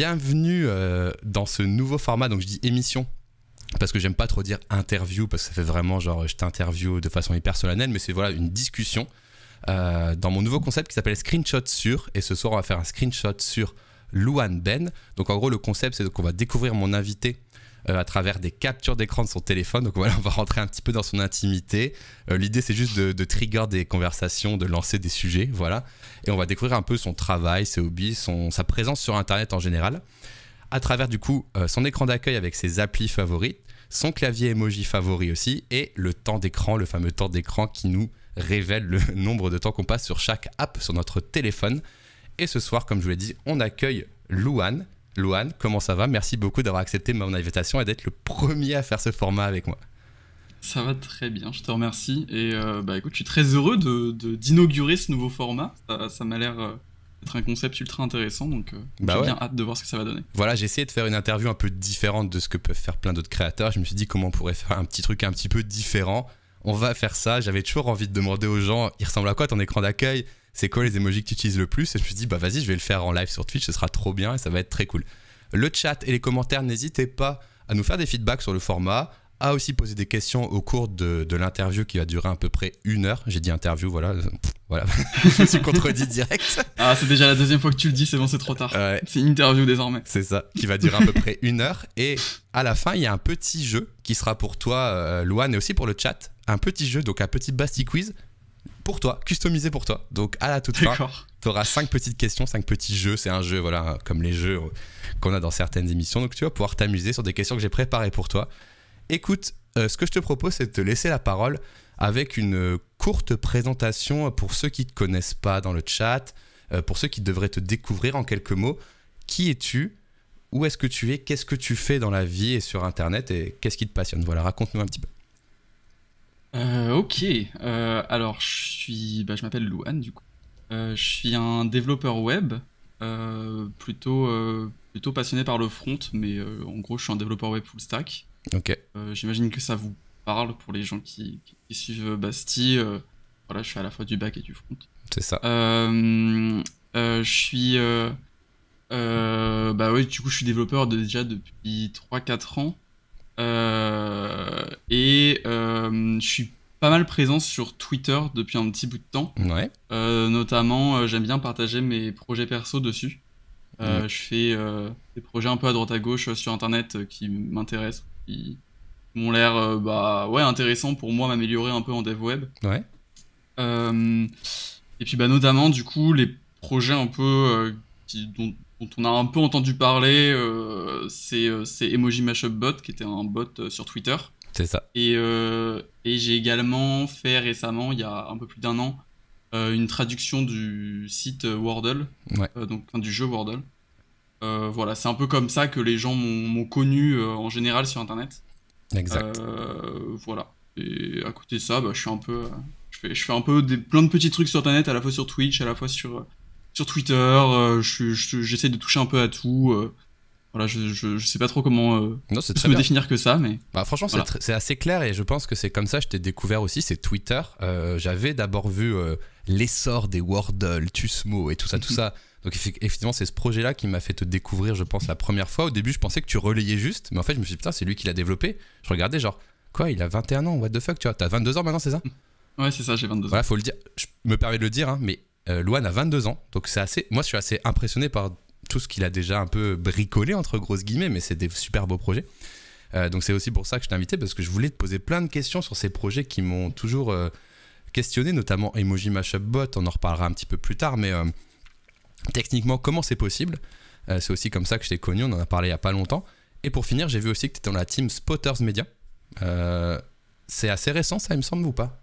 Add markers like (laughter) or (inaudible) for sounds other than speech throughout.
bienvenue euh, dans ce nouveau format. Donc je dis émission parce que j'aime pas trop dire interview parce que ça fait vraiment genre je t'interview de façon hyper solennelle, mais c'est voilà une discussion euh, dans mon nouveau concept qui s'appelle Screenshot sur. Et ce soir on va faire un screenshot sur Louane Ben. Donc en gros le concept c'est qu'on va découvrir mon invité euh, à travers des captures d'écran de son téléphone. Donc voilà, on va rentrer un petit peu dans son intimité. Euh, l'idée, c'est juste de, trigger des conversations, de lancer des sujets, voilà. Et on va découvrir un peu son travail, ses hobbies, son, sa présence sur Internet en général, à travers du coup euh, son écran d'accueil avec ses applis favoris, son clavier emoji favori aussi, et le temps d'écran, le fameux temps d'écran qui nous révèle le (laughs) nombre de temps qu'on passe sur chaque app sur notre téléphone. Et ce soir, comme je vous l'ai dit, on accueille Louane, Luan, comment ça va Merci beaucoup d'avoir accepté mon invitation et d'être le premier à faire ce format avec moi. Ça va très bien, je te remercie. Et euh, bah écoute, je suis très heureux de, d'inaugurer ce nouveau format. Ça, m'a l'air euh, d'être un concept ultra intéressant, donc euh, bah j'ai bien hâte de voir ce que ça va donner. Voilà, j'ai essayé de faire une interview un peu différente de ce que peuvent faire plein d'autres créateurs. Je me suis dit comment on pourrait faire un petit truc un petit peu différent. On va faire ça. J'avais toujours envie de demander aux gens, il ressemble à quoi ton écran d'accueil c'est quoi les emojis que tu utilises le plus Et je me suis dit, bah vas-y, je vais le faire en live sur Twitch, ce sera trop bien et ça va être très cool. Le chat et les commentaires, n'hésitez pas à nous faire des feedbacks sur le format, à aussi poser des questions au cours de, l'interview qui va durer à peu près une heure. J'ai dit interview, voilà. Euh, voilà. (laughs) je me suis contredit direct. Ah, c'est déjà la deuxième fois que tu le dis, c'est bon, c'est trop tard. c'est une interview désormais. C'est ça, qui va durer à peu près une heure. Et à la fin, il y a un petit jeu qui sera pour toi, euh, et aussi pour le chat. Un petit jeu, donc un petit BastiQuiz Quiz pour toi, customisé pour toi. Donc à la toute fin, tu auras cinq petites questions, cinq petits jeux. C'est un jeu, voilà, comme les jeux euh, qu'on a dans certaines émissions. Donc tu vas pouvoir t'amuser sur des questions que j'ai préparées pour toi. Écoute, euh, ce que je te propose, c'est de te laisser la parole avec une euh, courte présentation pour ceux qui ne te connaissent pas dans le chat, pour ceux qui devraient te découvrir en quelques mots. Qui es-tu Où est-ce que tu es Qu'est-ce que tu fais dans la vie et sur Internet Et qu'est-ce qui te passionne Voilà, raconte-nous un petit peu. Euh, ok, euh, alors je suis, bah, je m'appelle Louane du coup. Euh, je suis un développeur web, euh, plutôt, euh, plutôt passionné par le front, mais en gros je suis un développeur web full stack. Ok. J'imagine que ça vous parle pour les gens qui, suivent Bastille. voilà, je fais à la fois du back et du front. C'est ça. je suis, bah oui, du coup je suis développeur déjà depuis 3-4 ans. Euh, et euh, je suis pas mal présent sur Twitter depuis un petit bout de temps. Ouais. Euh, notamment, j'aime bien partager mes projets perso dessus. Je fais des projets un peu à droite à gauche sur Internet qui m'intéressent, qui m'ont l'air bah, ouais, intéressants pour moi m'améliorer un peu en dev web. Ouais. et puis bah, notamment, du coup, les projets un peu qui, dont, dont on a un peu entendu parler, euh, euh, c'est Emoji Mashup Bot, qui était un bot euh, sur Twitter. C'est ça. Et, et j'ai également fait récemment, il y a un peu plus d'un an, une traduction du site Wordle, donc du jeu Wordle. voilà, c'est un peu comme ça que les gens m'ont connu en général sur Internet. Exact. voilà. Et à côté de ça, bah, je suis un peu, je fais, je fais un peu des, plein de petits trucs sur Internet, à la fois sur Twitch, à la fois sur sur Twitter, euh, j'essaie de toucher un peu à tout. Euh, voilà, je, ne sais pas trop comment euh, non, me définir que ça, mais. Bah, franchement, c'est assez clair et je pense que c'est comme ça que je t'ai découvert aussi, c'est Twitter. J'avais d'abord vu l'essor des Wordle, Tusmo et tout ça, tout ça. (laughs) Donc effectivement, c'est ce projet-là qui m'a fait te découvrir, je pense, la première fois. Au début, je pensais que tu relayais juste, mais en fait, je me suis dit, putain, c'est lui qui l'a développé. Je regardais genre, quoi, il a 21 ans, what the fuck, tu vois, t'as 22 ans maintenant, c'est ça Ouais, c'est ça, j'ai 22 ans. Voilà, faut le dire, je me permets de le dire, hein, mais euh, Luan a 22 ans, donc c'est assez. Moi, je suis assez impressionné par tout ce qu'il a déjà un peu bricolé entre grosses guillemets, mais c'est des super beaux projets. Euh, donc c'est aussi pour ça que je t'ai invité parce que je voulais te poser plein de questions sur ces projets qui m'ont toujours euh, questionné, notamment Emoji Mashup Bot. On en reparlera un petit peu plus tard, mais techniquement, comment c'est possible C'est aussi comme ça que je t'ai connu. On en a parlé il y a pas longtemps. Et pour finir, j'ai vu aussi que tu étais dans la team Spotters Media. c'est assez récent, ça, il me semble, ou pas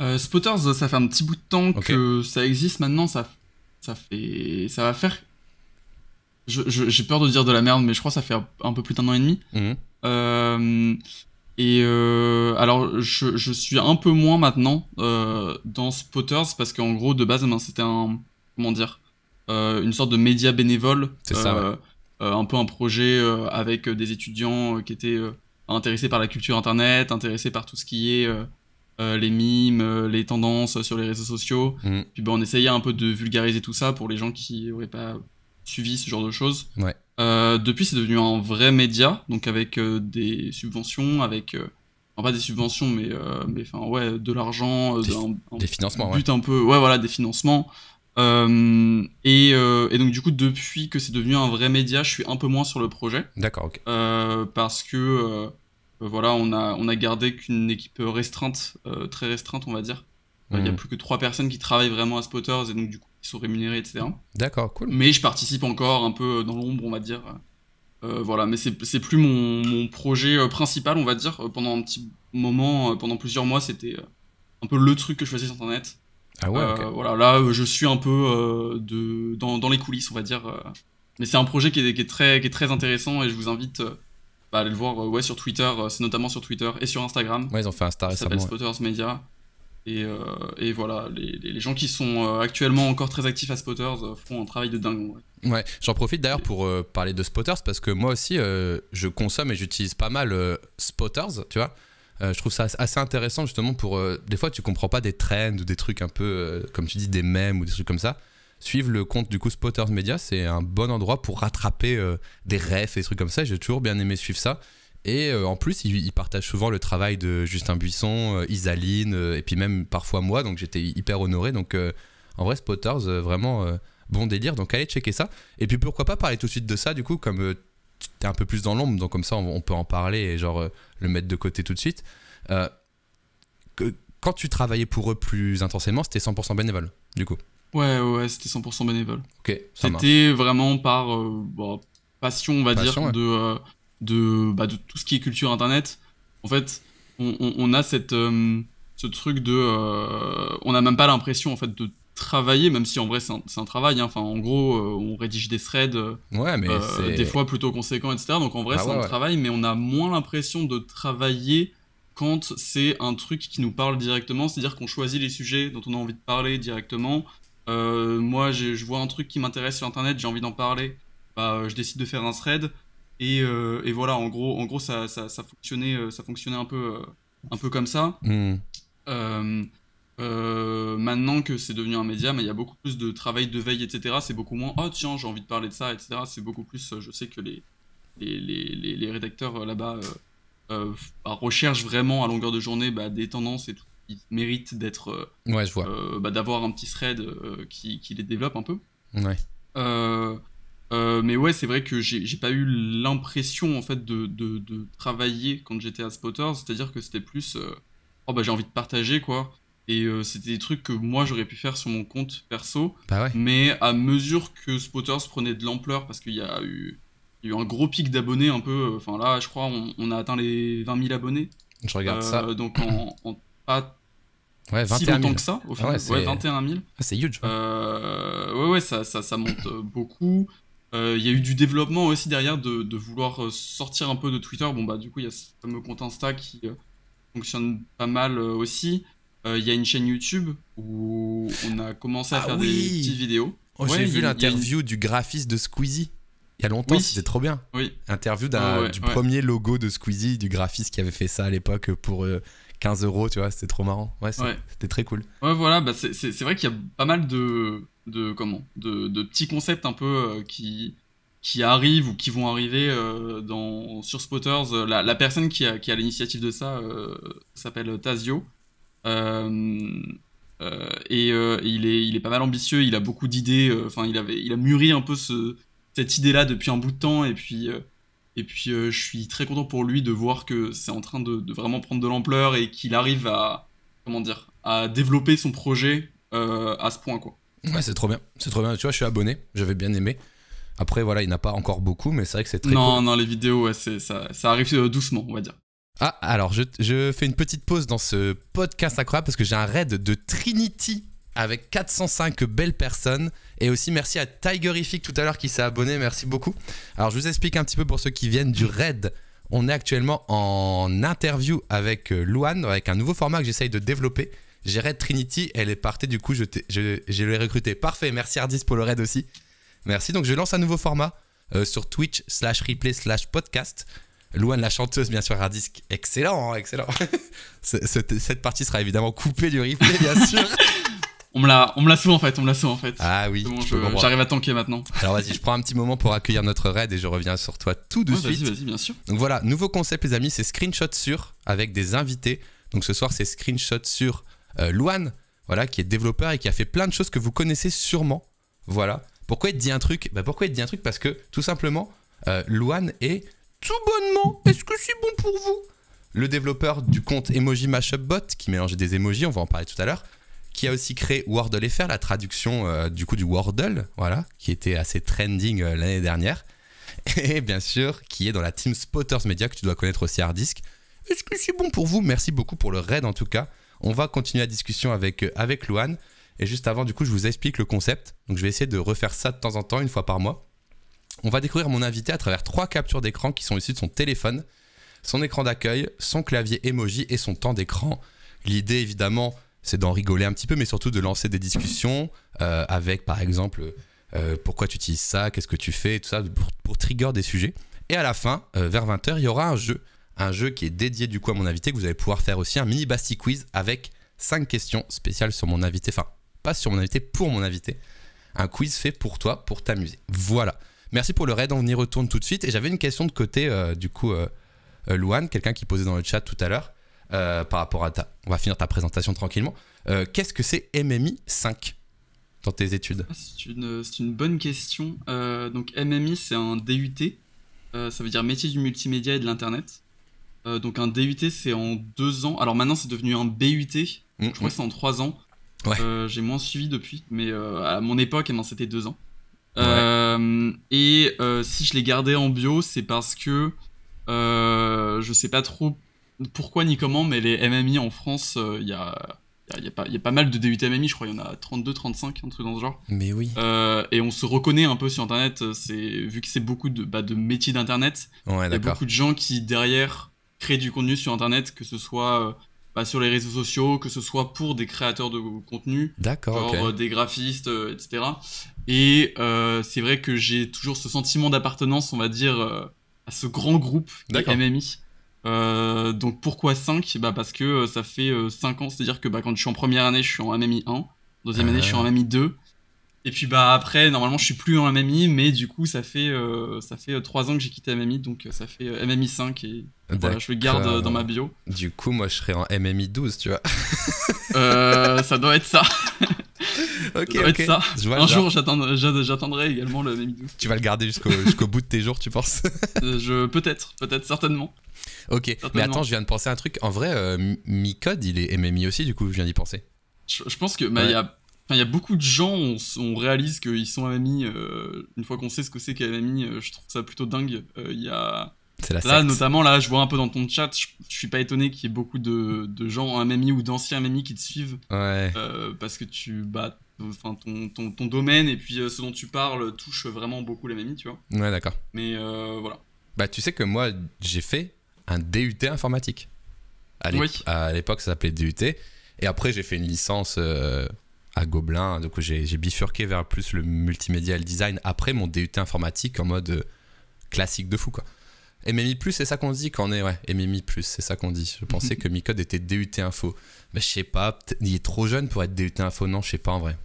euh, spotters, ça fait un petit bout de temps que ça existe maintenant. Ça, ça, fait, ça va faire. J'ai peur de dire de la merde, mais je crois que ça fait un peu plus d'un an et demi. Mhm. Euh, et euh, alors, je, suis un peu moins maintenant dans Spotters parce qu'en gros, de base, eh ben, c'était un. Comment dire Une sorte de média bénévole. un peu un projet avec des étudiants qui étaient intéressés par la culture internet, intéressés par tout ce qui est euh, les mimes, euh, les tendances sur les réseaux sociaux. Mm. Puis ben, on essayait un peu de vulgariser tout ça pour les gens qui n'auraient pas suivi ce genre de choses. Euh, depuis, c'est devenu un vrai média, donc avec des subventions, avec enfin, pas des subventions, mais mais enfin ouais, de l'argent, des, financements, but ouais. un peu, ouais voilà, des financements. Et, et, donc du coup, depuis que c'est devenu un vrai média, je suis un peu moins sur le projet. D'accord. ok parce que euh, voilà, on a, on a gardé qu'une équipe restreinte, euh, très restreinte, on va dire. Euh, il y n'y a mhm. plus que trois personnes qui travaillent vraiment à Spotters et donc du coup ils sont rémunérés, etc. D'accord, cool. Mais je participe encore un peu dans l'ombre, on va dire. voilà, mais c'est plus mon, projet principal, on va dire. Pendant un petit moment, pendant plusieurs mois, c'était un peu le truc que je faisais sur Internet. Ah ouais Voilà, là, je suis un peu de, dans, les coulisses, on va dire. Mais c'est un projet qui est, très, qui est très intéressant et je vous invite bah, allez le voir euh, ouais, sur Twitter, euh, c'est notamment sur Twitter et sur Instagram. Ouais, ils ont fait un récemment. Ça s'appelle Spotters Media. Et, euh, et, voilà, les, les, gens qui sont actuellement encore très actifs à Spotters font un travail de dingue. Ouais, ouais j'en profite d'ailleurs pour parler de Spotters parce que moi aussi, je consomme et j'utilise pas mal Spotters, tu vois. je trouve ça assez intéressant justement pour. des fois, tu comprends pas des trends ou des trucs un peu, comme tu dis, des mèmes ou des trucs comme ça suivre le compte du coup Spotters Media. C'est un bon endroit pour rattraper euh, des refs et des trucs comme ça. J'ai toujours bien aimé suivre ça. Et euh, en plus, ils partagent souvent le travail de Justin Buisson, euh, Isaline, et puis même parfois moi. Donc j'étais hyper honoré. Donc en vrai, Spotters, vraiment bon délire. Donc allez checker ça. Et puis pourquoi pas parler tout de suite de ça, du coup, comme tu es un peu plus dans l'ombre. Donc comme ça, on, peut en parler et genre le mettre de côté tout de suite. quand tu travaillais pour eux plus intensément, c'était 100% bénévole, du coup. Ouais, ouais, c'était 100% bénévole. Ok, C'était vraiment par euh, bah, passion, on va dire, de, euh, de, bah, de, tout ce qui est culture internet. En fait, on, a cette, euh, ce truc de. on n'a même pas l'impression, en fait, de travailler, même si en vrai c'est un, travail. Hein. Enfin, en gros, on rédige des threads, ouais, mais des fois plutôt conséquents, etc. Donc en vrai, ah c'est un travail, mais on a moins l'impression de travailler quand c'est un truc qui nous parle directement, c'est-à-dire qu'on choisit les sujets dont on a envie de parler directement, euh, moi, je vois un truc qui m'intéresse sur Internet, j'ai envie d'en parler. Bah, euh, je décide de faire un thread. Et, euh, voilà, en gros, en gros ça, fonctionnait, ça fonctionnait un, peu, un peu comme ça. Hmm. maintenant que c'est devenu un média, mais il y a beaucoup plus de travail de veille, etc. C'est beaucoup moins, oh tiens, j'ai envie de parler de ça, etc. C'est beaucoup plus, je sais que les, les, les, les rédacteurs là-bas recherchent vraiment à longueur de journée bah, des tendances et tout, ils méritent d'être. Euh, ouais, je vois. Euh, bah, d'avoir un petit thread euh, qui, qui, les développe un peu. Ouais. mais ouais, c'est vrai que j'ai pas eu l'impression en fait de, de, travailler quand j'étais à Spotter, c'est-à-dire que c'était plus oh bah j'ai envie de partager quoi. Et c'était des trucs que moi j'aurais pu faire sur mon compte perso. Bah ouais. Mais à mesure que Spotters prenait de l'ampleur, parce qu'il y, a eu un gros pic d'abonnés un peu. Enfin là, je crois, on, a atteint les 20 000 abonnés. Je regarde ça. Donc en, en, pas Ouais, 21 si que ça, ah ouais, 21 000. Ah, c'est huge. Euh, ouais, ouais, ça, ça, ça monte euh, beaucoup. Euh, il y a eu du développement aussi derrière de, vouloir euh, sortir un peu de Twitter. Bon, bah, du coup, il y a ce fameux compte Insta qui fonctionne pas mal aussi. Il y a une chaîne YouTube où on a commencé à ah faire des petites vidéos. Oh, j'ai vu l'interview du graphiste de Squeezie. Il y a longtemps, c'était trop bien. Oui. Interview du premier logo de Squeezie, du graphiste qui avait fait ça à l'époque pour 15 euros, tu vois, c'était trop marrant. Ouais, c'était très cool. Ouais, voilà, bah, c'est vrai qu'il y a pas mal de, comment, de, petits concepts un peu euh, qui, qui arrivent ou qui vont arriver euh, dans, sur Spotters. La, personne qui a, qui l'initiative de ça euh, s'appelle Tazio. Et, il, est, il est pas mal ambitieux, il a beaucoup d'idées, enfin, il, il a mûri un peu ce, cette idée-là depuis un bout de temps, et puis et puis euh, je suis très content pour lui de voir que c'est en train de, vraiment prendre de l'ampleur et qu'il arrive à comment dire à développer son projet euh, à ce point quoi. Ouais, c'est trop bien, c'est trop bien. Tu vois, je suis abonné, j'avais bien aimé. Après voilà, il n'a pas encore beaucoup, mais c'est vrai que c'est très. Non, non, les vidéos, ça, arrive euh, doucement, on va dire. Ah, alors je, je, fais une petite pause dans ce podcast incroyable parce que j'ai un raid de Trinity avec 405 belles personnes. Et aussi merci à Tigerific tout à l'heure qui s'est abonné, merci beaucoup. Alors je vous explique un petit peu pour ceux qui viennent du raid. On est actuellement en interview avec euh, Luan, avec un nouveau format que j'essaye de développer. J'ai Red Trinity, elle est partie du coup je, l'ai recruté. Parfait, merci Hardis pour le raid aussi. Merci, donc je lance un nouveau format euh, sur Twitch slash replay slash podcast. Louane la chanteuse, bien sûr, Ardis, excellent, hein, excellent. (laughs) cette, cette partie sera évidemment coupée du replay, bien sûr. (laughs) On me l'a, on me l'a en fait, on me l'a souvent en fait. Ah oui. j'arrive à tanker maintenant. Alors vas-y, je prends un petit moment pour accueillir notre raid et je reviens sur toi tout de suite. Vas-y, vas-y, bien sûr. Donc voilà, nouveau concept les amis, c'est screenshot sur avec des invités. Donc ce soir, c'est screenshot sur euh, Luan, voilà, qui est développeur et qui a fait plein de choses que vous connaissez sûrement. Voilà. Pourquoi il te dit un truc Bah pourquoi il te dit un truc Parce que tout simplement, euh, Luan est tout bonnement. Est-ce que c'est bon pour vous le développeur du compte Emoji Mashup Bot qui mélange des emojis, on va en parler tout à l'heure, qui a aussi créé Wordle FR, la traduction euh, du coup du Wordle, voilà, qui était assez trending euh, l'année dernière. (laughs) Et bien sûr, qui est dans la team Spotters Media, que tu dois connaître aussi Hardisk. Est-ce que c'est bon pour vous Merci beaucoup pour le raid en tout cas. On va continuer la discussion avec, euh, avec Luan. Et juste avant, du coup, je vous explique le concept. Donc, je vais essayer de refaire ça de temps en temps, une fois par mois. On va découvrir mon invité à travers trois captures d'écran qui sont issues de son téléphone, son écran d'accueil, son clavier emoji et son temps d'écran. L'idée, évidemment, c'est d'en rigoler un petit peu, mais surtout de lancer des discussions euh, avec, par exemple, euh, pourquoi tu utilises ça, qu'est-ce que tu fais, tout ça, pour, trigger des sujets. Et à la fin, euh, vers 20h, il y aura un jeu, un jeu qui est dédié du coup à mon invité, que vous allez pouvoir faire aussi un mini Basti Quiz avec 5 questions spéciales sur mon invité, enfin, pas sur mon invité, pour mon invité. Un quiz fait pour toi, pour t'amuser. Voilà. Merci pour le raid, on y retourne tout de suite. Et j'avais une question de côté, du coup, Luan, quelqu'un qui posait dans le chat tout à l'heure. Euh, par rapport à ta. On va finir ta présentation tranquillement. Euh, qu'est-ce que c'est MMI 5 dans tes études ah, C'est une, bonne question. Euh, donc MMI, c'est un DUT. ça veut dire métier du multimédia et de l'Internet. donc un DUT, c'est en deux ans. Alors maintenant, c'est devenu un BUT. Mmh, je crois que mmh. c'est en trois ans. J'ai moins suivi depuis, mais à mon époque, eh ben, c'était deux ans. et si je l'ai gardé en bio, c'est parce que je sais pas trop pourquoi ni comment, mais les MMI en France, il y, a, pas, mal de d MMI, je crois, il y en a 32, 35, un truc dans ce genre. Mais oui. Euh, et on se reconnaît un peu sur Internet, euh, vu que c'est beaucoup de, bah, métiers d'Internet. Il y a beaucoup de gens qui, derrière, créent du contenu sur Internet, que ce soit euh, bah, sur les réseaux sociaux, que ce soit pour des créateurs de contenu, d'accord, des graphistes, etc. Et c'est vrai que j'ai toujours ce sentiment d'appartenance, on va dire, à ce grand groupe des MMI. Euh, donc pourquoi 5 bah Parce que euh, ça fait 5 euh, ans, c'est-à-dire que bah, quand je suis en première année, je suis en MMI 1, deuxième année, je suis en MMI 2, et puis bah après, normalement, je suis plus en MMI, mais du coup, ça fait, ça fait 3 ans que j'ai quitté MMI, donc ça fait MMI 5, et je le garde dans ma bio. Du coup, moi, je serai en MMI 12, tu vois. ça doit être ça. (laughs) (laughs) ok, Un jour, j'attendrai également le Tu vas le garder jusqu'au bout de tes jours, tu penses (laughs) euh, je, Peut-être, peut-être, certainement. Ok, mais attends, je viens de penser à un truc. En vrai, euh, MiCode, il est MMI aussi, du coup, je viens d'y penser. Je, pense que, bah, il y a beaucoup de gens, on, réalise qu'ils sont MMI. Euh, une fois qu'on sait ce que c'est qu'un ami, euh, je trouve ça plutôt dingue. Il y a là, notamment, là, je vois un peu dans ton chat, je, ne suis pas étonné qu'il y ait beaucoup de, de, gens en MMI ou d'anciens MMI qui te suivent. Ouais. Euh, parce que tu, bats. enfin, ton, ton, ton, domaine et puis euh, ce dont tu parles touche vraiment beaucoup les MMI, tu vois. Ouais, d'accord. Mais euh, voilà. Bah, tu sais que moi, j'ai fait un DUT informatique. À l'époque, ça s'appelait DUT. Et après, j'ai fait une licence à Gobelin. Donc, j'ai bifurqué vers plus le multimédia et le design après mon DUT informatique en mode classique de fou, quoi. MMI+, c'est ça qu'on dit quand on est... Ouais, MMI+, c'est ça qu'on dit. Je pensais mhm. que Micode était DUT Info. Mais bah, je sais pas, il est trop jeune pour être DUT Info, non, je sais pas en vrai.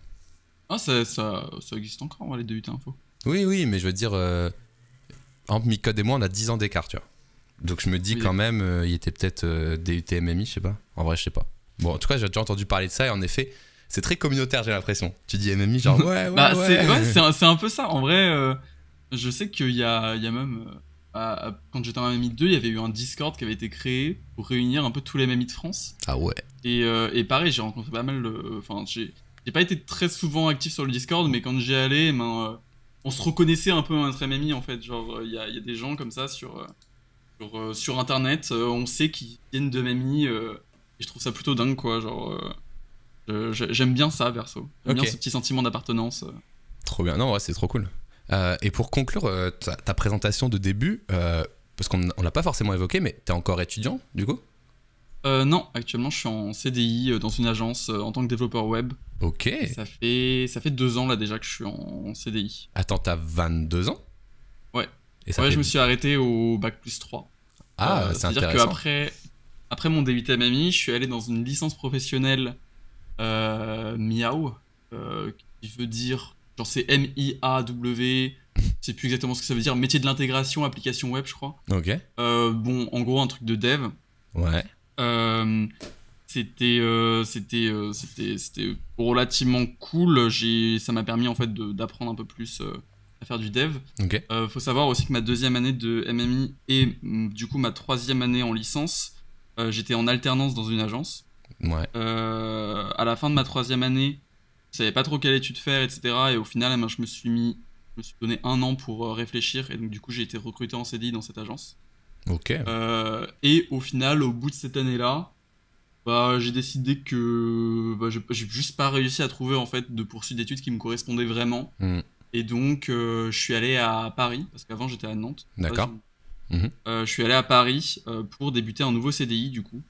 Ah, ça, ça, existe encore, les DUT Info. Oui, oui, mais je veux dire, euh, entre Micode et moi, on a 10 ans d'écart, tu vois. Donc je me dis quand même, euh, il était peut-être euh, DUT MMI, je sais pas. En vrai, je sais pas. Bon, en tout cas, j'ai déjà entendu parler de ça, et en effet, c'est très communautaire, j'ai l'impression. Tu dis MMI, genre, (laughs) ouais, ouais, bah, ouais. C'est un, peu ça. En vrai, euh, je sais qu'il y a, y a même quand j'étais en MMI 2, il y avait eu un Discord qui avait été créé pour réunir un peu tous les MMI de France. Ah ouais. Euh, et, pareil, j'ai rencontré pas mal. Enfin, j'ai pas été très souvent actif sur le Discord, mais quand j'y allais, ben, euh, on se reconnaissait un peu entre MMI en fait. Genre, euh, il y a, des gens comme ça sur, sur, internet, on sait qu'ils viennent de mamie. et je trouve ça plutôt dingue quoi. Genre. J'aime bien ça, verso. J'aime bien ce petit sentiment d'appartenance. Trop bien. Non, ouais, c'est trop cool. Euh, et pour conclure euh, ta, présentation de début, euh, parce qu'on ne l'a pas forcément évoqué, mais tu es encore étudiant du coup Non, actuellement je suis en CDI dans une agence en tant que développeur web. Ok. ça fait, ça fait deux ans là déjà que je suis en CDI. Attends, t'as 22 ans Ouais. Et ça je me suis arrêté au bac plus 3. Ah, c'est intéressant. C'est-à-dire qu'après après mon DUT MMI, je suis allé dans une licence professionnelle Miao, qui veut dire Genre c'est M-I-A-W, c'est plus exactement ce que ça veut dire, métier de l'intégration, application web, je crois. Ok. Euh, bon, en gros, un truc de dev. Ouais. Euh, c'était euh, c'était c'était relativement cool. J'ai ça m'a permis en fait d'apprendre un peu plus à faire du dev. Ok. faut savoir aussi que ma deuxième année de MMI et mm, du coup ma troisième année en licence, j'étais en alternance dans une agence. Ouais. à la fin de ma troisième année, je savais pas trop quelle étude faire, etc. Et au final, eh ben, je me suis mis, me suis donné un an pour euh, réfléchir. Et donc, du coup, j'ai été recruté en CDI dans cette agence. Ok. Euh, et au final, au bout de cette année-là, bah, j'ai décidé que bah, j'ai juste pas réussi à trouver en fait de poursuite d'études qui me correspondait vraiment. Hmm. Et donc, euh, je suis allé à Paris parce qu'avant j'étais à Nantes. D'accord. Mhm. je suis allé à Paris pour débuter un nouveau CDI du coup.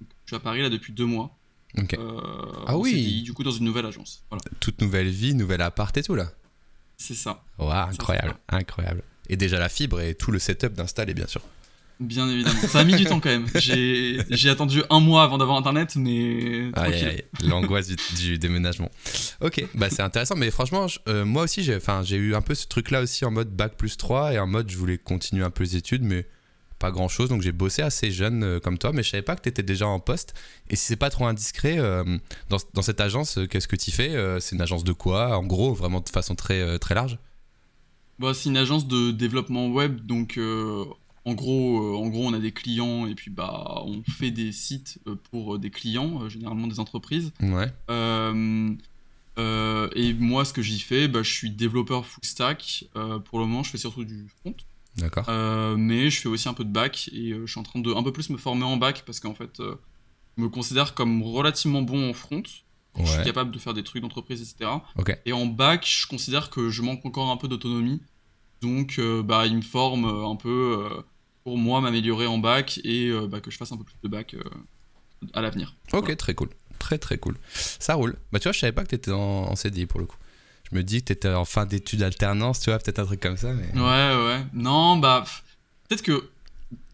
je suis à Paris là depuis deux mois. Okay. Euh, ah oui. du coup, dans une nouvelle agence. Toute nouvelle vie, nouvel appart et tout là. C'est ça. Waouh incroyable, incroyable. Et déjà la fibre et tout le setup d'installer, bien sûr. Bien évidemment. Ça a mis du temps quand même. (laughs) J'ai attendu un mois avant d'avoir internet, mais. L'angoisse du, déménagement. Ok, bah c'est intéressant, mais franchement, euh, moi aussi, j'ai eu un peu ce truc-là aussi en mode bac plus 3 et en mode je voulais continuer un peu les études, mais pas grand chose. Donc j'ai bossé assez jeune euh, comme toi, mais je savais pas que tu étais déjà en poste. Et si c'est pas trop indiscret, euh, dans, cette agence, euh, qu'est-ce que tu fais C'est une agence de quoi En gros, vraiment de façon très, très large bah, C'est une agence de développement web. Donc en gros, en gros, on a des clients et puis bah, on fait des sites pour des clients, généralement des entreprises. Ouais. et moi, ce que j'y fais, bah, je suis développeur full stack. pour le moment, je fais surtout du front. D'accord. Euh, mais je fais aussi un peu de bac et euh, je suis en train de un peu plus me former en bac parce qu'en fait, je euh, me considère comme relativement bon en front. Je suis capable de faire des trucs d'entreprise, etc. Et en bac, je considère que je manque encore un peu d'autonomie. Donc, bah, il me forme un peu pour moi m'améliorer en bac et bah, que je fasse un peu plus de bac à l'avenir. Ok, très cool. Très très cool. Ça roule. Bah, tu vois, je savais pas que tu étais en, en, CDI pour le coup me dis que t'étais en fin d'études alternance, tu vois, peut-être un truc comme ça. Mais... Ouais, ouais. Non, bah, peut-être que.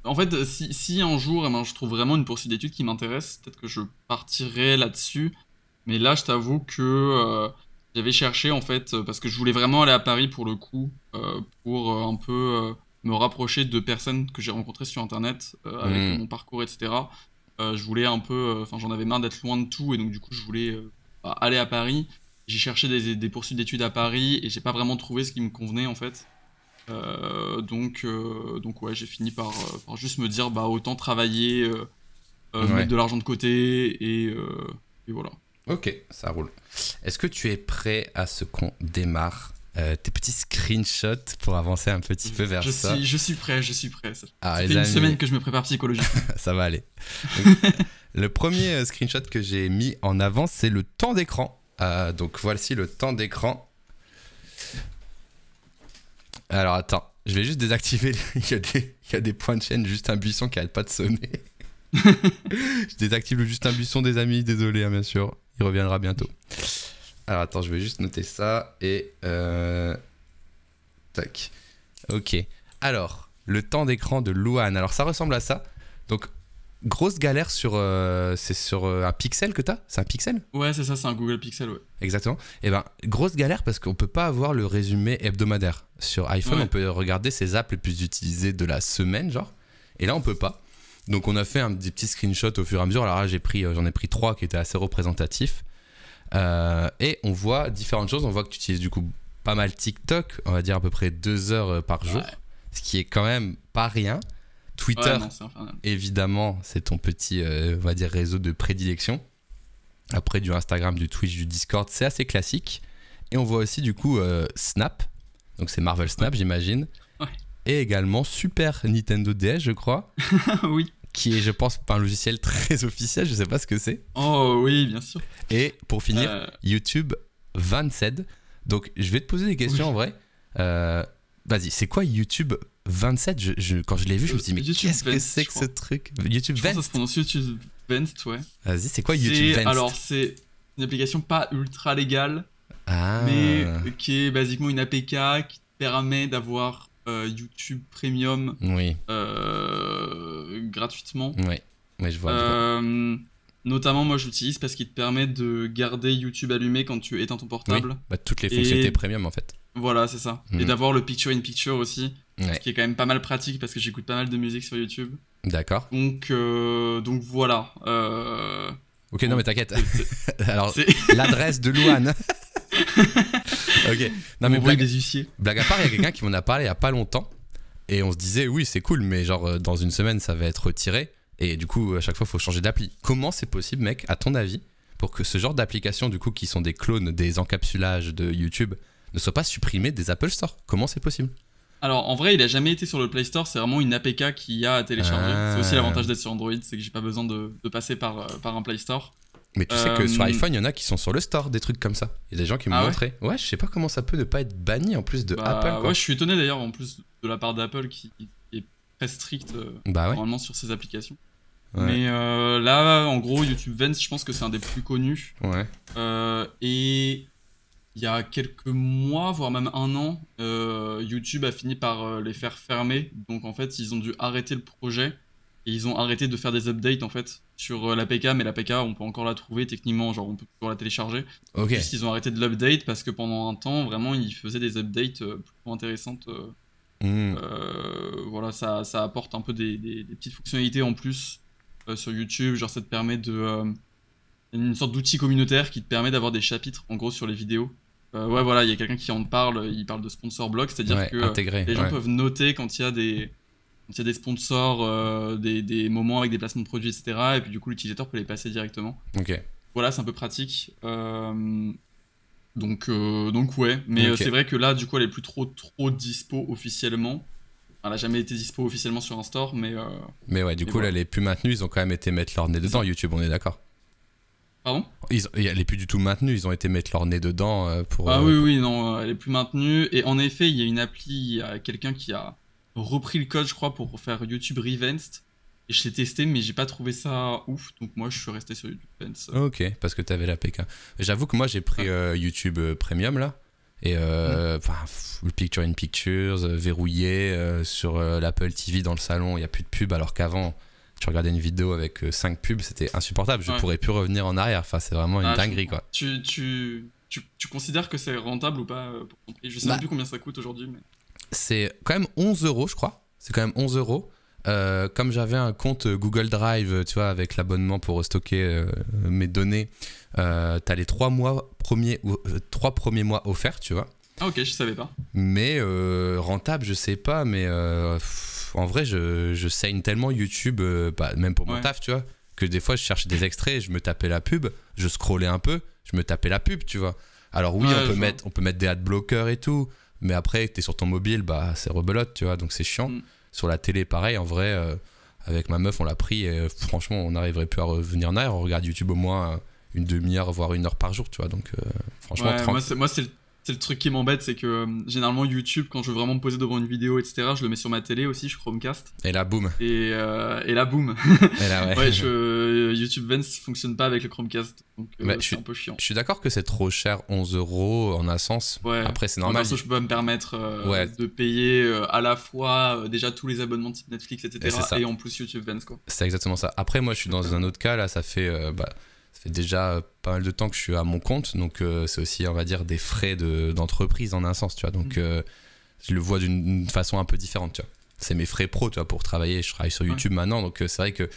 En fait, si, un jour eh ben, je trouve vraiment une poursuite d'études qui m'intéresse, peut-être que je partirai là-dessus. Mais là, je t'avoue que euh, j'avais cherché, en fait, euh, parce que je voulais vraiment aller à Paris pour le coup, euh, pour un peu me rapprocher de personnes que j'ai rencontrées sur Internet avec mm. mon parcours, etc. je voulais un peu. Enfin, j'en avais marre d'être loin de tout, et donc du coup, je voulais bah, aller à Paris j'ai cherché des, poursuites d'études à Paris et j'ai pas vraiment trouvé ce qui me convenait en fait. Euh, donc, euh, donc ouais, j'ai fini euh, par, juste me dire bah autant travailler, mettre de l'argent de côté et, voilà. Ok, ça roule. Est-ce que tu es prêt à ce qu'on démarre tes petits screenshots pour avancer un petit peu vers je ça suis, Je suis prêt, je suis prêt. Ça ah, fait une semaine que je me prépare psychologiquement. (laughs) ça va aller. (laughs) le premier screenshot que j'ai mis en avant, c'est le temps d'écran euh, donc voici le temps d'écran. Alors attends, je vais juste désactiver. (laughs) il, y a des, points de chaîne, juste un buisson qui arrête pas de sonner. (laughs) je désactive juste un buisson, des amis, désolé, hein, bien sûr. Il reviendra bientôt. Alors attends, je vais juste noter ça et. Euh, tac. Ok. Alors, le temps d'écran de Luan. Alors ça ressemble à ça. Donc grosse galère sur. Euh, c'est sur euh, un pixel que t'as C'est un pixel Ouais, c'est ça, c'est un Google Pixel, ouais. Exactement. Et eh ben, grosse galère parce qu'on peut pas avoir le résumé hebdomadaire. Sur iPhone, on peut regarder ses apps les plus utilisées de la semaine, genre. Et là, on peut pas. Donc, on a fait un, des petits screenshots au fur et à mesure. Alors là, j'ai pris, euh, j'en ai pris trois qui étaient assez représentatifs. et on voit différentes choses. On voit que tu utilises du coup pas mal TikTok, on va dire à peu près deux heures par jour, ce qui est quand même pas rien. Twitter, évidemment, c'est ton petit, euh, va dire, réseau de prédilection. Après, du Instagram, du Twitch, du Discord, c'est assez classique. Et on voit aussi, du coup, euh, Snap. Donc, c'est Marvel Snap, j'imagine. Ouais. Et également Super Nintendo DS, je crois. (laughs) oui. Qui est, je pense, un logiciel (laughs) très officiel, je ne sais pas ce que c'est. Oh oui, bien sûr. Et pour finir, euh. YouTube 27. Donc, je vais te poser des questions en vrai. Vas-y, c'est quoi YouTube 27, quand je l'ai vu, je me suis dit, mais euh, qu'est-ce que c'est que ce truc YouTube Vent ça se prononce YouTube Vent, ouais. Vas-y, c'est quoi YouTube Vent Alors, c'est une application pas ultra légale, ah. mais euh, qui est basiquement une APK qui permet d'avoir euh, YouTube Premium oui. gratuitement. Oui, mais je vois. notamment, moi, je l'utilise parce qu'il te permet de garder YouTube allumé quand tu éteins ton portable. Bah, toutes les fonctionnalités premium, en fait. Voilà, c'est ça. Et mhm. d'avoir le picture in picture aussi ce qui est quand même pas mal pratique parce que j'écoute pas mal de musique sur YouTube. D'accord. Donc, euh, donc voilà. Euh, ok, non mais t'inquiète. (laughs) Alors, l'adresse de Louane. (laughs) ok. Non, mais blague, des huissiers. Blague à part, il y a quelqu'un qui m'en a parlé il y a pas longtemps et on se disait oui c'est cool mais genre euh, dans une semaine ça va être retiré et du coup à chaque fois il faut changer d'appli. Comment c'est possible mec à ton avis pour que ce genre d'applications du coup qui sont des clones des encapsulages de YouTube ne soient pas supprimées des Apple Store Comment c'est possible alors en vrai, il a jamais été sur le Play Store, c'est vraiment une APK qu'il y a à télécharger. Ah. C'est aussi l'avantage d'être sur Android, c'est que j'ai pas besoin de, passer par, euh, par, un Play Store. Mais tu sais que sur euh, iPhone, il y en a qui sont sur le store, des trucs comme ça. Il y a des gens qui m'ont ah montré. montraient. Ouais, je sais pas comment ça peut ne pas être banni en plus de bah Apple. Ouais, je suis étonné d'ailleurs en plus de la part d'Apple qui est très stricte euh, bah normalement sur ses applications. Mais là, en gros, YouTube Vents, je pense que c'est un des plus connus. Ouais. et il y a quelques mois, voire même un an, euh, YouTube a fini par euh, les faire fermer. Donc en fait, ils ont dû arrêter le projet et ils ont arrêté de faire des updates en fait sur euh, la l'APK. Mais l'APK, on peut encore la trouver techniquement, genre on peut toujours la télécharger. Ok. ils ont arrêté de l'update parce que pendant un temps, vraiment, ils faisaient des updates plutôt intéressantes. Hmm. voilà, ça, ça, apporte un peu des, des petites fonctionnalités en plus sur YouTube. Genre, ça te permet de. une sorte d'outil communautaire qui te permet d'avoir des chapitres en gros sur les vidéos. Euh, ouais, voilà, il y a quelqu'un qui en parle, il parle de sponsor blog, c'est-à-dire que euh, les gens peuvent noter quand il y a des, quand des sponsors, euh, des, moments avec des placements de produits, etc. Et puis du coup, l'utilisateur peut les passer directement. Ok. Voilà, c'est un peu pratique. donc, donc ouais, mais c'est vrai que là, du coup, elle est plus trop, trop dispo officiellement. Elle n'a jamais été dispo officiellement sur un store, mais. mais ouais, du coup, là, elle est plus maintenue. Ils ont quand même été mettre leur nez dedans, YouTube, on est d'accord. Pardon ils, Elle n'est plus du tout maintenue, ils ont été mettre leur nez dedans euh, pour... Ah euh, oui, oui, non, euh, elle est plus maintenue. Et en effet, il y a une appli, il quelqu'un qui a repris le code, je crois, pour faire YouTube Revanced. Et je l'ai testé, mais j'ai pas trouvé ça ouf. Donc moi, je suis resté sur YouTube Pens. Ok, parce que t'avais la PK. J'avoue que moi, j'ai pris YouTube Premium, là. Et euh, mm. Picture in Pictures, verrouillé sur l'Apple TV dans le salon, il n'y a plus de pub, alors qu'avant tu regardais une vidéo avec 5 euh, pubs, c'était insupportable. Je ne pourrais plus revenir en arrière. Enfin, c'est vraiment une ah, dinguerie, quoi. Tu, considères que c'est rentable ou pas Je euh, Je sais pas bah plus combien ça coûte aujourd'hui. C'est quand même 11 euros, je crois. C'est quand même 11 euros. Euh, comme j'avais un compte Google Drive, tu vois, avec l'abonnement pour stocker mes données, tu as les 3 mois premiers, trois premiers mois offerts, tu vois. Ah ok, je savais pas. Mais rentable, je sais pas, mais en vrai, je, saigne tellement YouTube, euh, bah, même pour mon taf, tu vois, que des fois, je cherche des extraits, je me tapais la pub, je scrollais un peu, je me tapais la pub, tu vois. Alors oui, on, peut mettre, on peut mettre des ad bloqueurs et tout, mais après, t'es sur ton mobile, bah, c'est rebelote, tu vois, donc c'est chiant. Mm. Sur la télé, pareil, en vrai, euh, avec ma meuf, on l'a pris, et euh, franchement, on n'arriverait plus à revenir en arrière. On regarde YouTube au moins une demi-heure, voire une heure par jour, tu vois, donc franchement, c'est Moi, c'est c'est le truc qui m'embête, c'est que euh, généralement YouTube, quand je veux vraiment me poser devant une vidéo, etc., je le mets sur ma télé aussi, je Chromecast. Et là, boum. Et, euh, là, boum. Et là, ouais. (laughs) Euh, YouTube Vents fonctionne pas avec le Chromecast, donc c'est un peu chiant. Je suis d'accord que c'est trop cher, 11 euros en Ascense. Ouais. Après, c'est normal. je peux me permettre de payer à la fois déjà tous les abonnements type Netflix, etc., et, en plus YouTube Vents, quoi. C'est exactement ça. Après, moi, je suis dans un autre cas, là, ça fait. Bah, déjà euh, pas mal de temps que je suis à mon compte, donc euh, c'est aussi, on va dire, des frais d'entreprise en un sens, tu vois. Donc mm. euh, je le vois d'une façon un peu différente, tu vois. C'est mes frais pro, tu vois, pour travailler. Je travaille sur YouTube maintenant, donc c'est vrai que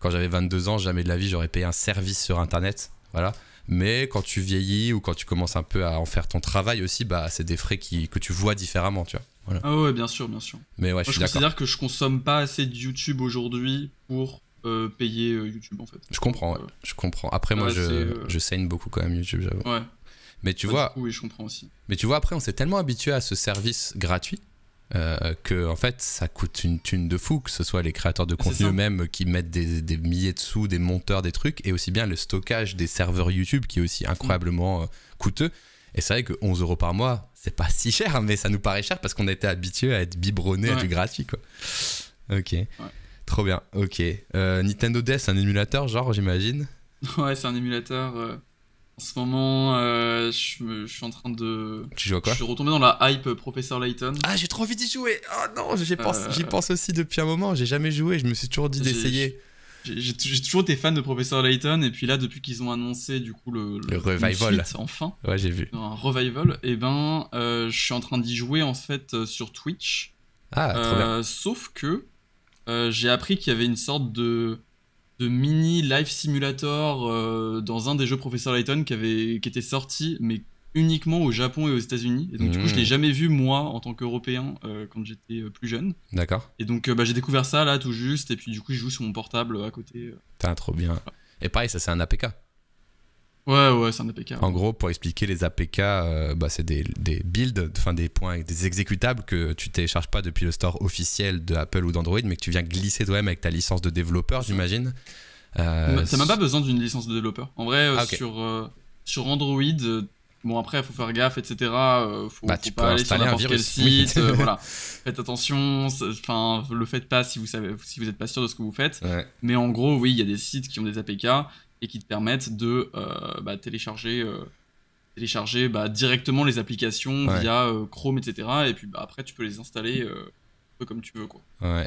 quand j'avais 22 ans, jamais de la vie, j'aurais payé un service sur Internet, voilà. Mais quand tu vieillis ou quand tu commences un peu à en faire ton travail aussi, bah c'est des frais qui, que tu vois différemment, tu vois. Ah ouais, bien sûr, bien sûr. Mais ouais, je, suis je considère que je consomme pas assez de YouTube aujourd'hui pour euh, payer euh, YouTube en fait. Je comprends, je comprends. Après, moi, euh, je, saigne beaucoup quand même YouTube, j'avoue. Mais tu vois. oui, je comprends aussi. Mais tu vois, après, on s'est tellement habitué à ce service gratuit. que en fait ça coûte une thune de fou que ce soit les créateurs de contenu eux-mêmes qui mettent des, milliers de sous des monteurs des trucs et aussi bien le stockage des serveurs YouTube qui est aussi incroyablement mm. coûteux et c'est vrai que 11 euros par mois c'est pas si cher mais ça nous paraît cher parce qu'on était habitué à être biberonné à du gratuit quoi ok ouais. Trop bien, ok. Euh, Nintendo DS, c'est un émulateur, genre, j'imagine (laughs) Ouais, c'est un émulateur. Euh. en ce moment, euh, je, suis en train de. Tu joues à quoi Je suis retombé dans la hype euh, Professor Layton. Ah, j'ai trop envie d'y jouer Oh non, j'y pense, pense aussi depuis un moment, j'ai jamais joué, je me suis toujours dit d'essayer. J'ai toujours été fan de Professor Layton, et puis là, depuis qu'ils ont annoncé du coup le, le, revival, enfin, ouais, j'ai vu. Un revival, et ben, je suis en train d'y jouer en fait sur Twitch. Ah, trop bien. Sauf que euh, j'ai appris qu'il y avait une sorte de, de mini life simulator euh, dans un des jeux Professor Layton qui, avait, qui était sorti, mais uniquement au Japon et aux États-Unis. Et donc, du coup, je mmh. l'ai jamais vu, moi, en tant qu'Européen, euh, quand j'étais plus jeune. D'accord. Et donc, bah, j'ai découvert ça, là, tout juste. Et puis, du coup, je joue sur mon portable à côté. un trop bien. Et pareil, ça, c'est un APK. Ouais, ouais, c'est un APK. En gros, pour expliquer les APK, euh, bah, c'est des, builds, enfin des points, des exécutables que tu télécharges pas depuis le store officiel d'Apple ou d'Android, mais que tu viens glisser toi-même avec ta licence de développeur, j'imagine. Ça euh, bah, T'as même pas besoin d'une licence de développeur. En vrai, euh, ah, sur, sur Android, bon après, faut faire gaffe, etc. faut, faut pas sur site. Faites attention. Enfin, le faites pas si vous savez, si vous êtes pas sûr de ce que vous faites. Mais en gros, oui, il y a des sites qui ont des APK et qui te permettent de euh, bah, télécharger euh, télécharger bah, directement les applications via euh, Chrome, etc. Et puis bah, après, tu peux les installer un peu comme tu veux. Quoi.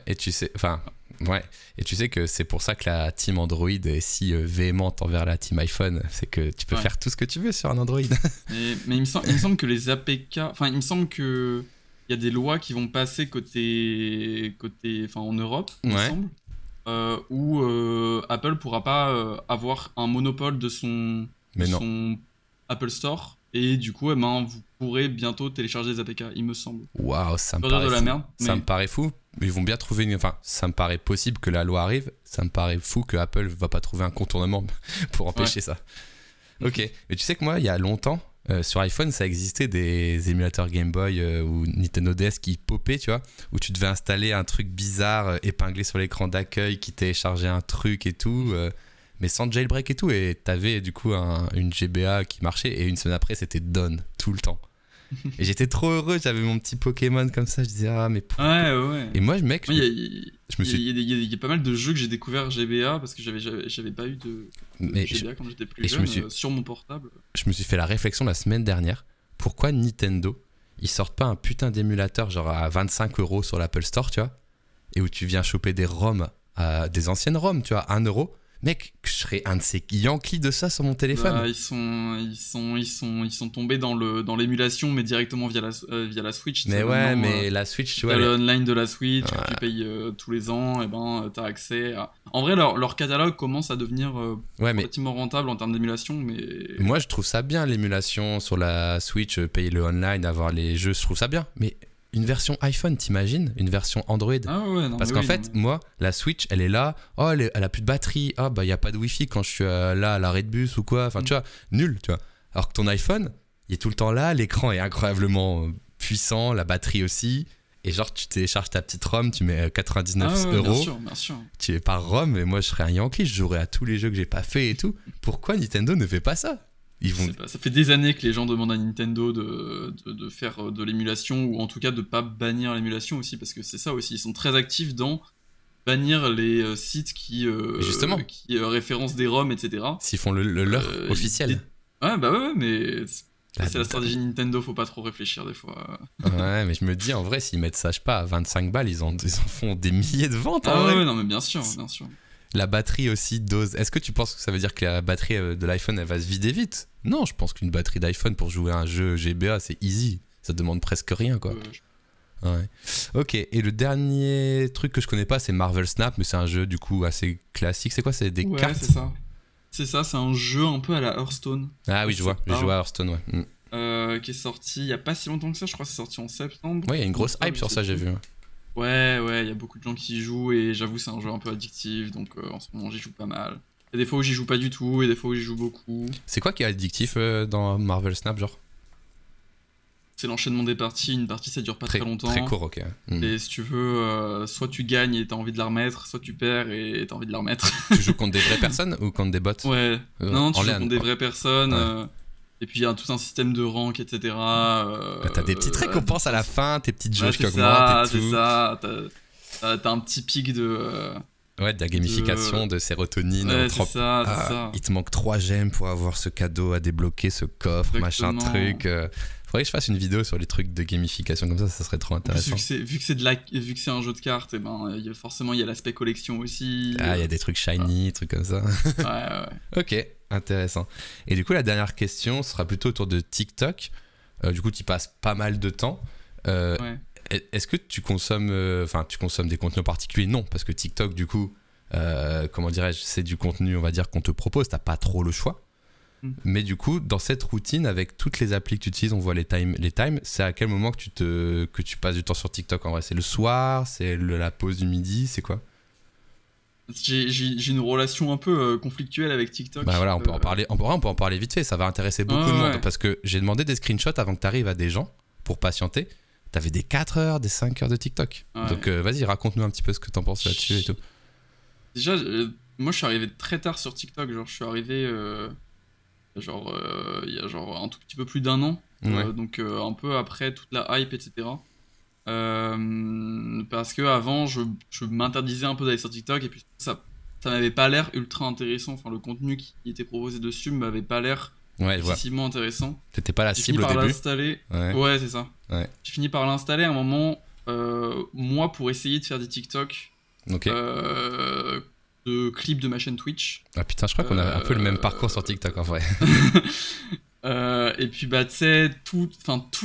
et tu sais, enfin, ouais. Et tu sais que c'est pour ça que la team Android est si véhémente envers la team iPhone, c'est que tu peux faire tout ce que tu veux sur un Android. (laughs) mais il me, semble, il semble que les APK, enfin, il me semble que il y a des lois qui vont passer côté, côté, enfin, en Europe, il me semble. Euh, où euh, Apple pourra pas euh, avoir un monopole de son, Apple Store. Et du coup, eh ben, vous pourrez bientôt télécharger des APK, il me semble. Waouh, ça, me paraît, ça me paraît fou. Ils vont bien trouver une. Enfin, ça me paraît possible que la loi arrive. Ça me paraît fou que Apple va pas trouver un contournement (laughs) pour empêcher ça. Ok, mais tu sais que moi, il y a longtemps, euh, sur iPhone, ça existait des émulateurs Game Boy euh, ou Nintendo DS qui popaient, tu vois, où tu devais installer un truc bizarre euh, épinglé sur l'écran d'accueil qui téléchargeait un truc et tout, mais sans jailbreak et tout. Et t'avais du coup une GBA qui marchait et une semaine après, c'était done tout le temps et j'étais trop heureux, j'avais mon petit Pokémon comme ça, je disais ah mais pourquoi Et moi je, il y, a pas mal de jeux que j'ai découvert GBA parce que j'avais pas eu de, GBA quand j'étais plus jeune euh, sur mon portable. Je me suis fait la réflexion la semaine dernière, pourquoi Nintendo ils sortent pas un putain d'émulateur genre à 25 euros sur l'Apple Store, tu vois, et où tu viens choper des ROM, euh, des anciennes ROM, tu vois, 1 euro Mec, je serais un de ces Yankees de ça sur mon téléphone. Bah, ils, sont, ils, sont, ils, sont, ils sont tombés dans l'émulation, dans mais directement via la, euh, via la Switch. Mais ouais, mais euh, la Switch, tu vois. l'online de la Switch tu payes euh, tous les ans, et ben t'as accès à. En vrai, leur, leur catalogue commence à devenir ouais, relativement rentable en termes d'émulation, mais. Moi, je trouve ça bien l'émulation sur la Switch, payer le online, avoir les jeux, je trouve ça bien. Mais une version iPhone, t'imagines Une version Android. Ah Parce qu'en fait, moi, la Switch, elle est là. Oh, elle, a plus de batterie. Oh, bah, il n'y a pas de Wi-Fi quand je suis euh, là à l'arrêt de bus ou quoi. Enfin, mm. tu vois, nul, tu vois. Alors que ton iPhone, il est tout le temps là. L'écran est incroyablement euh, puissant, la batterie aussi. Et genre, tu télécharges ta petite ROM, tu mets 99 euh, ah euros. Tu es par ROM, et moi, je serais un Yankee, je jouerais à tous les jeux que j'ai pas fait et tout. Pourquoi Nintendo ne fait pas ça vont... ça fait des années que les gens demandent à Nintendo de, faire euh, de l'émulation ou en tout cas de pas bannir l'émulation aussi parce que c'est ça aussi ils sont très actifs dans bannir les euh, sites qui euh, qui référencent des roms etc s'ils font le, leur officiel ouais bah ouais, mais c'est la stratégie Nintendo, faut pas trop réfléchir des fois. ouais, mais je me dis en vrai, s'ils mettent ça, je sais pas, à 25 balles, ils en, font des milliers de ventes. Ah ouais, vrai. non, mais bien sûr, bien sûr. La batterie aussi dose. Est-ce que tu penses que ça veut dire que la batterie euh, de l'iPhone, elle va se vider vite Non, je pense qu'une batterie d'iPhone pour jouer à un jeu GBA, c'est easy. Ça demande presque rien, quoi. Ok, et le dernier truc que je connais pas, c'est Marvel Snap, mais c'est un jeu du coup assez classique. C'est quoi C'est des ouais, cartes c'est ça. C'est ça, c'est un jeu un peu à la Hearthstone. Ah oui, je vois, j'ai ah. joué à Hearthstone, ouais. Mm. Euh, qui est sorti il y a pas si longtemps que ça, je crois que c'est sorti en septembre. Ouais, il y a une grosse ah, hype sur ça, j'ai vu. Ouais, ouais, il y a beaucoup de gens qui y jouent et j'avoue, c'est un jeu un peu addictif, donc euh, en ce moment, j'y joue pas mal. Il y a des fois où j'y joue pas du tout et des fois où j'y joue beaucoup. C'est quoi qui est addictif euh, dans Marvel Snap, genre c'est l'enchaînement des parties. Une partie, ça dure pas très, longtemps. Très court, ok. Hmm. Et si tu veux, euh, soit tu gagnes et t'as envie de la remettre, soit tu perds et t'as envie de la remettre. tu joues contre des vraies personnes ou contre des bots Ouais. non, tu joues contre des vraies personnes. Et puis il y a tout un système de rank, etc. Euh, bah, t'as des petites récompenses euh, à la fin, tes petites jauges qui augmentent et C'est ça, t'as un petit pic de. Euh, ouais, de la gamification, de, sérotonine. Ouais, c'est ça, ah, ça. Il te manque 3 gemmes pour avoir ce cadeau à débloquer, ce coffre, machin truc faudrait que je fasse une vidéo sur les trucs de gamification comme ça, ça serait trop intéressant. Vu que c'est, de la, vu que c'est un jeu de cartes, et eh ben, y forcément il y a l'aspect collection aussi. Ah, il y a des trucs shiny, trucs comme ça. Ouais, ouais. (laughs) ok, intéressant. Et du coup, la dernière question sera plutôt autour de TikTok. Euh, du coup, tu passes pas mal de temps. Euh, est-ce que tu consommes, euh, enfin, tu consommes des contenus particuliers Non, parce que TikTok, du coup, comment dirais-je, c'est du contenu, on va dire, qu'on te propose. Tu T'as pas trop le choix. Mm. Mais du coup, dans cette routine, avec toutes les applis que tu utilises, on voit les times. Les times, c'est à quel moment que tu, te, que tu passes du temps sur TikTok en vrai C'est le soir C'est la pause du midi C'est quoi j'ai une relation un peu euh, conflictuelle avec TikTok. Bah voilà, on peut, en euh, parler, on, on peut en parler vite fait, ça va intéresser beaucoup de monde parce que j'ai demandé des screenshots avant que tu arrives à des gens pour patienter. T'avais des 4 heures, des 5 heures de TikTok. Donc euh, vas-y, raconte-nous un petit peu ce que t'en penses là-dessus et tout. Déjà, moi je suis arrivé très tard sur TikTok, genre je suis arrivé genre euh, il y a genre un tout petit peu plus d'un an, euh, donc euh, un peu après toute la hype, etc. parce que avant, je, je m'interdisais un peu d'aller sur TikTok et puis ça, ça m'avait pas l'air ultra intéressant. Enfin, le contenu qui était proposé dessus m'avait pas l'air ouais, excessivement intéressant. T'étais pas la cible au début. Ouais, ouais c'est ça. Ouais. J'ai fini par l'installer à un moment, moi, pour essayer de faire des TikTok. Ok de clips de ma chaîne Twitch. Ah putain, je crois qu'on a un peu le même euh, parcours sur TikTok en vrai. (laughs) Euh, et puis bah tu sais, tous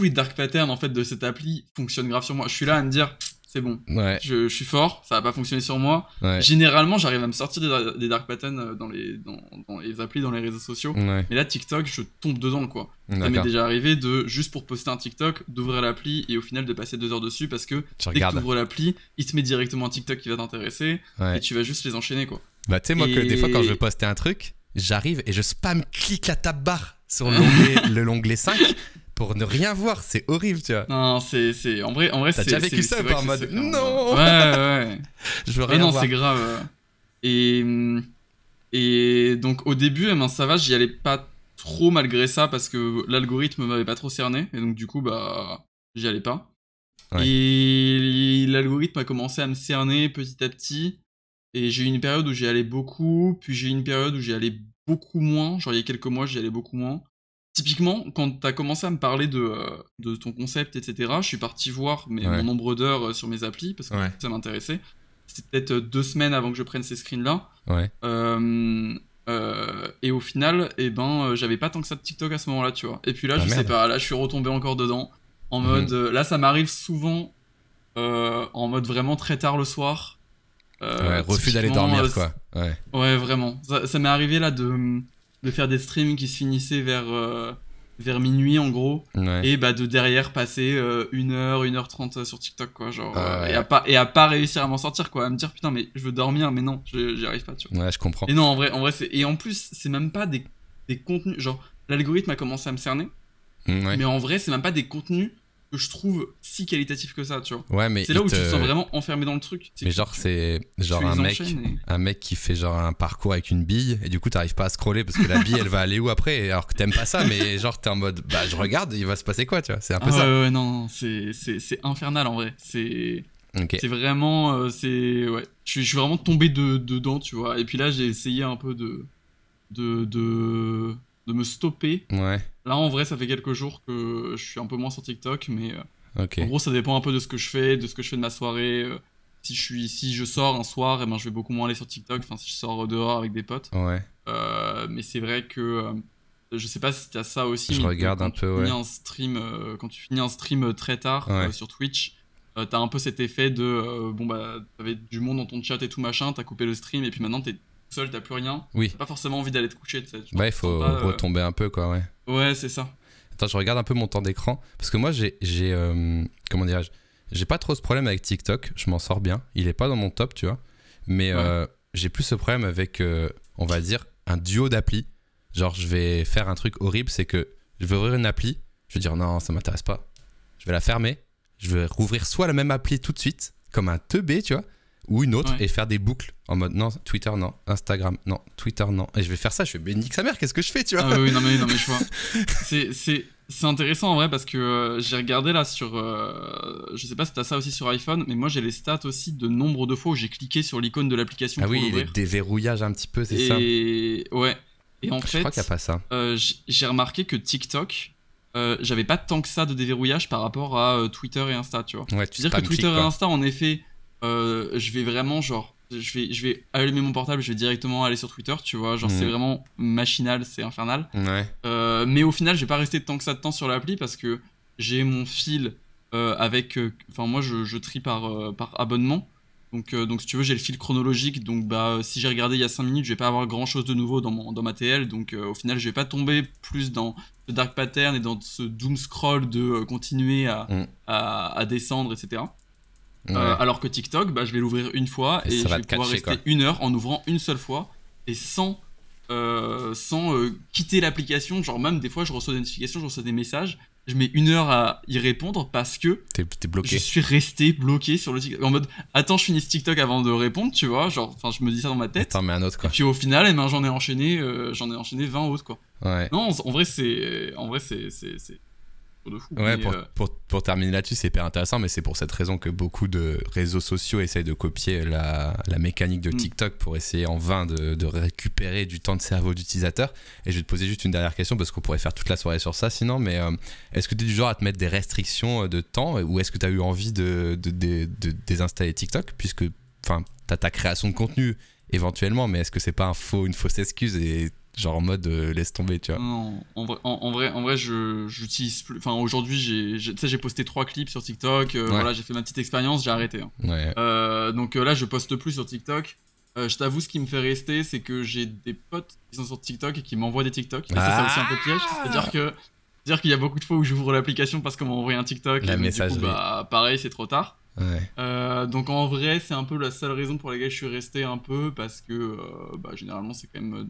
les dark patterns en fait de cette appli fonctionnent grave sur moi. Je suis là à me dire, c'est bon. Je, suis fort, ça va pas fonctionner sur moi. Généralement, j'arrive à me sortir des, dark patterns euh, dans les, dans, les applis, dans les réseaux sociaux. Mais là, TikTok, je tombe dedans, quoi. Ça m'est déjà arrivé de, juste pour poster un TikTok, d'ouvrir l'appli et au final de passer deux heures dessus parce que tu dès que tu ouvres l'appli, il te met directement un TikTok qui va t'intéresser et tu vas juste les enchaîner, quoi. Bah, tu sais, moi, que des fois, quand je veux poster un truc, j'arrive et je spam clique la tab barre sur (laughs) le l'onglet 5 pour ne rien voir. C'est horrible, tu vois. Non, c'est, c'est... En vrai, en vrai, T'as c'est... déjà vécu ça en mode non (laughs) Ouais, ouais, ouais. Je veux non, c'est grave. Et, hum, et donc au début, eh ben, ça va, j'y allais pas trop malgré ça parce que l'algorithme m'avait pas trop cerné. Et donc du coup, bah, j'y allais pas. Et l'algorithme a commencé à me cerner petit à petit. Et j'ai eu une période où j'y allais beaucoup, puis j'ai eu une période où j'y allais beaucoup moins. Genre il y a quelques mois, j'y allais beaucoup moins. Typiquement, quand tu as commencé à me parler de, euh, ton concept, etc., je suis parti voir mon nombre d'heures euh, sur mes applis parce que ça m'intéressait. C'était peut-être euh, deux semaines avant que je prenne ces screens-là. et au final, eh ben, j'avais pas tant que ça de TikTok à ce moment-là, tu vois. Et puis là, ah, je sais pas, là, je suis retombé encore dedans. En mhm. mode, là, ça m'arrive souvent en mode vraiment très tard le soir. refus d'aller dormir, quoi. Ouais, vraiment. ça m'est arrivé là de de faire des streams qui se finissaient vers, euh, vers minuit en gros, et bah de derrière passer euh, une heure, une heure trente euh, sur TikTok, quoi, genre, ah et, à pas, et à pas réussir à m'en sortir, quoi, à me dire putain, mais je veux dormir, mais non, j'y arrive pas, tu vois. Ouais, je comprends. Et non, en vrai, en vrai et en plus, c'est même pas des, contenus, genre, l'algorithme a commencé à me cerner, mmh, mais en vrai, c'est même pas des contenus que je trouve si qualitatif que ça, tu vois. Ouais, mais c'est là où tu te sens vraiment enfermé dans le truc. Mais genre, c'est genre un mec, un mec qui fait genre un parcours avec une bille et du coup, t'arrives pas à scroller parce que la bille, elle va aller où après Alors que t'aimes pas ça, mais genre, t'es en mode, bah, je regarde, il va se passer quoi, tu vois. C'est un peu ah ça. Ouais, ouais, non, c'est infernal en vrai. C'est. C'est vraiment. Euh, c'est ouais. je, suis vraiment tombé dedans, tu vois. Et puis là, j'ai essayé un peu de, de de me stopper. Ouais. Là, en vrai, ça fait quelques jours que je suis un peu moins sur TikTok, mais euh, en gros, ça dépend un peu de ce que je fais, de ce que je fais de ma soirée. Euh, si je suis, si je sors un soir, et eh ben, je vais beaucoup moins aller sur TikTok. Enfin, si je sors dehors avec des potes. Euh, mais c'est vrai que je sais pas si tu as ça aussi. Je regarde un peu. un stream, quand tu finis un stream très tard sur Twitch, tu t'as un peu cet effet de bon bah t'avais du monde dans ton chat et tout machin, t'as coupé le stream et puis maintenant t'es seul, t'as plus rien. Oui. T'as pas forcément envie d'aller te coucher. ouais, il faut euh, retomber un peu, quoi, ouais. Ouais, c'est ça. Attends, je regarde un peu mon temps d'écran. Parce que moi, j'ai. Euh, comment dirais-je J'ai pas trop ce problème avec TikTok. Je m'en sors bien. Il est pas dans mon top, tu vois. Mais euh, j'ai plus ce problème avec, on va dire, un duo d'appli Genre, je vais faire un truc horrible, c'est que je vais ouvrir une appli, je vais dire non, ça m'intéresse pas. Je vais la fermer, je vais rouvrir soit la même appli tout de suite, comme un teubé, tu vois, ou une autre et faire des boucles en mode non, Twitter non, Instagram non, Twitter non. Et je vais faire ça, je vais bénir sa mère, qu'est-ce que je fais, tu vois ah, oui, non, mais, non, mais je vois. (laughs) c'est c'est intéressant en vrai parce que euh, j'ai regardé là sur. Euh, je sais pas si t'as ça aussi sur iPhone, mais moi j'ai les stats aussi de nombre de fois où j'ai cliqué sur l'icône de l'application. Ah oui, des déverrouillages un petit peu, c'est ça Ouais. Et en fait. Je crois qu'il n'y a pas ça. Euh, j'ai remarqué que TikTok, j'avais pas tant que ça de déverrouillage par rapport à Twitter et Insta, tu vois. Ouais, tu cest dire que Twitter et Insta, en effet euh, je vais vraiment genre je vais, je vais allumer mon portable, je vais directement aller sur Twitter, tu vois. Genre, c'est mhm. vraiment machinal, c'est infernal. Euh, mais au final, j'ai pas resté tant que ça de temps sur l'appli parce que j'ai mon fil euh, avec. Enfin, moi, je, trie par, par abonnement. Donc, donc, si tu veux, j'ai le fil chronologique. Donc, bah, si j'ai regardé il y a 5 minutes, je vais pas avoir grand chose de nouveau dans, mon, dans ma TL. Donc, au final, je vais pas tomber plus dans le dark pattern et dans ce doom scroll de continuer à, mm. à, à, descendre, etc. Euh, alors que TikTok, bah, je vais l'ouvrir une fois et, je vais pouvoir rester une heure en ouvrant une seule fois et sans, euh, sans euh, quitter l'application. Genre, même des fois, je reçois des notifications, je reçois des messages. Je mets une heure à y répondre parce que je suis resté bloqué sur le TikTok. En mode, attends, je finis TikTok avant de répondre, tu vois. Genre, enfin, je me dis ça dans ma tête. un autre quoi. Et puis au final, et eh ben, j'en ai enchaîné, j'en ai enchaîné 20 autres quoi. Ouais. Non, en vrai, c'est, en vrai, c'est, Ouais, euh, pour, terminer là-dessus, c'est hyper intéressant, mais c'est pour cette raison que beaucoup de réseaux sociaux essayent de copier la, mécanique de hmm. TikTok pour essayer en vain de, récupérer du temps de cerveau d'utilisateur. Et je vais te poser juste une dernière question parce qu'on pourrait faire toute la soirée sur ça sinon, mais euh, est-ce que tu es du genre à te mettre des restrictions euh, de temps ou est-ce que tu as eu envie de, de, de désinstaller TikTok puisque tu as ta création de contenu éventuellement, mais est-ce que c'est pas un faux, une fausse excuse et Genre en mode euh, laisse tomber, tu vois. Non, en vrai, en, vrai, je, j'utilise plus. Enfin, aujourd'hui, j'ai, posté trois clips sur TikTok. Euh, voilà, j'ai fait ma petite expérience, j'ai arrêté. Hein. Euh, donc là, je poste plus sur TikTok. je t'avoue, ce qui me fait rester, c'est que j'ai des potes qui sont sur TikTok et qui m'envoient des TikTok. C'est ça, c'est aussi un peu piège. Ah c'est-à-dire que dire qu'il y a beaucoup de fois où j'ouvre l'application parce qu'on m'a envoyé un TikTok. La message bah, pareil, c'est trop tard. donc en vrai, c'est un peu la seule raison pour laquelle je suis resté un peu parce que bah, généralement c'est quand même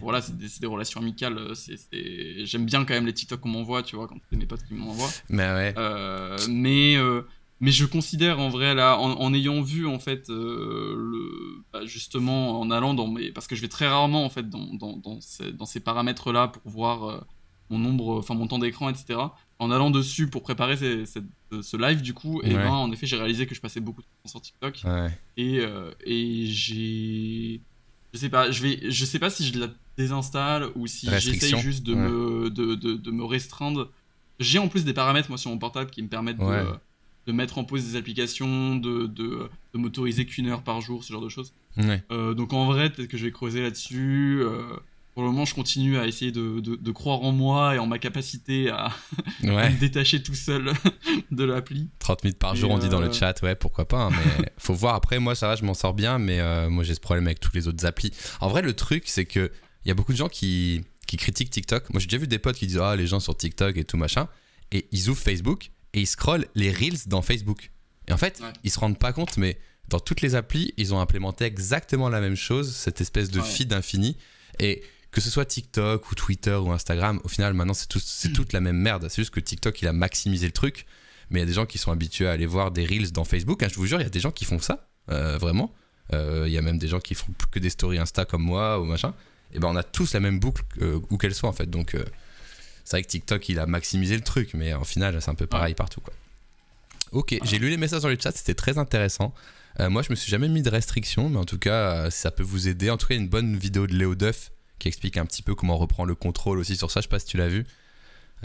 voilà, c'est des, relations amicales. Euh, c'est, J'aime bien quand même les TikTok qu'on m'envoie, tu vois, quand c'est mes potes qui m'envoient. Bah euh, mais ouais. Euh, mais, mais je considère en vrai, là, en, ayant vu, en fait, le, bah, justement, en allant dans mes. Parce que je vais très rarement, en fait, dans, dans, ces, paramètres-là pour voir mon nombre, enfin, mon temps d'écran, etc. En allant dessus pour préparer ce live, du coup, et eh ben, en effet, j'ai réalisé que je passais beaucoup de temps sur TikTok. Et, et j'ai je sais pas, je vais, je sais pas si je la désinstalle ou si j'essaye juste de, me, de, me restreindre. J'ai en plus des paramètres moi sur mon portable qui me permettent de, mettre en pause des applications, de, de, m'autoriser qu'une heure par jour, ce genre de choses. Euh, donc en vrai, peut-être que je vais creuser là-dessus. Euh, pour le moment, je continue à essayer de, de, croire en moi et en ma capacité à, (laughs) me détacher tout seul (laughs) de l'appli. 30 minutes par jour, on dit dans le euh, chat, ouais, pourquoi pas. Hein, mais (laughs) faut voir. Après, moi, ça va, je m'en sors bien, mais euh, moi, j'ai ce problème avec toutes les autres applis. En vrai, le truc, c'est que il y a beaucoup de gens qui, qui critiquent TikTok. Moi, j'ai déjà vu des potes qui disent, ah, les gens sur TikTok et tout machin. Et ils ouvrent Facebook et ils scrollent les Reels dans Facebook. Et en fait, ils ils se rendent pas compte, mais dans toutes les applis, ils ont implémenté exactement la même chose, cette espèce de feed infini. Et que ce soit TikTok ou Twitter ou Instagram, au final, maintenant, c'est hmm. toute la même merde. C'est juste que TikTok, il a maximisé le truc. Mais il y a des gens qui sont habitués à aller voir des reels dans Facebook. Hein, je vous jure, il y a des gens qui font ça, euh, vraiment. Euh, il y a même des gens qui font plus que des stories Insta comme moi ou machin. Et ben, on a tous la même boucle, euh, où qu'elle soit, en fait. Donc, c'est vrai que TikTok, il a maximisé le truc. Mais en final, c'est un peu pareil partout, quoi. Ok, j'ai lu les messages dans les chat, c'était très intéressant. moi, je me suis jamais mis de restrictions, mais en tout cas, ça peut vous aider. En tout cas, une bonne vidéo de Léo Duff qui explique un petit peu comment on reprend le contrôle aussi sur ça. Je sais pas si tu l'as vu.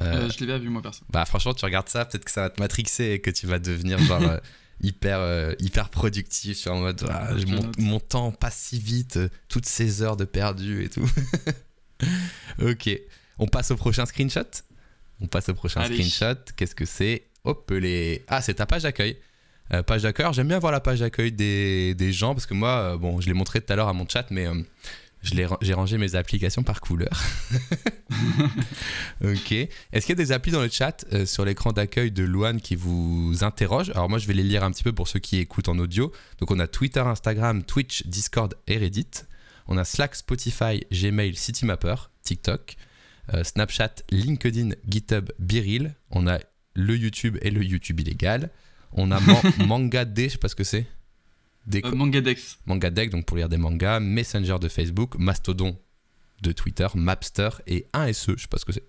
Euh, euh, je l'ai bien vu moi personne. Bah franchement, tu regardes ça, peut-être que ça va te matrixer et que tu vas devenir genre (laughs) euh, hyper hyper productif, sur en mode ah, mon, mon, temps passe si vite, toutes ces heures de perdu et tout. (laughs) ok, on passe au prochain screenshot. On passe au prochain screenshot. Qu'est-ce que c'est Hop les ah c'est ta page d'accueil. page d'accueil, j'aime bien voir la page d'accueil des, des, gens parce que moi, bon, je l'ai montré tout à l'heure à mon chat, mais j'ai rangé mes applications par couleur. (laughs) ok. Est-ce qu'il y a des applis dans le chat euh, sur l'écran d'accueil de Luan qui vous interrogent Alors moi, je vais les lire un petit peu pour ceux qui écoutent en audio. Donc on a Twitter, Instagram, Twitch, Discord et Reddit. On a Slack, Spotify, Gmail, CityMapper, TikTok, euh, Snapchat, LinkedIn, GitHub, Biril. On a le YouTube et le YouTube illégal. On a (laughs) Manga D, je sais pas ce que c'est. Euh, Manga Euh, Mangadex. Mangadex, donc pour lire des mangas, Messenger de Facebook, Mastodon de Twitter, Mapster et 1SE, je sais pas ce que c'est.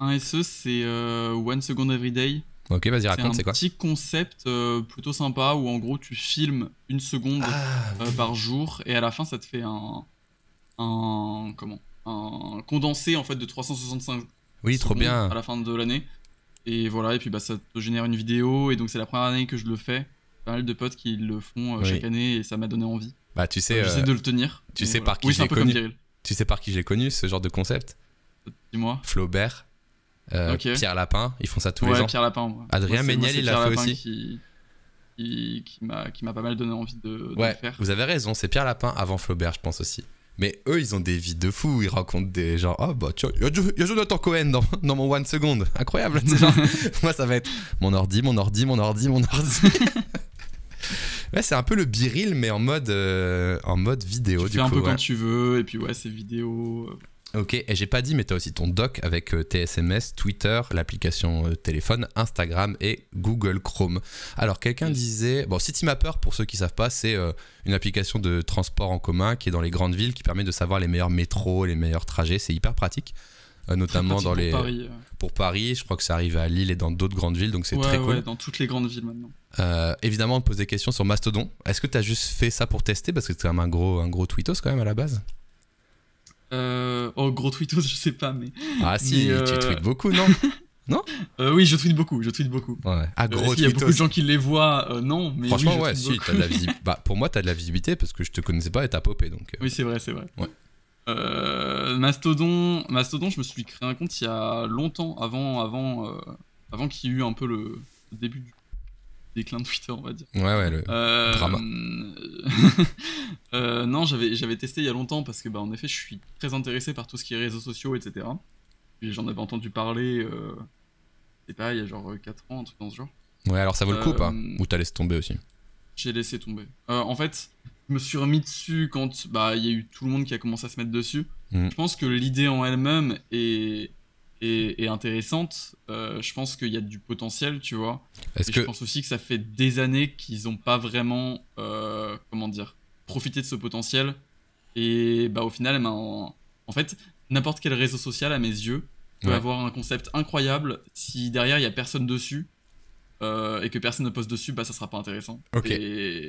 1SE, c'est euh, One Second Every Day. Ok, vas-y, raconte, c'est quoi C'est un petit concept euh, plutôt sympa où en gros tu filmes une seconde ah, par jour et à la fin ça te fait un. un comment Un condensé en fait de 365. Oui, trop bien. À la fin de l'année. Et voilà, et puis bah, ça te génère une vidéo et donc c'est la première année que je le fais pas mal de potes qui le font euh, chaque année et ça m'a donné envie. Bah, tu sais. J'essaie euh, de le tenir. Tu sais par qui oui, j'ai connu. Tu sais par qui j'ai connu ce genre de concept euh, Dis-moi. Flaubert, euh, Pierre Lapin, ils font ça tous les ans. Pierre Lapin, Adrien moi, Méniel, il l'a fait aussi. Qui, qui, qui m'a pas mal donné envie de, de ouais, le faire. Vous avez raison, c'est Pierre Lapin avant Flaubert, je pense aussi. Mais eux, ils ont des vies de fous. Ils racontent des gens. oh, bah, tiens, il y, a Jonathan Cohen dans, (laughs) mon one second. Incroyable. (laughs) moi, ça va être mon ordi, mon ordi, mon ordi, mon ordi. (laughs) ouais, c'est un peu le biril, mais en mode, euh, en mode vidéo. Tu fais un peu quand tu veux, et puis ouais, c'est vidéo. Euh. Ok, et j'ai pas dit, mais t'as aussi ton doc avec euh, TSMS, Twitter, l'application euh, téléphone, Instagram et Google Chrome. Alors, quelqu'un disait, bon, CityMapper, pour ceux qui savent pas, c'est euh, une application de transport en commun qui est dans les grandes villes, qui permet de savoir les meilleurs métros, les meilleurs trajets, c'est hyper pratique. Notamment dans les. Pour Paris. je crois que ça arrive à Lille et dans d'autres grandes villes, donc c'est très ouais, cool. dans toutes les grandes villes maintenant. évidemment, on te pose des questions sur Mastodon. Est-ce que t'as juste fait ça pour tester Parce que c'est quand un gros, un gros tweetos quand même à la base. Euh, oh, gros tweetos, (laughs) je sais pas, mais. Ah, si, tu euh, tweets beaucoup, non (laughs) Non euh, Oui, je tweete beaucoup, je tweete beaucoup. Ah, gros Il y a beaucoup de gens qui les voient, non, mais. Franchement, oui, je ouais, si, as de la (laughs) visibilité. Bah, pour moi, t'as de la visibilité parce que je te connaissais pas et t'as popé, donc. Oui, c'est vrai, c'est vrai. Mastodon, Mastodon, je me suis créé un compte il y a longtemps, avant, avant, avant qu'il y ait eu un peu le début du déclin de Twitter, on va dire. Ouais, ouais, le euh, (laughs) euh, non, j'avais, testé il y a longtemps parce que, bah, en effet, je suis très intéressé par tout ce qui est réseaux sociaux, etc. Et j'en avais entendu parler, euh, il y a genre 4 euh, ans, un truc dans ce genre. Ouais, alors ça vaut le coup ou pas Ou t'as laissé tomber aussi J'ai laissé tomber. en fait, je me suis remis dessus quand bah, il y a eu tout le monde qui a commencé à se mettre dessus. Hmm. Je pense que l'idée en elle-même est et intéressante, euh, je pense qu'il y a du potentiel, tu vois. je pense aussi que ça fait des années qu'ils n'ont pas vraiment, euh, comment dire, profité de ce potentiel. Et bah, au final, eh ben, en... fait, n'importe quel réseau social, à mes yeux, peut avoir un concept incroyable si derrière il y a personne dessus euh, et que personne ne poste dessus, bah ça sera pas intéressant. Ok.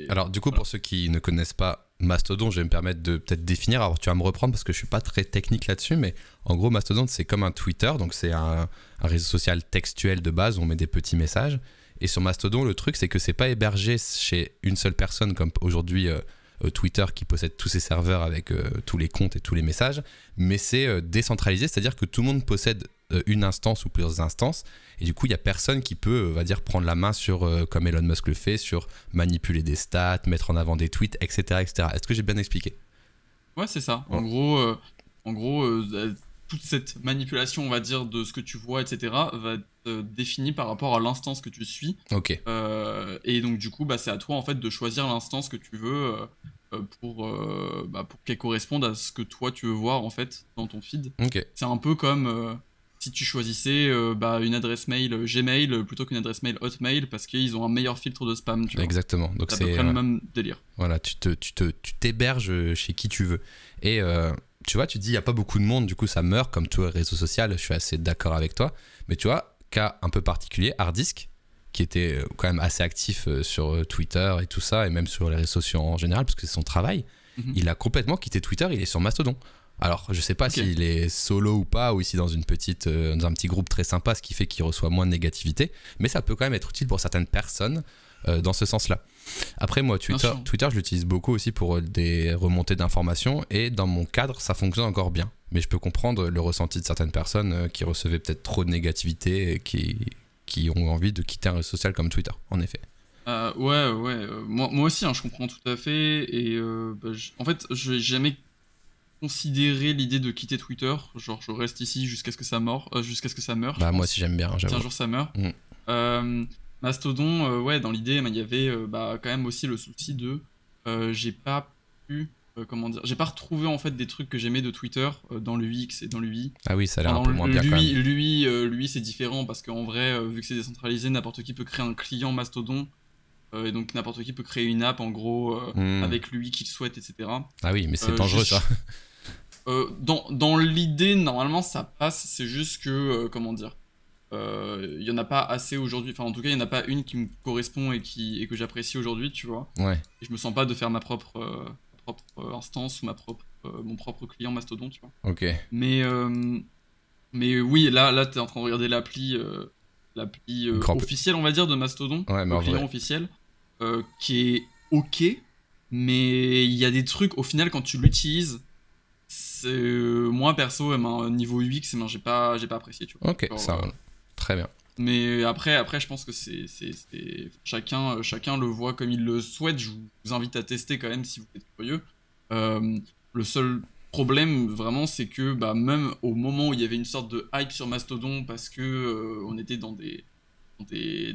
Alors du coup, pour ceux qui ne connaissent pas Mastodon, je vais me permettre de peut-être définir. Alors tu vas me reprendre parce que je suis pas très technique là-dessus, mais en gros Mastodon c'est comme un Twitter, donc c'est un, réseau social textuel de base. Où on met des petits messages. Et sur Mastodon, le truc c'est que c'est pas hébergé chez une seule personne comme aujourd'hui. Euh, euh, Twitter qui possède tous ses serveurs avec tous les comptes et tous les messages, mais c'est décentralisé, c'est-à-dire que tout le monde possède euh, une instance ou plusieurs instances. Et du coup, il n'y a personne qui peut, euh, va dire, prendre la main sur, euh, comme Elon Musk le fait, sur manipuler des stats, mettre en avant des tweets, etc. etc. Est-ce que j'ai bien expliqué Ouais, c'est ça. En gros, en gros toute cette manipulation, on va dire, de ce que tu vois, etc., va être définie par rapport à l'instance que tu suis. Ok. et donc, du coup, bah, c'est à toi, en fait, de choisir l'instance que tu veux pour, bah, pour qu'elle corresponde à ce que toi, tu veux voir, en fait, dans ton feed. C'est un peu comme si tu choisissais euh, bah, une adresse mail Gmail plutôt qu'une adresse mail Hotmail parce qu'ils ont un meilleur filtre de spam. Tu vois. Exactement. Donc c'est euh, délire. Voilà, tu te, tu te, tu t'héberges chez qui tu veux. Et euh, tu vois, tu dis il y a pas beaucoup de monde, du coup ça meurt comme tout réseau social. Je suis assez d'accord avec toi. Mais tu vois, cas un peu particulier, Hardisk qui était quand même assez actif sur Twitter et tout ça et même sur les réseaux sociaux en général parce que c'est son travail. Mhm. Il a complètement quitté Twitter, il est sur Mastodon. Alors, je sais pas s'il est solo ou pas, ou ici dans une petite, euh, dans un petit groupe très sympa, ce qui fait qu'il reçoit moins de négativité. Mais ça peut quand même être utile pour certaines personnes euh, dans ce sens-là. Après, moi, Twitter, Twitter je l'utilise beaucoup aussi pour euh, des remontées d'informations. Et dans mon cadre, ça fonctionne encore bien. Mais je peux comprendre le ressenti de certaines personnes qui recevaient peut-être trop de négativité et qui, qui ont envie de quitter un réseau social comme Twitter, en effet. ouais, ouais. moi, aussi, hein, je comprends tout à fait. Et bah, en fait, je n'ai jamais considérer l'idée de quitter Twitter. Genre, je reste ici jusqu'à ce que ça meure. jusqu'à ce que ça meure. Bah, moi si j'aime bien. Si un jour ça meurt. Mm. Euh, Mastodon, euh, ouais, dans l'idée, ben, il y avait euh, bah, quand même aussi le souci de j'ai pas pu. Comment dire J'ai pas retrouvé en fait des trucs que j'aimais de Twitter dans l'UX et dans l'UI. Ah oui, ça a l'air un peu moins bien. Lui, lui, lui c'est différent parce qu'en vrai, vu que c'est décentralisé, n'importe qui peut créer un client Mastodon et donc n'importe qui peut créer une app en gros mm. avec lui qu'il souhaite, etc. Ah oui, mais c'est dangereux ça. Euh, dans, l'idée, normalement, ça passe. C'est juste que, euh, comment dire, il euh, n'y en a pas assez aujourd'hui. Enfin, en tout cas, il n'y en a pas une qui me correspond et, qui, et que j'apprécie aujourd'hui, tu vois. Ouais. Et je me sens pas de faire ma propre, propre instance ou ma propre, mon propre client Mastodon, tu vois. Ok. Mais, mais oui, là, là, es en train de regarder l'appli l'appli officielle, on va dire, de Mastodon, le client officiel, qui est ok, mais il y a des trucs, au final, quand tu l'utilises, euh, moi perso, niveau UX, j'ai pas, j'ai pas apprécié. Tu Ok, ça va. Euh, très bien. Mais après, après, je pense que c'est, chacun, euh, chacun le voit comme il le souhaite. Je vous invite à tester quand même si vous êtes curieux. le seul problème vraiment, c'est que bah, même au moment où il y avait une sorte de hype sur Mastodon parce que on était dans des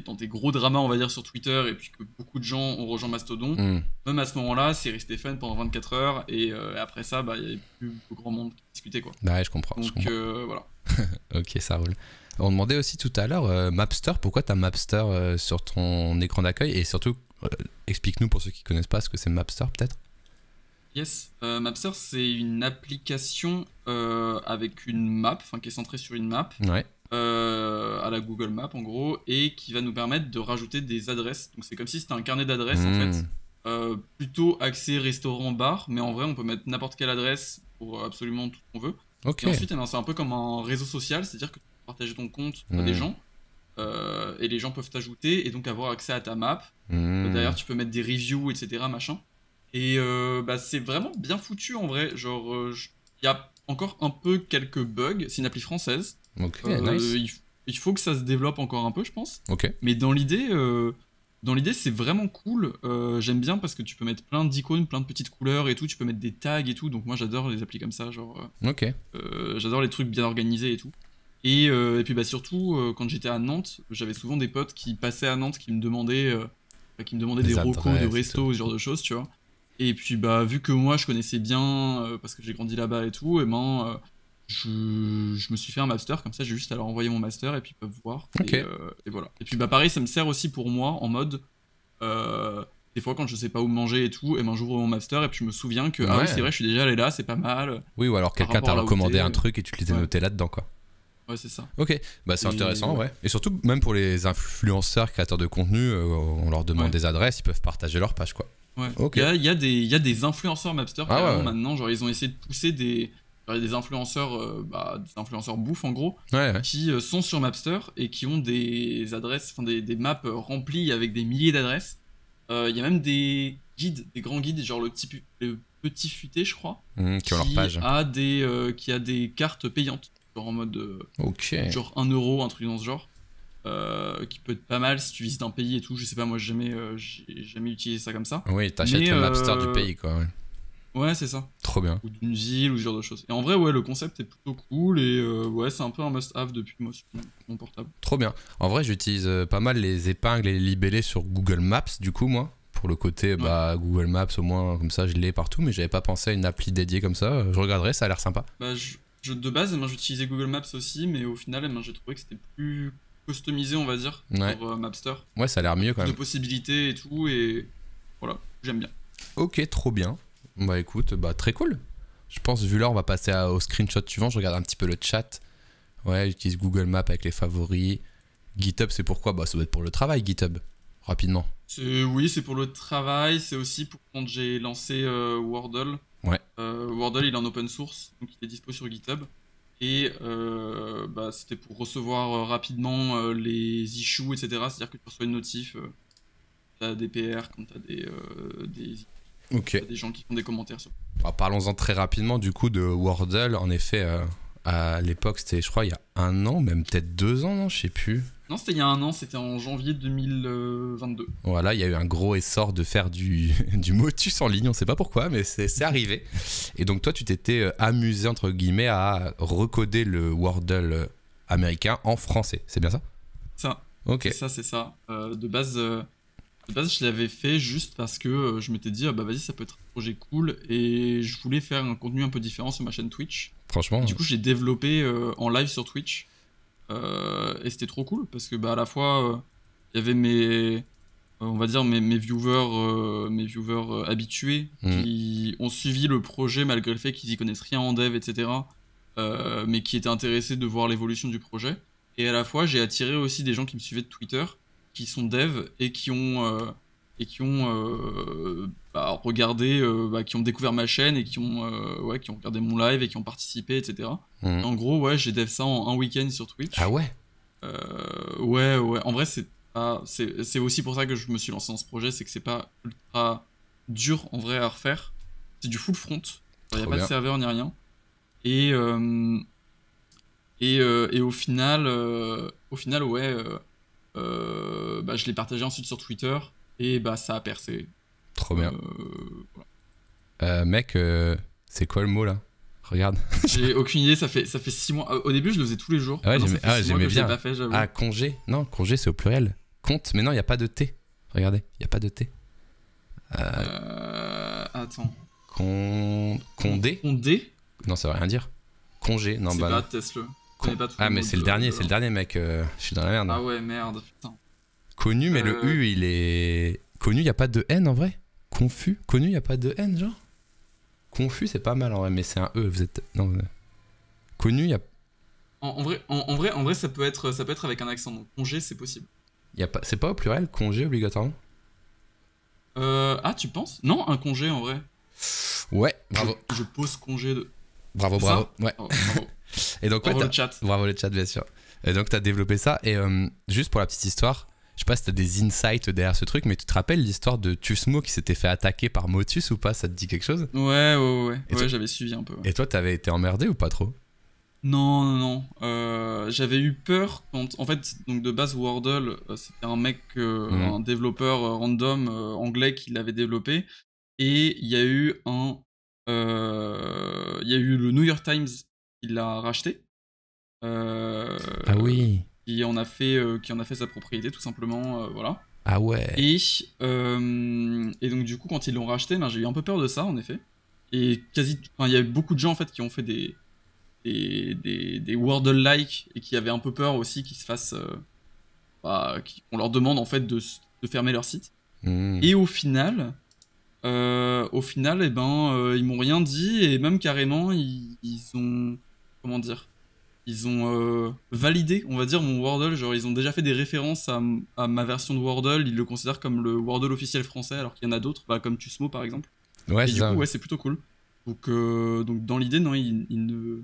dans des, gros dramas, on va dire, sur Twitter, et puis que beaucoup de gens ont rejoint Mastodon, hmm. même à ce moment-là, c'est resté fun pendant 24 heures, et euh, après ça, bah, il n'y avait plus beaucoup grand monde qui discutait. Quoi. Bah je comprends. Donc, euh, voilà. (laughs) ok, ça roule. On demandait aussi tout à l'heure, euh, Mapster, pourquoi tu as Mapster sur ton écran d'accueil, et surtout, explique-nous pour ceux qui ne connaissent pas ce que c'est Mapster, peut-être Yes, Mapster, c'est une application avec une map, enfin qui est centrée sur une map. Ouais euh, à la Google Map en gros, et qui va nous permettre de rajouter des adresses. Donc c'est comme si c'était un carnet d'adresses en fait, hmm. euh, plutôt accès restaurant-bar, mais en vrai on peut mettre n'importe quelle adresse pour absolument tout ce qu'on veut. Et ensuite eh ben, c'est un peu comme un réseau social, c'est-à-dire que tu peux partager ton compte des hmm. gens. Euh, et les gens peuvent t'ajouter et donc avoir accès à ta map. Hmm. D'ailleurs, tu peux mettre des reviews, etc. Machin. Et bah, c'est vraiment bien foutu en vrai. Genre, il y a encore un peu quelques bugs. C'est une appli française. Euh, il, faut que ça se développe encore un peu, je pense. Mais dans l'idée, euh, dans l'idée, c'est vraiment cool. Euh, j'aime bien parce que tu peux mettre plein d'icônes, plein de petites couleurs et tout. Tu peux mettre des tags et tout. Donc moi, j'adore les applis comme ça. Genre, ok. j'adore les trucs bien organisés et tout. Et, puis bah surtout, quand j'étais à Nantes, j'avais souvent des potes qui passaient à Nantes qui me demandaient, bah, qui me demandaient des, de resto, ce genre de choses, tu vois. Et puis bah vu que moi, je connaissais bien parce que j'ai grandi là-bas et tout, et ben je, je, me suis fait un master, comme ça j'ai juste à leur envoyer mon master et puis ils peuvent voir. Et, euh, voilà. Et puis bah pareil, ça me sert aussi pour moi en mode. Euh, des fois, quand je sais pas où manger et tout, et ben j'ouvre mon master et puis je me souviens que ah oui, c'est vrai, je suis déjà allé là, c'est pas mal. Oui, ou alors quelqu'un t'a recommandé un truc et tu te les as là-dedans, quoi. Ouais, c'est ça. Ok, bah c'est intéressant, ouais. Et surtout, même pour les influenceurs, créateurs de contenu, euh, on leur demande des adresses, ils peuvent partager leur page, quoi. Ouais. ok Il, y a, des, il y a des influenceurs master ah maintenant, genre ils ont essayé de pousser des, euh, des influenceurs, euh, bah, des influenceurs bouffe en gros, qui euh, sont sur Mapster et qui ont des adresses, enfin des, maps remplies avec des milliers d'adresses. Il y a même des guides, des grands guides, genre le petit, le petit futé, je crois, mmh, qui, leur page. A des, qui a des cartes payantes, genre en mode genre 1 euro, un truc dans ce genre. qui peut être pas mal si tu visites un pays et tout. Je sais pas, moi j'ai jamais, jamais utilisé ça comme ça. Oui, t'achètes le Mapster du pays quoi. Ouais. Ouais, c'est ça. Trop bien. Ou d'une ville, ou ce genre de choses. Et en vrai, ouais, le concept est plutôt cool et euh, ouais, c'est un peu un must-have depuis moi sur mon portable. Trop bien. En vrai, j'utilise euh, pas mal les épingles et les libellés sur Google Maps, du coup, moi. Pour le côté bah, Google Maps, au moins, comme ça, je l'ai partout, mais j'avais pas pensé à une appli dédiée comme ça. Je regarderai, ça a l'air sympa. Bah, je, de base, eh ben, j'utilisais Google Maps aussi, mais au final, eh ben, j'ai trouvé que c'était plus customisé, on va dire, pour euh, Mapster. Ouais, ça a l'air mieux quand même. De possibilités et tout, et voilà, j'aime bien. Ok, trop bien. Bah écoute, bah très cool. Je pense, vu là, on va passer au screenshot suivant. Je regarde un petit peu le chat. Ouais, j'utilise Google Maps avec les favoris. GitHub, c'est pourquoi Bah ça doit être pour le travail, GitHub, rapidement. Oui, c'est pour le travail. C'est aussi pour quand j'ai lancé euh, Wordle. Ouais. Euh, Wordle, il est en open source, donc il est dispo sur GitHub. Et euh, bah, c'était pour recevoir rapidement les issues, etc. C'est-à-dire que tu reçois une notif, tu des PR, quand t'as des, des Ok. Des gens qui font des commentaires sur. Bah, parlons-en très rapidement du coup de Wordle. En effet, euh, à l'époque, c'était, je crois, il y a un an, même peut-être deux ans, non, je sais plus. Non, c'était il y a un an, c'était en janvier 2022. Voilà, il y a eu un gros essor de faire du, (laughs) du motus en ligne, on ne sait pas pourquoi, mais c'est arrivé. Et donc toi, tu t'étais euh, amusé, entre guillemets, à recoder le Wordle euh, américain en français, c'est bien ça Ça. Ok. C'est ça, c'est ça. de base, je l'avais fait juste parce que euh, je m'étais dit, ah, bah vas-y, ça peut être un projet cool et je voulais faire un contenu un peu différent sur ma chaîne Twitch. Franchement. du coup, j'ai développé euh, en live sur Twitch euh, et c'était trop cool parce que bah, à la fois, il y avait mes, on va dire, mes, viewers, mes viewers habitués mm. qui ont suivi le projet malgré le fait qu'ils y connaissent rien en dev, etc. mais qui étaient intéressés de voir l'évolution du projet. Et à la fois, j'ai attiré aussi des gens qui me suivaient de Twitter qui sont devs et qui ont euh, et qui ont euh, bah, regardé, euh, bah, qui ont découvert ma chaîne et qui ont, ouais, qui ont regardé mon live et qui ont participé, etc. Mhm. en gros, ouais, j'ai dev ça en un week-end sur Twitch. Ah ouais Ouais, ouais. En vrai, c'est c'est aussi pour ça que je me suis lancé dans ce projet, c'est que c'est pas ultra dur en vrai à refaire. C'est du full front. Il n'y a pas de serveur ni rien. Et, et, et, au final, au final, ouais euh, bah, je l'ai partagé ensuite sur Twitter et bah ça a percé. Trop bien. Euh, euh, mec, c'est quoi le mot là Regarde. (laughs) J'ai aucune idée, ça fait, ça fait six mois. Au début, je le faisais tous les jours. Ah congé. Non, congé, c'est au pluriel. Compte, mais non, il n'y a pas de T. Regardez, il n'y a pas de T. Euh... attends. Con... Condé Non, ça veut rien dire. Congé, non, bah. Pas, Tesla. Ah, mais c'est le euh, dernier, c'est le dernier mec. Euh, je suis dans la merde. Ah ouais, merde, Connu, mais le euh. U, il est. Connu, y a pas de N en vrai Confu Connu, y a pas de N, genre Confu c'est pas mal en vrai, mais c'est un E. Vous êtes. Non. Connu, y a. En, vrai, en, vrai, ça peut être, ça peut être avec un accent. Donc congé, c'est possible. Y a pas, c'est pas au pluriel, congé obligatoirement. Euh, ah, tu penses Non, un congé en vrai. Ouais, bravo. Je, pose congé de. Bravo, bravo. ouais. Oh, et donc, bravo le chat. Bravo le chat, bien sûr. Et donc, tu as développé ça. Et euh, juste pour la petite histoire, je sais pas si tu as des insights derrière ce truc, mais tu te rappelles l'histoire de Tusmo qui s'était fait attaquer par Motus ou pas Ça te dit quelque chose Ouais, ouais, ouais. ouais, j'avais suivi un peu. Et toi, t'avais été emmerdé ou pas trop non, non, non. Euh, j'avais eu peur quand, en fait, donc de base Wordle, euh, c'était un mec, mmh. un développeur random anglais qui l'avait développé, et il y a eu un, il y a eu le New York Times il l'a racheté. Euh, ah oui. Qui en a fait, euh, qui en a fait sa propriété tout simplement, euh, voilà. Ah ouais. Et, et donc du coup quand ils l'ont racheté, ben, j'ai eu un peu peur de ça en effet. Et quasi, il y a eu beaucoup de gens en fait qui ont fait des des, des, des like et qui avaient un peu peur aussi qu'ils se fassent. Bah, qu'on leur demande en fait de, de fermer leur site. Hmm. Et au final, au final, et eh ben, ils m'ont rien dit et même carrément, ils, ils ont comment dire ils ont euh, validé, on va dire, mon Wordle. Genre, ils ont déjà fait des références à, ma version de Wordle. Ils le considèrent comme le Wordle officiel français, alors qu'il y en a d'autres, bah, comme Tusmo par exemple. Ouais, ouais, c'est plutôt cool. Donc, euh, donc dans l'idée, non, ils, ne,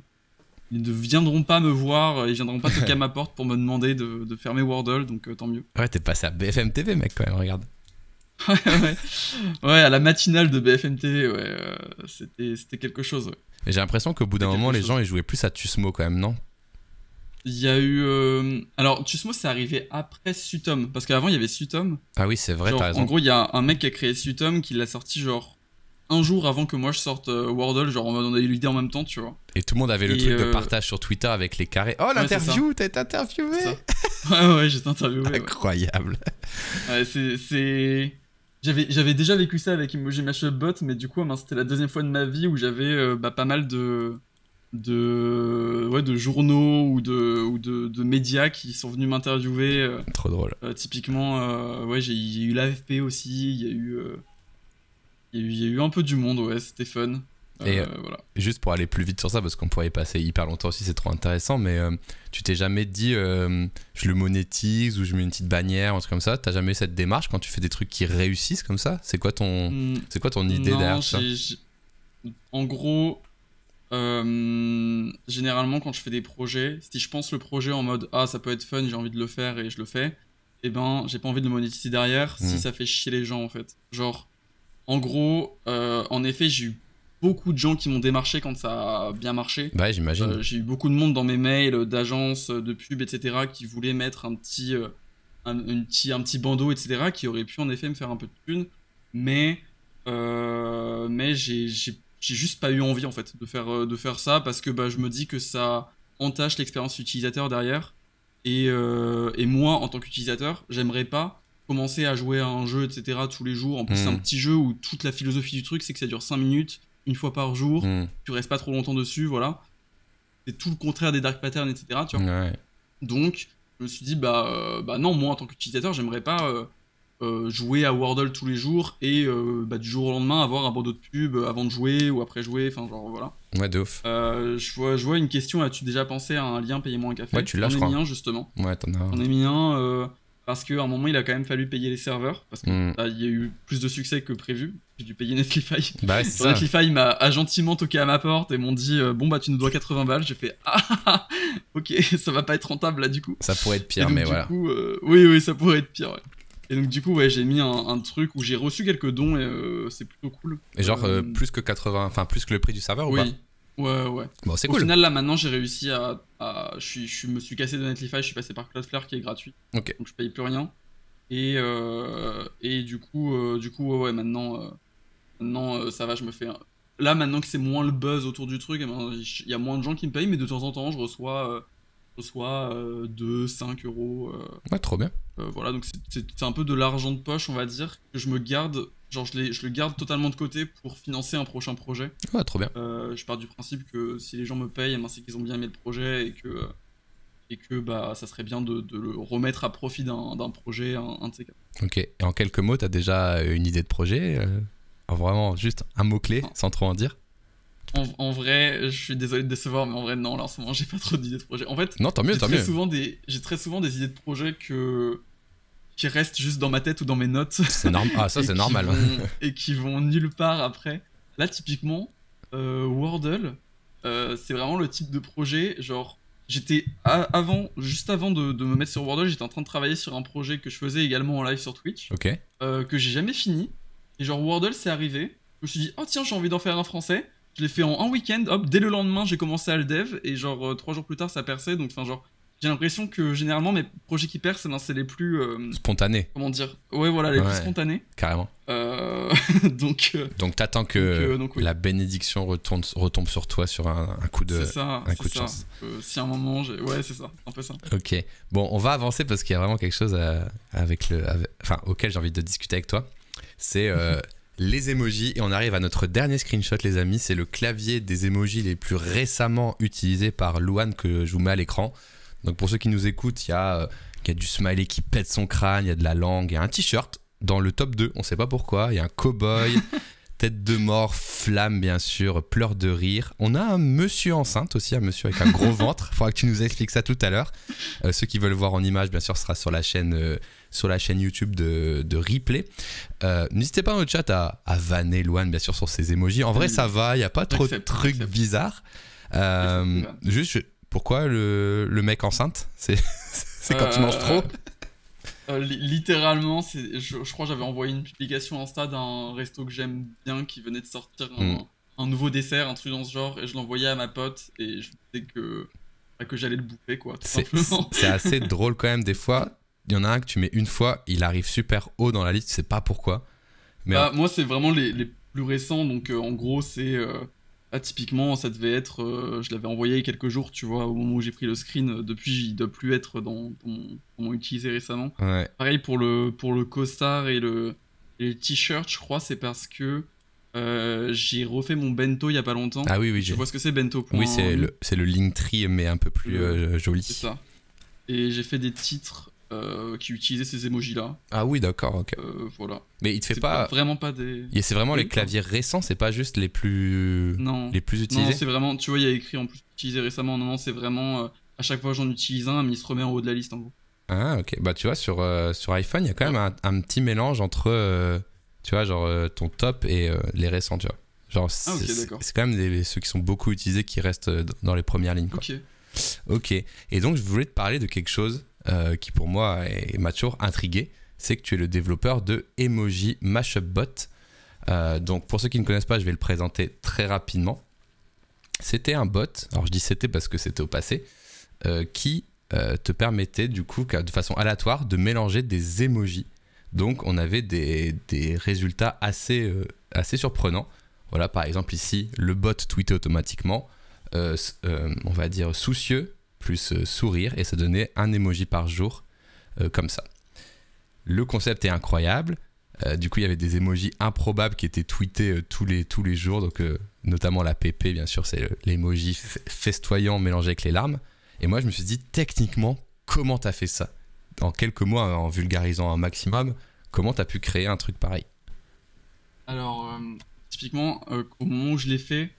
viendront pas me voir, ils viendront pas (laughs) toquer à ma porte pour me demander de, fermer Wordle, donc euh, tant mieux. Ouais, t'es passé à BFM TV, mec, quand même, regarde. (laughs) ouais, à la matinale de BFM TV, ouais, c'était quelque chose, j'ai l'impression qu'au bout d'un moment, les gens ils jouaient plus à Tusmo quand même, non Il y a eu. Euh, alors, Tusmo, c'est arrivé après Sutom. Parce qu'avant, il y avait Sutom. Ah oui, c'est vrai, t'as raison. En gros, il y a un mec qui a créé Sutom qui l'a sorti genre un jour avant que moi je sorte euh, Wordle, genre on a eu l'idée en même temps, tu vois. Et tout le monde avait le truc de euh, partage sur Twitter avec les carrés. Oh l'interview, t'as été interviewé (laughs) Ouais, ouais, été interviewé. Incroyable. ouais, c'est. J'avais, déjà vécu ça avec Emoji Mashup Bot, mais du coup, ah c'était la deuxième fois de ma vie où j'avais euh, bah, pas mal de, de, de journaux ou de, ou de, médias qui sont venus m'interviewer. Euh, Trop drôle. Euh, typiquement, ouais, j'ai eu l'AFP aussi, il y a eu. Il y, a eu un peu du monde, ouais, c'était fun. Et euh, euh, voilà. juste pour aller plus vite sur ça, parce qu'on pourrait y passer hyper longtemps aussi, c'est trop intéressant, mais euh, tu t'es jamais dit je le monétise ou je mets une petite bannière, un truc comme ça T'as jamais eu cette démarche quand tu fais des trucs qui réussissent comme ça C'est quoi, ton, mm. c'est quoi ton idée derrière ça En gros, généralement quand je fais des projets, si je pense le projet en mode ah ça peut être fun, j'ai envie de le faire et je le fais, Et eh ben j'ai pas envie de le monétiser derrière si mm. ça fait chier les gens en fait. Genre, en gros, en effet, j'ai eu beaucoup de gens qui m'ont démarché quand ça a bien marché. Bah j'imagine. Euh, j'ai eu beaucoup de monde dans mes mails euh, d'agences, euh, de pubs, etc., qui voulaient mettre un petit, un, petit, un petit bandeau, etc., qui aurait pu en effet me faire un peu de thune. Mais, mais j'ai, juste pas eu envie, en fait, de faire, de faire ça parce que bah, je me dis que ça entache l'expérience utilisateur derrière. Et, et moi, en tant qu'utilisateur, j'aimerais pas commencer à jouer à un jeu, etc., tous les jours. En plus, c'est un hmm. petit jeu où toute la philosophie du truc, c'est que ça dure 5 minutes une fois par jour, hmm. tu restes pas trop longtemps dessus, voilà. C'est tout le contraire des dark patterns, etc. Donc, je me suis dit, bah, euh, bah non, moi en tant qu'utilisateur, j'aimerais pas euh, euh, jouer à Wordle tous les jours et bah, du jour au lendemain avoir un bandeau de pub avant de jouer ou après jouer, enfin genre voilà. Ouais, de ouf. je, vois, je vois une question, as-tu déjà pensé à un lien payez-moi un café Ouais, tu l'as, je crois. mis un justement. Ouais, t'en as. J'en mis un. Parce qu'à un moment, il a quand même fallu payer les serveurs. Parce qu'il mm. bah, y a eu plus de succès que prévu. J'ai dû payer Netlify. (laughs) Bah, Netlify m'a gentiment toqué à ma porte et m'ont dit euh, Bon, bah, tu nous dois 80 balles. J'ai fait Ah, ah, ah, ah ok, (laughs) ça va pas être rentable là, du coup. Ça pourrait être pire, mais du voilà. Euh, oui, oui, ça pourrait être pire, Et donc, du coup, ouais, j'ai mis un, truc où j'ai reçu quelques dons et euh, c'est plutôt cool. Et genre, plus que 80, enfin, plus que le prix du serveur ou pas Ouais, ouais. Bon, c'est cool. Au final, là, maintenant, j'ai réussi à. je, suis, je, me suis cassé de Netlify, je suis passé par Cloudflare qui est gratuit. Donc, je paye plus rien. Et, euh, et du coup, euh, du coup ouais, ouais maintenant, euh, maintenant ça va, je me fais. Là, maintenant que c'est moins le buzz autour du truc, ben, il y a moins de gens qui me payent, mais de temps en temps, je reçois. je reçois 2, 5 euros. ouais, trop bien. voilà, donc c'est un peu de l'argent de poche, on va dire, que je me garde genre je, le garde totalement de côté pour financer un prochain projet. Ouais, trop bien. Euh, je pars du principe que si les gens me payent, eh ben, c'est qu'ils ont bien aimé le projet et que, et que bah, ça serait bien de, le remettre à profit d'un projet, un, de cas. Ok, et en quelques mots, tu as déjà une idée de projet euh, Vraiment, juste un mot-clé, sans trop en dire en, vrai, je suis désolé de décevoir, mais en vrai, non, là, en ce moment, (laughs) j'ai pas trop d'idées de projet. En fait, non, tant j'ai très souvent des idées de projet que, qui restent juste dans ma tête ou dans mes notes. C'est ah, ça (laughs) c'est normal. et qui vont nulle part après. Là, typiquement, euh, Wordle, euh, c'est vraiment le type de projet, genre, j'étais avant, juste avant de, me mettre sur Wordle, j'étais en train de travailler sur un projet que je faisais également en live sur Twitch, ok euh, que j'ai jamais fini. Et genre Wordle, c'est arrivé. Je me suis dit, oh tiens, j'ai envie d'en faire un français. Je l'ai fait en un week-end. Hop, dès le lendemain, j'ai commencé à le dev et genre euh, trois jours plus tard, ça perçait. Donc, enfin, genre, j'ai l'impression que généralement mes projets qui perdent, eh ben, c'est les plus euh, spontanés. Comment dire Ouais, voilà, les plus spontanés. Carrément. Euh, (laughs) donc. tu euh, donc t'attends que la bénédiction retombe, sur toi sur un, coup de, ça, un coup de ça. chance. si à un moment, ouais, c'est ça, un peu ça. Ok. Bon, on va avancer parce qu'il y a vraiment quelque chose avec le, enfin, auquel j'ai envie de discuter avec toi. C'est (laughs) les emojis. Et on arrive à notre dernier screenshot, les amis. C'est le clavier des emojis les plus récemment utilisés par Luan que je vous mets à l'écran. Donc pour ceux qui nous écoutent, il y, a, euh, a du smiley qui pète son crâne, il y a de la langue, il y a un t-shirt dans le top 2, on sait pas pourquoi, il y a un cow-boy, (laughs) tête de mort, flamme bien sûr, pleurs de rire. On a un monsieur enceinte aussi, un monsieur avec un gros (laughs) ventre, faudra que tu nous expliques ça tout à l'heure. Euh, ceux qui veulent voir en image, bien sûr, sera sur la chaîne... Euh, sur la chaîne YouTube de, de Replay. N'hésitez pas dans le chat à, à vanner Loane, bien sûr, sur ses émojis. En vrai, ça va, il n'y a pas trop de trucs bizarres. Euh, juste, pourquoi le, mec enceinte C'est (laughs) quand tu manges trop euh, euh, littéralement, je, je, crois que j'avais envoyé une publication Insta d'un resto que j'aime bien qui venait de sortir hmm. un, nouveau dessert, un truc dans ce genre, et je l'envoyais à ma pote et je disais que, bah, que j'allais le bouffer, quoi. C'est assez (laughs) drôle quand même, des fois. Il y en a un que tu mets une fois, il arrive super haut dans la liste, tu sais pas pourquoi. Bah, moi, c'est vraiment les, plus récents, donc euh, en gros, c'est. Ah, typiquement, ça devait être, euh, je l'avais envoyé il y a quelques jours, tu vois, au moment où j'ai pris le screen. Euh, depuis, il doit plus être dans, mon utilisé récemment. Pareil pour le pour le costard et le, t-shirt, je crois, c'est parce que euh, j'ai refait mon bento il y a pas longtemps. Ah oui, oui, je vois ce que c'est bento. Oui, c'est le Link le mais un peu plus joli. C'est ça. Et j'ai fait des titres euh, qui utilisait ces emojis là. Ah oui, d'accord, ok. Euh, voilà. Mais il te fait pas... pas... Vraiment pas des. C'est vraiment les claviers récents, c'est pas juste les plus. Non. Les plus utilisés. Non, c'est vraiment. Tu vois, il y a écrit en plus utilisé récemment. Non, non, c'est vraiment. Euh, à chaque fois, j'en utilise un, mais il se remet en haut de la liste en gros. Ah ok. Bah tu vois, sur sur iPhone, il y a quand même un, un, petit mélange entre. tu vois, genre ton top et les récents, tu vois. Genre, ah, c'est quand même ceux qui sont beaucoup utilisés qui restent dans les premières lignes. Quoi. Ok. Ok. Et donc, je voulais te parler de quelque chose euh, qui pour moi est mature, intrigué, c'est que tu es le développeur de Emoji Mashup Bot. Euh, donc pour ceux qui ne connaissent pas, je vais le présenter très rapidement. C'était un bot, alors je dis c'était parce que c'était au passé, euh, qui te permettait du coup de façon aléatoire de mélanger des emojis. Donc on avait des, des résultats assez, assez surprenants. Voilà par exemple ici le bot tweetait automatiquement, on va dire soucieux plus euh, sourire, et ça donnait un emoji par jour euh, comme ça. Le concept est incroyable. Euh, du coup, il y avait des emojis improbables qui étaient tweetés tous, les, tous les jours, donc notamment la PP, bien sûr, c'est l'emoji festoyant mélangé avec les larmes. Et moi, je me suis dit, techniquement, comment t'as fait ça En quelques mois, en vulgarisant un maximum, comment t'as pu créer un truc pareil Alors, typiquement, au moment où je l'ai fait,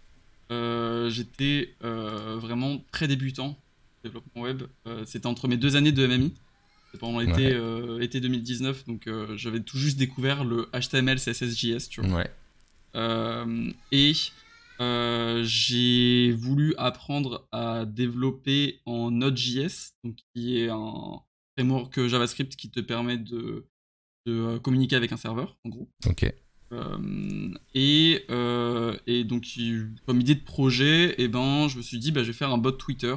j'étais vraiment très débutant développement web. Euh, c'était entre mes deux années de MMI. C'était pendant l'été euh, été 2019, donc euh, j'avais tout juste découvert le HTML, CSS, JS, tu vois. Ouais. et j'ai voulu apprendre à développer en Node.js, donc qui est un framework JavaScript qui te permet de, de communiquer avec un serveur, en gros. Ok. et, et, donc, comme idée de projet, et eh ben, je me suis dit, bah, je vais faire un bot Twitter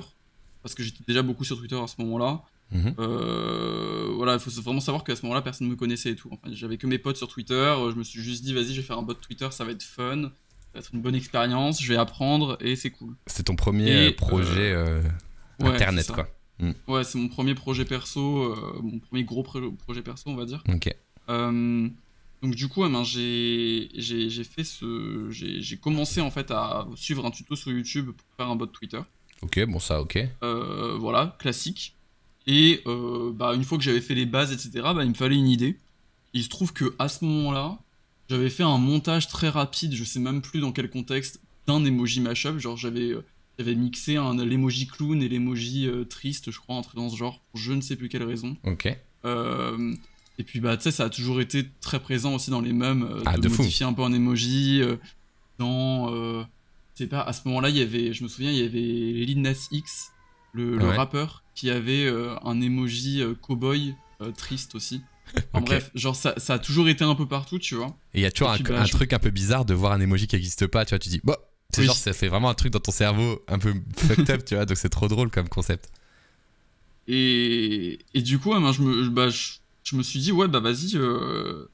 parce que j'étais déjà beaucoup sur Twitter à ce moment-là. Mhm. Euh, voilà, il faut vraiment savoir qu'à ce moment-là, personne ne me connaissait et tout. j'avais que mes potes sur Twitter. Euh, je me suis juste dit, vas-y, je vais faire un bot Twitter, ça va être fun, ça va être une bonne expérience, je vais apprendre et c'est cool. C'est ton premier euh, projet internet, quoi. Mm. Ouais, c'est mon premier projet perso, mon premier gros projet perso, on va dire. Ok. donc du coup, ben, j'ai fait ce, j'ai commencé en fait à suivre un tuto sur YouTube pour faire un bot Twitter. Ok, bon ça, ok. Euh, voilà, classique. Et euh, bah, une fois que j'avais fait les bases, etc., bah, il me fallait une idée. Il se trouve que à ce moment-là, j'avais fait un montage très rapide, je sais même plus dans quel contexte, d'un emoji mashup. Genre j'avais euh, j'avais mixé l'emoji clown et l'emoji triste, je crois, entre dans ce genre, pour je ne sais plus quelle raison. Ok. et puis, bah, tu sais, ça a toujours été très présent aussi dans les mêmes, ah, de, modifier un peu un emoji, dans c'est pas à ce moment-là, il y avait, je me souviens, il y avait Lil Nas X, le, rappeur, qui avait euh, un emoji cow euh, cowboy euh, triste aussi. En (laughs) bref, genre ça, ça, a toujours été un peu partout, tu vois. Et il y a toujours un, truc un peu bizarre de voir un emoji qui n'existe pas, tu vois. Tu dis, bon bah, c'est genre, ça fait vraiment un truc dans ton cerveau un peu fucked up, (laughs) tu vois. Donc c'est trop drôle comme concept. Et, et du coup, ben, je, me, ben, je, me suis dit, ouais, bah vas-y,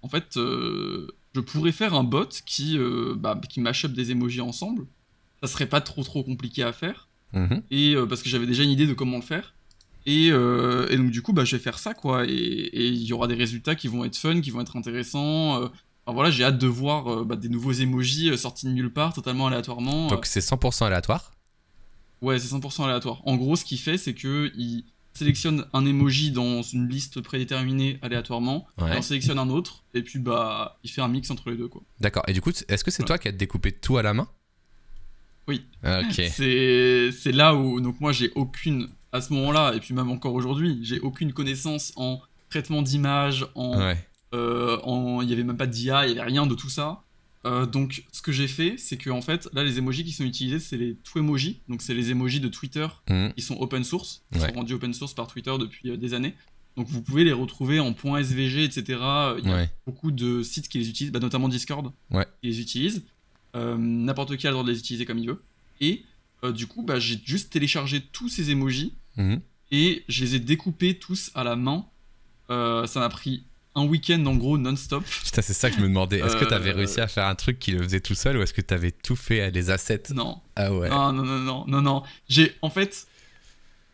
en fait, je pourrais faire un bot qui, bah, qui m'achète des emojis ensemble ça serait pas trop trop compliqué à faire. Mhm. Et euh, parce que j'avais déjà une idée de comment le faire. Et, euh, et, donc du coup, bah, je vais faire ça, quoi. Et il y aura des résultats qui vont être fun, qui vont être intéressants. Euh. voilà, j'ai hâte de voir bah, des nouveaux emojis sortis de nulle part, totalement aléatoirement. Donc c'est 100% aléatoire Ouais, c'est 100% aléatoire. En gros, ce qu'il fait, c'est que il sélectionne un emoji dans une liste prédéterminée aléatoirement, ouais. en sélectionne un autre, et puis bah il fait un mix entre les deux quoi. D'accord. Et du coup, est-ce que c'est toi qui as découpé tout à la main oui. Ah, (laughs) c'est là où donc moi j'ai aucune à ce moment-là et puis même encore aujourd'hui j'ai aucune connaissance en traitement d'image en euh, il y avait même pas de d'IA il y avait rien de tout ça. Euh, donc ce que j'ai fait c'est que en fait là les emojis qui sont utilisés c'est les twemoji emojis donc c'est les emojis de Twitter hmm. ils sont open source ils sont rendus open source par Twitter depuis euh, des années. Donc vous pouvez les retrouver en .svg, etc. Il y a beaucoup de sites qui les utilisent, bah, notamment Discord, qui les utilisent. Euh, n'importe qui a le droit de les utiliser comme il veut. Et euh, du coup, bah, j'ai juste téléchargé tous ces emojis mhm. et je les ai découpés tous à la main. Euh, ça m'a pris un week-end en gros non-stop. Putain, c'est ça que je me demandais. Est-ce que t'avais réussi à faire un truc qui le faisait tout seul ou est-ce que t'avais tout fait à des assets Non. Ah ouais. Non, non, non, non, non, non. J'ai, en fait,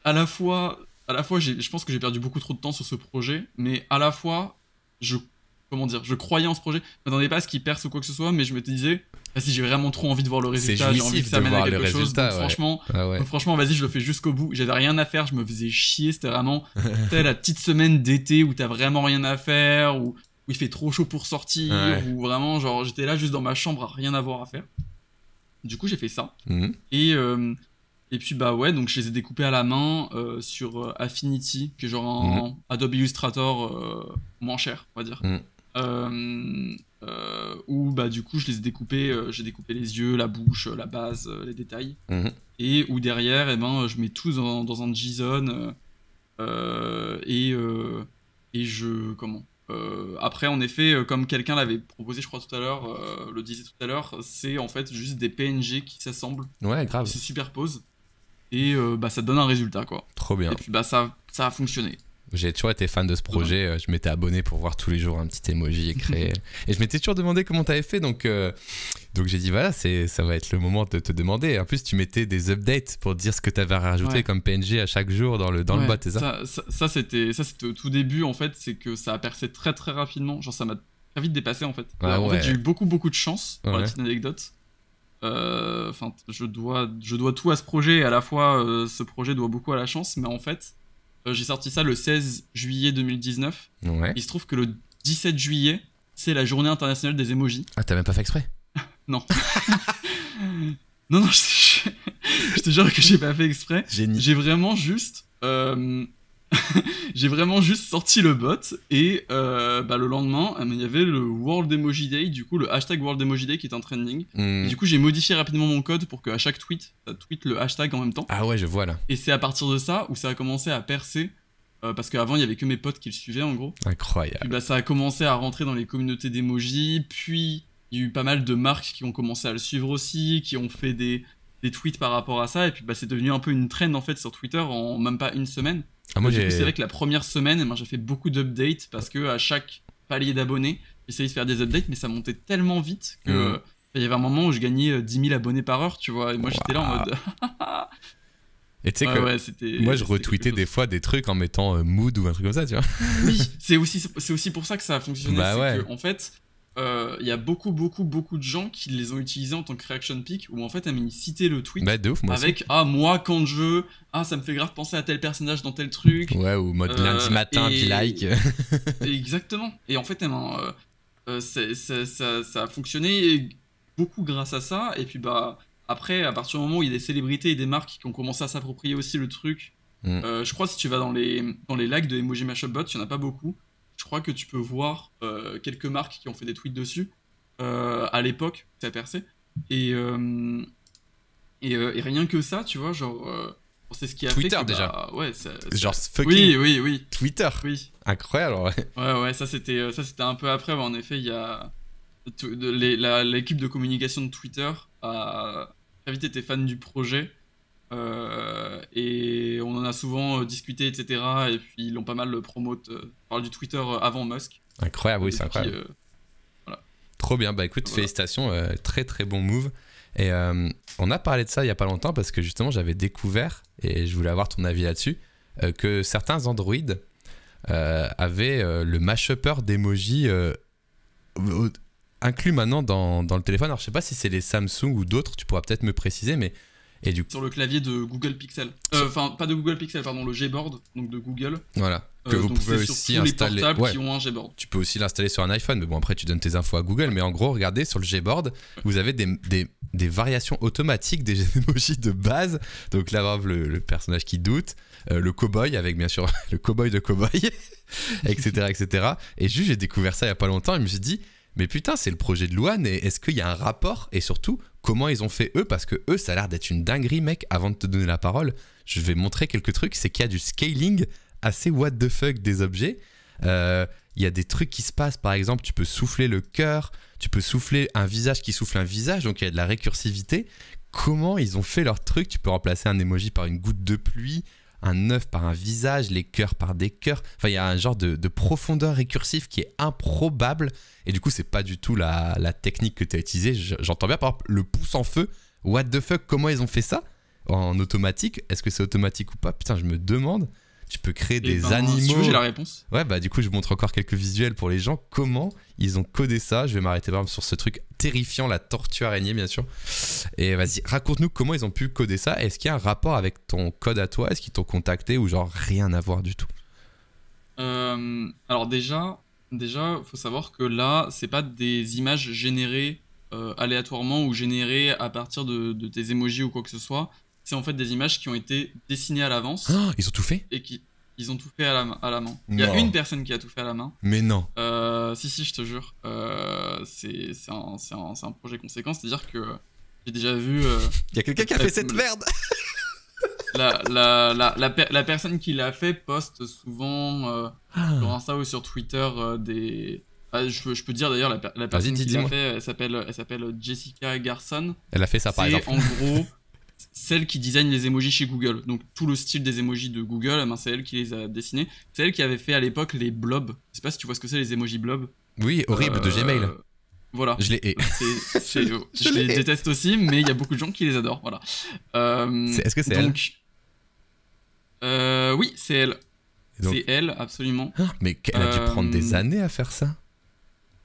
à la fois, à la fois, je pense que j'ai perdu beaucoup trop de temps sur ce projet, mais à la fois, je, comment dire, je croyais en ce projet. Je m'attendais pas à ce qu'il perce ou quoi que ce soit, mais je me disais, vas j'ai vraiment trop envie de voir le résultat, j'ai envie de ça à quelque chose. franchement, ah franchement, vas-y, je le fais jusqu'au bout. J'avais rien à faire, je me faisais chier. C'était vraiment la petite semaine d'été où t'as vraiment rien à faire, où, il fait trop chaud pour sortir, où vraiment, genre, j'étais là juste dans ma chambre à rien avoir à faire. Du coup, j'ai fait ça. Mhm. Et. Euh, et puis bah ouais, donc je les ai découpés à la main euh, sur euh, Affinity, que genre un mhm. Adobe Illustrator moins cher, on va dire. Mhm. Euh, euh, où bah, du coup je les ai découpés, euh, j'ai découpé les yeux, la bouche, la base, les détails. Mhm. Et où derrière, et eh ben, je mets tout dans, un JSON et, et je. Comment après, en effet, comme quelqu'un l'avait proposé, je crois tout à l'heure, le disait tout à l'heure, c'est en fait juste des PNG qui s'assemblent, ouais, qui se superposent, et bah ça donne un résultat quoi. Trop bien. Et puis bah ça, ça a fonctionné. J'ai toujours été fan de ce projet. Euh, je m'étais abonné pour voir tous les jours un petit emoji créé. (laughs) et je m'étais toujours demandé comment t'avais fait. Donc, euh, donc j'ai dit voilà, ça va être le moment de te demander. En plus, tu mettais des updates pour dire ce que t'avais rajouté comme PNG à chaque jour dans le dans le bot, c'est ça ça, c'était ça au tout début en fait, c'est que ça a percé très très rapidement. Genre ça m'a très vite dépassé en fait. Ah en fait, j'ai eu beaucoup beaucoup de chance pour la petite anecdote. Euh, enfin, je dois je dois tout à ce projet. À la fois, ce projet doit beaucoup à la chance, mais en fait euh, j'ai sorti ça le 16 juillet 2019. Il se trouve que le 17 juillet, c'est la journée internationale des emojis. Ah, t'as même pas fait exprès (laughs) (laughs) Non. non, non, je, te jure que j'ai pas fait exprès. J'ai vraiment juste. Euh, (laughs) j'ai vraiment juste sorti le bot et euh, bah, le lendemain, euh, il y avait le World Emoji Day, du coup le hashtag World Emoji Day qui est en trending. Hmm. du coup, j'ai modifié rapidement mon code pour qu'à chaque tweet, ça tweet le hashtag en même temps. Ah ouais, je vois là. Et c'est à partir de ça où ça a commencé à percer. Euh, parce qu'avant, il y avait que mes potes qui le suivaient en gros. Incroyable. Bah, ça a commencé à rentrer dans les communautés d'emoji Puis, il y a eu pas mal de marques qui ont commencé à le suivre aussi, qui ont fait des, tweets par rapport à ça. Et puis, bah, c'est devenu un peu une traîne en fait sur Twitter en même pas une semaine. Ah, c'est vrai que la première semaine, moi eh ben, j'ai fait beaucoup d'updates parce que à chaque palier d'abonnés, j'essayais de faire des updates, mais ça montait tellement vite que mhm. euh, il y avait un moment où je gagnais 10 euh, 000 abonnés par heure, tu vois. Et moi j'étais là en mode. (laughs) Et tu sais que moi je retweetais des fois des trucs en mettant euh, mood ou un truc comme ça, tu vois. oui, (laughs) c'est aussi, aussi pour ça que ça a fonctionné. Bah ouais. en fait, il euh, y a beaucoup, beaucoup, beaucoup de gens qui les ont utilisés en tant que reaction pic, où en fait, mini cité le tweet bah, avec Ah, moi, quand je veux, ah, ça me fait grave penser à tel personnage dans tel truc. Ouais, ou mode euh, lundi matin, puis like. (laughs) Exactement. Et en fait, euh, ça, a fonctionné beaucoup grâce à ça. Et puis, bah, après, à partir du moment où il y a des célébrités et des marques qui ont commencé à s'approprier aussi le truc, mm. je crois, si tu vas dans les, dans les likes de Emoji Mashup Bot, il n'y en a pas beaucoup je crois que tu peux voir euh, quelques marques qui ont fait des tweets dessus euh, à l'époque, ça percé. Et, euh, et, rien que ça, tu vois, genre. c'est ce qui a fait que, déjà. Bah, ouais, ça, genre fucking. Oui, oui, oui. Twitter. Oui. Incroyable. Ouais, ouais, ouais ça c'était ça c'était un peu après. Mais en effet, il y a l'équipe de communication de Twitter a très vite été fan du projet euh, et on en a souvent euh, discuté, etc. Et puis ils l'ont pas mal promote. on euh, parle du Twitter avant Musk. Incroyable, oui, c'est incroyable. Voilà. Trop bien, bah écoute, félicitations, très très bon move. Et on a parlé de ça il y a pas longtemps parce que justement j'avais découvert, et je voulais avoir ton avis là-dessus, que certains Android avaient le mashupper d'emoji inclus maintenant dans, dans, le téléphone. Alors je sais pas si c'est les Samsung ou d'autres, tu pourras peut-être me préciser, mais sur le clavier de Google Pixel. Euh, enfin, pas de Google Pixel, pardon, le Gboard, donc de Google. Voilà. Euh, que vous pouvez aussi installer. Tu peux aussi l'installer sur un iPhone, mais bon, après, tu donnes tes infos à Google. Mais en gros, regardez, sur le Gboard, vous avez des, variations automatiques des emojis (laughs) de base. Donc là, le, le personnage qui doute, euh, le cowboy, avec bien sûr (laughs) le cowboy de cowboy, etc., (laughs) etc. Et juste, j'ai découvert ça il n'y a pas longtemps, et je me suis dit. Mais putain, c'est le projet de Louane, et est-ce qu'il y a un rapport Et surtout, comment ils ont fait eux, parce que eux, ça a l'air d'être une dinguerie, mec. Avant de te donner la parole, je vais montrer quelques trucs. C'est qu'il y a du scaling assez what the fuck des objets. Euh, il y a des trucs qui se passent, par exemple, tu peux souffler le cœur, tu peux souffler un visage qui souffle un visage, donc il y a de la récursivité. Comment ils ont fait leur truc Tu peux remplacer un emoji par une goutte de pluie un œuf par un visage, les cœurs par des cœurs. Enfin, il y a un genre de, profondeur récursive qui est improbable. Et du coup, c'est pas du tout la, la technique que tu as utilisée. J'entends bien, par le pouce en feu. What the fuck, comment ils ont fait ça En automatique Est-ce que c'est automatique ou pas Putain, je me demande. Tu peux créer des ben, animaux. j'ai la réponse. Ouais, bah du coup, je montre encore quelques visuels pour les gens. Comment ils ont codé ça Je vais m'arrêter par exemple sur ce truc terrifiant, la tortue araignée, bien sûr. Et vas-y, raconte-nous comment ils ont pu coder ça. Est-ce qu'il y a un rapport avec ton code à toi Est-ce qu'ils t'ont contacté ou genre rien à voir du tout euh, Alors déjà, déjà, faut savoir que là, c'est pas des images générées euh, aléatoirement ou générées à partir de, de tes emojis ou quoi que ce soit c'est en fait des images qui ont été dessinées à l'avance. Ah, ils ont tout fait Et qui ils ont tout fait à la, à la main. Il y a une personne qui a tout fait à la main. Mais non. Euh, si, si, je te jure. Euh, c'est un, un, projet conséquent. C'est-à-dire que j'ai déjà vu. Euh, Il y a quelqu'un qui a fait cette merde (laughs) la, la, la, la, personne qui l'a fait poste souvent ah. sur Insta ou sur Twitter des. Ah, je, je, peux dire d'ailleurs, la, personne qui l'a fait, elle s'appelle Jessica Garson. Elle a fait ça par exemple. En gros. (laughs) celle qui design les emojis chez Google. Donc tout le style des emojis de Google, eh ben, c'est elle qui les a dessinés. C'est elle qui avait fait à l'époque les blobs. Je sais pas si tu vois ce que c'est les emojis blobs. Oui, horrible de euh, Gmail. Voilà. Je les eh. hais. (laughs) je, les déteste aussi, mais il y a beaucoup de gens qui les adorent. Voilà. Euh, est-ce que c'est elle euh, Oui, c'est elle. C'est elle, absolument. Ah, mais elle a dû prendre des années à faire ça.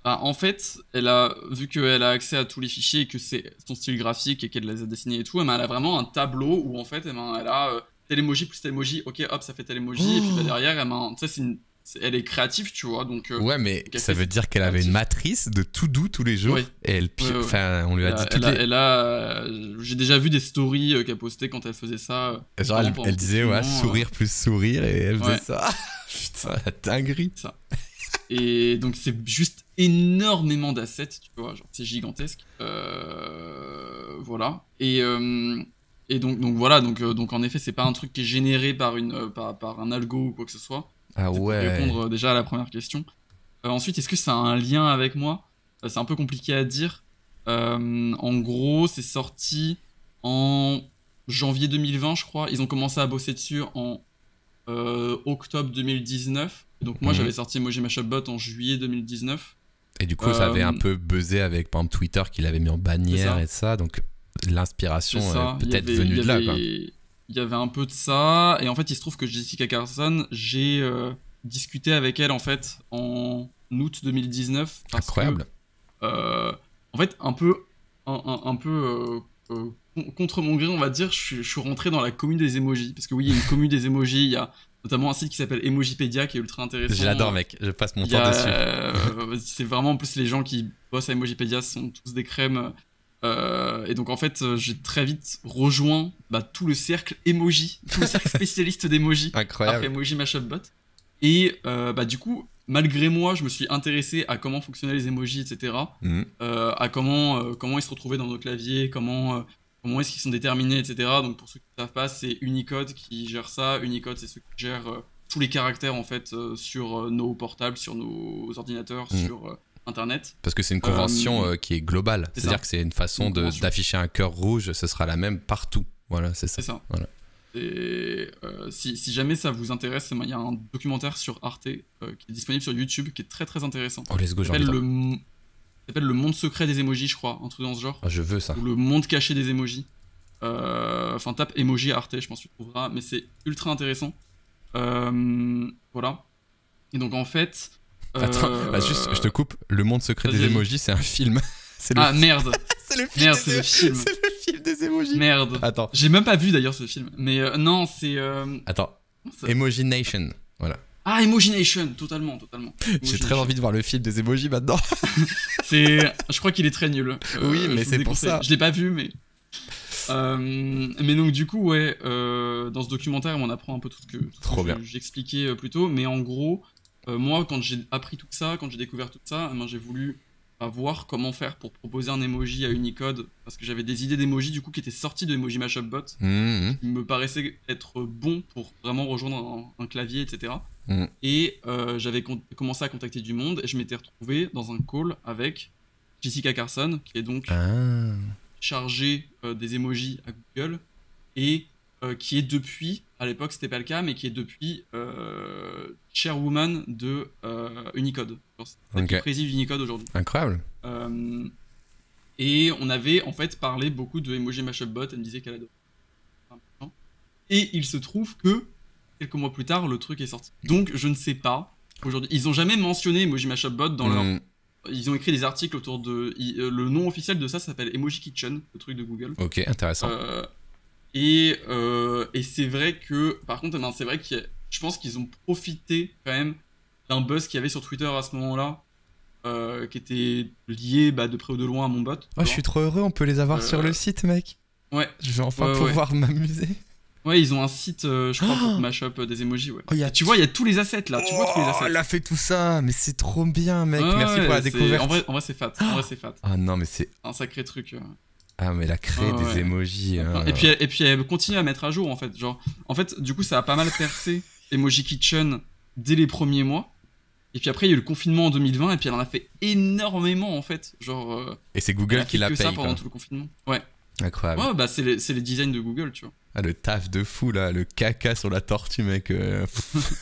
Bah, en fait, elle a, vu qu'elle a accès à tous les fichiers et que c'est son style graphique et qu'elle les a dessinés et tout, eh ben, elle a vraiment un tableau où en fait, eh ben, elle a euh, tel emoji plus tel emoji, ok hop, ça fait tel emoji, et puis bah, oh. derrière, elle eh ben, elle est créative, tu vois. Donc, euh, ouais, mais ça veut dire qu'elle avait une matrice de tout doux tous les jours. Et elle, enfin, on lui a dit tout. Elle a, euh, j'ai déjà vu des stories euh, qu'elle postait quand elle faisait ça. Genre, elle, disait, ouais, sourire plus sourire, et elle faisait ça. (laughs) Putain, la dinguerie. Ça. Et donc c'est juste énormément d'assets, tu vois, c'est gigantesque. Euh, voilà. Euh, et, donc, donc voilà, euh, donc, en effet, c'est pas un truc qui est généré par, un algo ou quoi que ce soit. Ah ouais. Pour répondre déjà à la première question. ensuite, est-ce que ça a un lien avec moi C'est un peu compliqué à dire. en gros, c'est sorti en janvier 2020, je crois. Ils ont commencé à bosser dessus en octobre 2019. Donc moi, mhm. j'avais sorti Emoji Mashup Bot en juillet 2019. Et du coup, ça avait un euh, peu buzzé avec par exemple, Twitter qu'il avait mis en bannière et ça. Donc l'inspiration est peut-être venue de là. Il y avait un peu de ça. Et en fait, il se trouve que Jessica Carson, j'ai euh, discuté avec elle en fait en août 2019. Incroyable. Euh, en fait, un peu, un, peu contre mon gré, on va dire, je suis, rentré dans la commune des emojis. Parce que oui, il y a une commune des emojis, il y a notamment un site qui s'appelle Emojipedia qui est ultra intéressant. Je l'adore, mec, je passe mon temps dessus. Euh, (laughs) c'est vraiment en plus les gens qui bossent à Emojipedia sont tous des crèmes. Euh, et donc en fait, euh, j'ai très vite rejoint bah, tout le cercle emoji, tout le cercle (laughs) spécialiste d'emoji. Incroyable. Après Emoji Mashup Bot. Et bah, du coup, malgré moi, je me suis intéressé à comment fonctionnaient les emojis, etc. Mhm. à comment, comment ils se retrouvaient dans nos claviers, comment comment est-ce qu'ils sont déterminés, etc. Donc pour ceux qui ne savent pas, c'est Unicode qui gère ça. Unicode, c'est ce qui gère euh, tous les caractères en fait euh, sur euh, nos portables, sur nos ordinateurs, mm. sur Internet. Parce que c'est une convention qui est globale. C'est-à-dire que c'est une façon d'afficher un cœur rouge, ce sera la même partout. Voilà, c'est ça. ça. Et si, jamais ça vous intéresse, il y a un documentaire sur Arte qui est disponible sur YouTube qui est très très intéressant. Oh, let's go, le, ça s'appelle le monde secret des emojis, je crois, un truc dans ce genre. Ah, je veux ça. Ou le monde caché des emojis. Euh, enfin, tape emoji Arte, je pense que tu trouveras, mais c'est ultra intéressant. Euh, voilà. Et donc en fait. Euh, Attends, bah, juste, je te coupe. Le monde secret des emojis, c'est un film. (laughs) ah merde (laughs) C'est le film Merde, c'est le film (laughs) C'est le film des emojis Merde Attends. J'ai même pas vu d'ailleurs ce film. Mais non, c'est. Attends. Emoji Nation. Voilà. Ah, Imagination, totalement, totalement. J'ai très envie de voir le film des emojis maintenant. (laughs) c'est, je crois qu'il est très nul. Euh, oui, mais c'est pour ça. Je l'ai pas vu, mais. Euh, mais donc du coup, ouais, euh, dans ce documentaire, on apprend un peu tout ce que, j'expliquais plus tôt. Mais en gros, moi, quand j'ai appris tout ça, quand j'ai découvert tout ça, moi, eh ben, j'ai voulu à voir comment faire pour proposer un emoji à Unicode parce que j'avais des idées d'emoji du coup qui étaient sorties de Emoji Mashup Bot qui mmh, mmh. me paraissaient être bon pour vraiment rejoindre un, clavier, etc. Et mmh. euh, j'avais commencé à contacter du monde et je m'étais retrouvé dans un call avec Jessica Carson qui est donc ah. chargée euh, des emojis à Google et euh, qui est depuis, à l'époque c'était pas le cas, mais qui est depuis euh, chairwoman de euh, Unicode. C'est okay. Unicode aujourd'hui. Incroyable. et on avait en fait parlé beaucoup de Emoji Mashup Bot, elle me disait qu'elle adorait. Et il se trouve que quelques mois plus tard, le truc est sorti. Donc je ne sais pas. Aujourd'hui, ils ont jamais mentionné Emoji Mashup Bot dans leur. Hmm. Ils ont écrit des articles autour de. Le nom officiel de ça, ça s'appelle Emoji Kitchen, le truc de Google. Ok, intéressant. Et, euh, et c'est vrai que, par contre, non, c'est vrai que je pense qu'ils ont profité quand même d'un buzz qu'il y avait sur Twitter à ce moment-là, euh, qui était lié bah, de près ou de loin à mon bot. Moi, je suis trop heureux, on peut les avoir euh, sur le site, mec. Ouais. Je vais enfin pouvoir m'amuser. Ouais, ils ont un site, je crois, pour (gasps) mashup des emojis, ouais. Oh, y a tu vois, il y a tous les assets là. Tu vois tous les oh, assets. Elle a fait tout ça, mais c'est trop bien, mec. Merci pour la découverte. En vrai, en vrai c'est fat. En vrai, c'est fat. (gasps) Ah non, mais c'est. Un sacré truc. Ah, mais elle a créé des emojis. Hein. Et, puis, et puis elle continue à mettre à jour en fait. Genre, en fait, du coup, ça a pas mal percé Emoji Kitchen dès les premiers mois. Et puis après, il y a eu le confinement en 2020, et puis elle en a fait énormément en fait. Genre, euh, et c'est Google qui l'a payé. ça pendant tout le confinement. Ouais. Incroyable. Ouais, bah c'est les, les, designs de Google, tu vois. Ah, le taf de fou là, le caca sur la tortue, mec. Euh,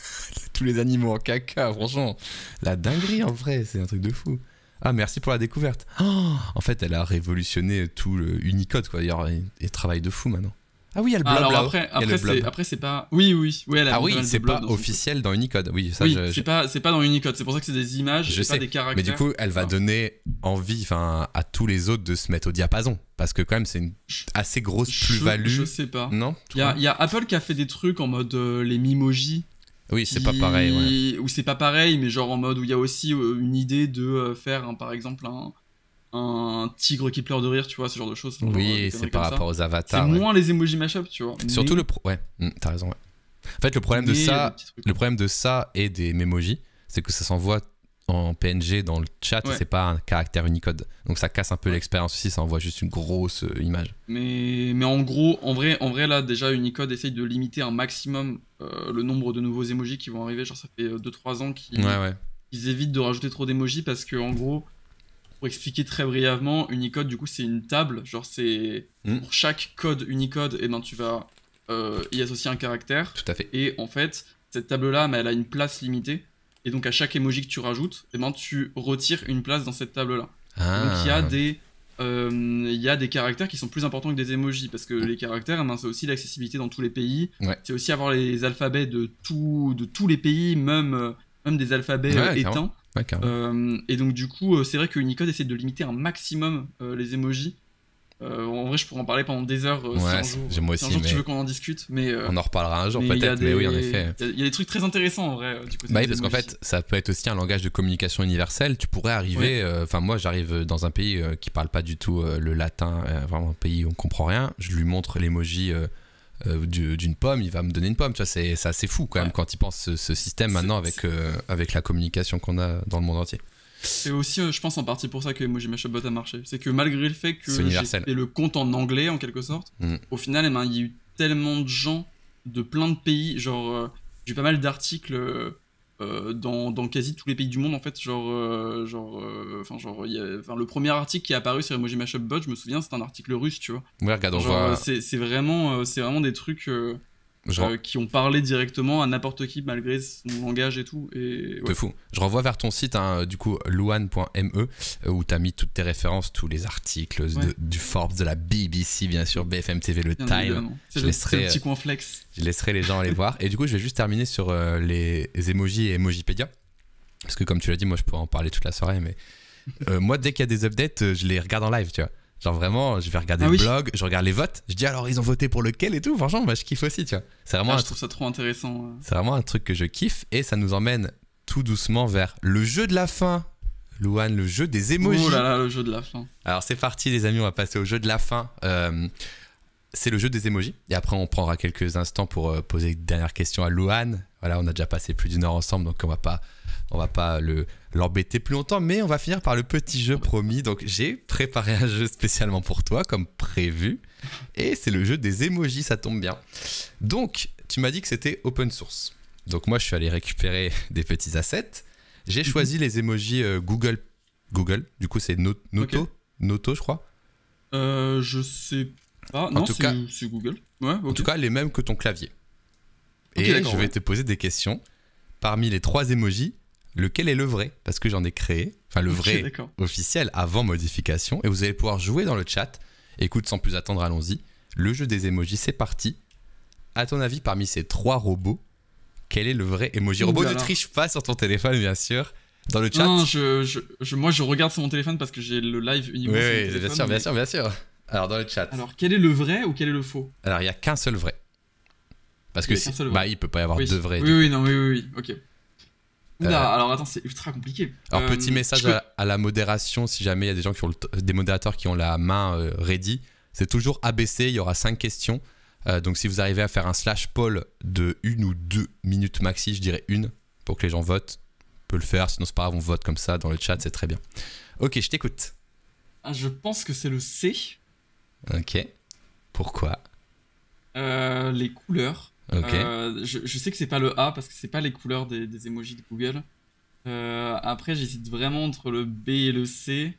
(laughs) tous les animaux en caca, franchement. La dinguerie en vrai, c'est un truc de fou. Ah, merci pour la découverte. Oh, en fait, elle a révolutionné tout le Unicode, quoi. D'ailleurs, elle travaille de fou maintenant. Ah oui, elle Alors après, après c'est pas. Oui, oui. oui elle a ah oui, c'est pas officiel dans Unicode. Oui, ça. Oui, c'est pas, c'est pas dans Unicode. C'est pour ça que c'est des images, je pas des caractères. Mais du coup, elle va donner envie, enfin, à tous les autres de se mettre au diapason, parce que quand même, c'est une assez grosse plus-value. Je, sais pas. Non. Il y, a Apple qui a fait des trucs en mode euh, les mimojis. Oui, c'est pas pareil. Ou c'est pas pareil, mais genre en mode où il y a aussi euh, une idée de euh, faire, par exemple, un, tigre qui pleure de rire, tu vois, ce genre de choses. Oui, c'est par rapport aux avatars. C'est moins les emojis mashup, tu vois. Surtout le. Ouais, hmm, t'as raison, En fait, le problème, de ça, le, problème de ça et des m'émojis, c'est que ça s'envoie en PNG dans le chat, c'est pas un caractère Unicode. Donc ça casse un peu l'expérience aussi, ça envoie juste une grosse euh, image. Mais, mais en gros, en vrai, en vrai, là, déjà, Unicode essaye de limiter un maximum euh, le nombre de nouveaux emojis qui vont arriver. Genre, ça fait 2-3 euh, ans qu'ils ils évitent de rajouter trop d'emojis parce que, en gros, pour expliquer très brièvement, Unicode, du coup, c'est une table. Genre, c'est hmm. pour chaque code Unicode, et eh ben, tu vas y associer un caractère. Tout à fait. Et en fait, cette table-là, mais elle a une place limitée. Et donc à chaque emoji que tu rajoutes, eh ben, tu retires une place dans cette table-là. Ah. Donc il y a des euh, il y a des caractères qui sont plus importants que des emojis parce que les caractères, eh ben, c'est aussi l'accessibilité dans tous les pays. C'est aussi avoir les alphabets de tout, de tous les pays, même euh, même des alphabets ouais, euh, éteints. et donc du coup, c'est vrai que Unicode essaie de limiter un maximum les emojis euh, en vrai, je pourrais en parler pendant des heures. Euh, ouais, aussi, tu veux qu'on en discute, mais euh, on en reparlera un jour peut-être. Mais oui, en effet. Il y, a des trucs très intéressants en vrai. Bah parce qu'en fait, ça peut être aussi un langage de communication universel. Tu pourrais arriver. Enfin, moi, j'arrive dans un pays qui parle pas du tout le latin, vraiment un pays où on comprend rien. Je lui montre l'emoji d'une pomme, il va me donner une pomme. Tu vois, c'est assez fou quand même quand il pense ce, ce système maintenant avec, avec la communication qu'on a dans le monde entier. C'est aussi, euh, je pense, en partie pour ça que Emoji Mashup a marché. C'est que malgré le fait que c'était le compte en anglais, en quelque sorte, mm. au final, eh ben, il y a eu tellement de gens de plein de pays. Genre, euh, j'ai eu pas mal d'articles euh, dans, dans, quasi tous les pays du monde, en fait. Genre, genre, enfin, genre, le premier article qui est apparu sur Emoji Mashup Bot, je me souviens, c'était un article russe, tu vois. C'est vraiment, c'est vraiment des trucs. Euh, qui ont parlé directement à n'importe qui malgré son langage et tout. Et, fou. Je renvoie vers ton site, hein, du coup, luan.me, euh, où tu as mis toutes tes références, tous les articles du Forbes, de la BBC, bien sûr, BFM TV, le Time. Je laisserai, petit euh, coin flex. Je laisserai les gens aller voir. Et du coup, je vais juste terminer sur les emojis et Emojipedia. Parce que, comme tu l'as dit, moi, je pourrais en parler toute la soirée, mais moi, dès qu'il y a des updates, je les regarde en live, tu vois. Genre vraiment, je vais regarder ah le blog, je regarde les votes, je dis alors ils ont voté pour lequel et tout. Franchement, moi je kiffe aussi, tu vois. C'est vraiment. Ah, je trouve ça trop intéressant. C'est vraiment un truc que je kiffe et ça nous emmène tout doucement vers le jeu de la fin. Louane, le jeu des émojis. Oh là là, le jeu de la fin. Alors c'est parti, les amis, on va passer au jeu de la fin. Euh, c'est le jeu des émojis. Et après, on prendra quelques instants pour euh, poser une dernière question à Louane voilà, on a déjà passé plus d'une heure ensemble, donc on va pas, on va pas l'embêter plus longtemps, mais on va finir par le petit jeu promis. Donc j'ai préparé un jeu spécialement pour toi, comme prévu, et c'est le jeu des emojis, ça tombe bien. Donc tu m'as dit que c'était open source. Donc moi je suis allé récupérer (laughs) des petits assets. J'ai choisi les emojis euh, Google, Google. Du coup c'est Noto, je crois. Euh, je sais pas. en non, tout cas, Google. En tout cas les mêmes que ton clavier et je vais te poser des questions. Parmi les trois emojis, lequel est le vrai Parce que j'en ai créé, enfin le vrai officiel avant modification. Et vous allez pouvoir jouer dans le chat. Écoute, sans plus attendre, allons-y. Le jeu des emojis, c'est parti. À ton avis, parmi ces trois robots, quel est le vrai emoji Robot, ne triche pas sur ton téléphone, bien sûr. Dans le chat. Non, je, je, moi je regarde sur mon téléphone parce que j'ai le live oui, Bien sûr, bien sûr, bien sûr. Alors dans le chat. Alors quel est le vrai ou quel est le faux Alors il n'y a qu'un seul vrai. Parce que si, bah, il peut pas y avoir de vrai. Oui, oui, non, oui, oui, ok. Euh, alors attends, c'est ultra compliqué. Alors, petit euh, message à, la modération, si jamais il y a des gens qui ont des modérateurs qui ont la main euh, ready, c'est toujours ABC, il y aura cinq questions. donc, si vous arrivez à faire un slash poll de une ou deux minutes maxi, je dirais une, pour que les gens votent, on peut le faire, sinon c'est pas grave, on vote comme ça dans le chat, c'est très bien. Ok, je t'écoute. Ah, je pense que c'est le C. Ok. Pourquoi Les couleurs. Euh, je, sais que c'est pas le A parce que c'est pas les couleurs des, des emojis de Google. Euh, après, j'hésite vraiment entre le B et le C.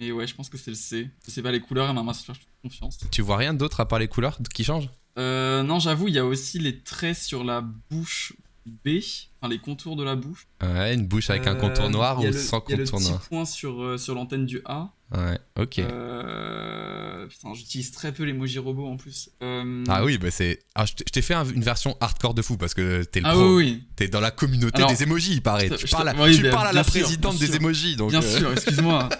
Et ouais, je pense que c'est le C. C'est pas les couleurs et ma main fait confiance. Tu vois rien d'autre à part les couleurs qui changent euh, Non, j'avoue, il y a aussi les traits sur la bouche B, enfin les contours de la bouche. Ouais, une bouche avec un contour noir ou sans contour noir. Il y a le petit point sur, sur l'antenne du A. Ouais, ok. Euh, putain, j'utilise très peu l'emoji robot en plus. Euh, ah oui, bah c'est. Ah, je t'ai fait une version hardcore de fou parce que t'es le ah, pro. Oui, oui. T'es dans la communauté des emojis, il paraît. Tu parles, à la présidente des emojis. Donc bien euh. sûr, excuse-moi.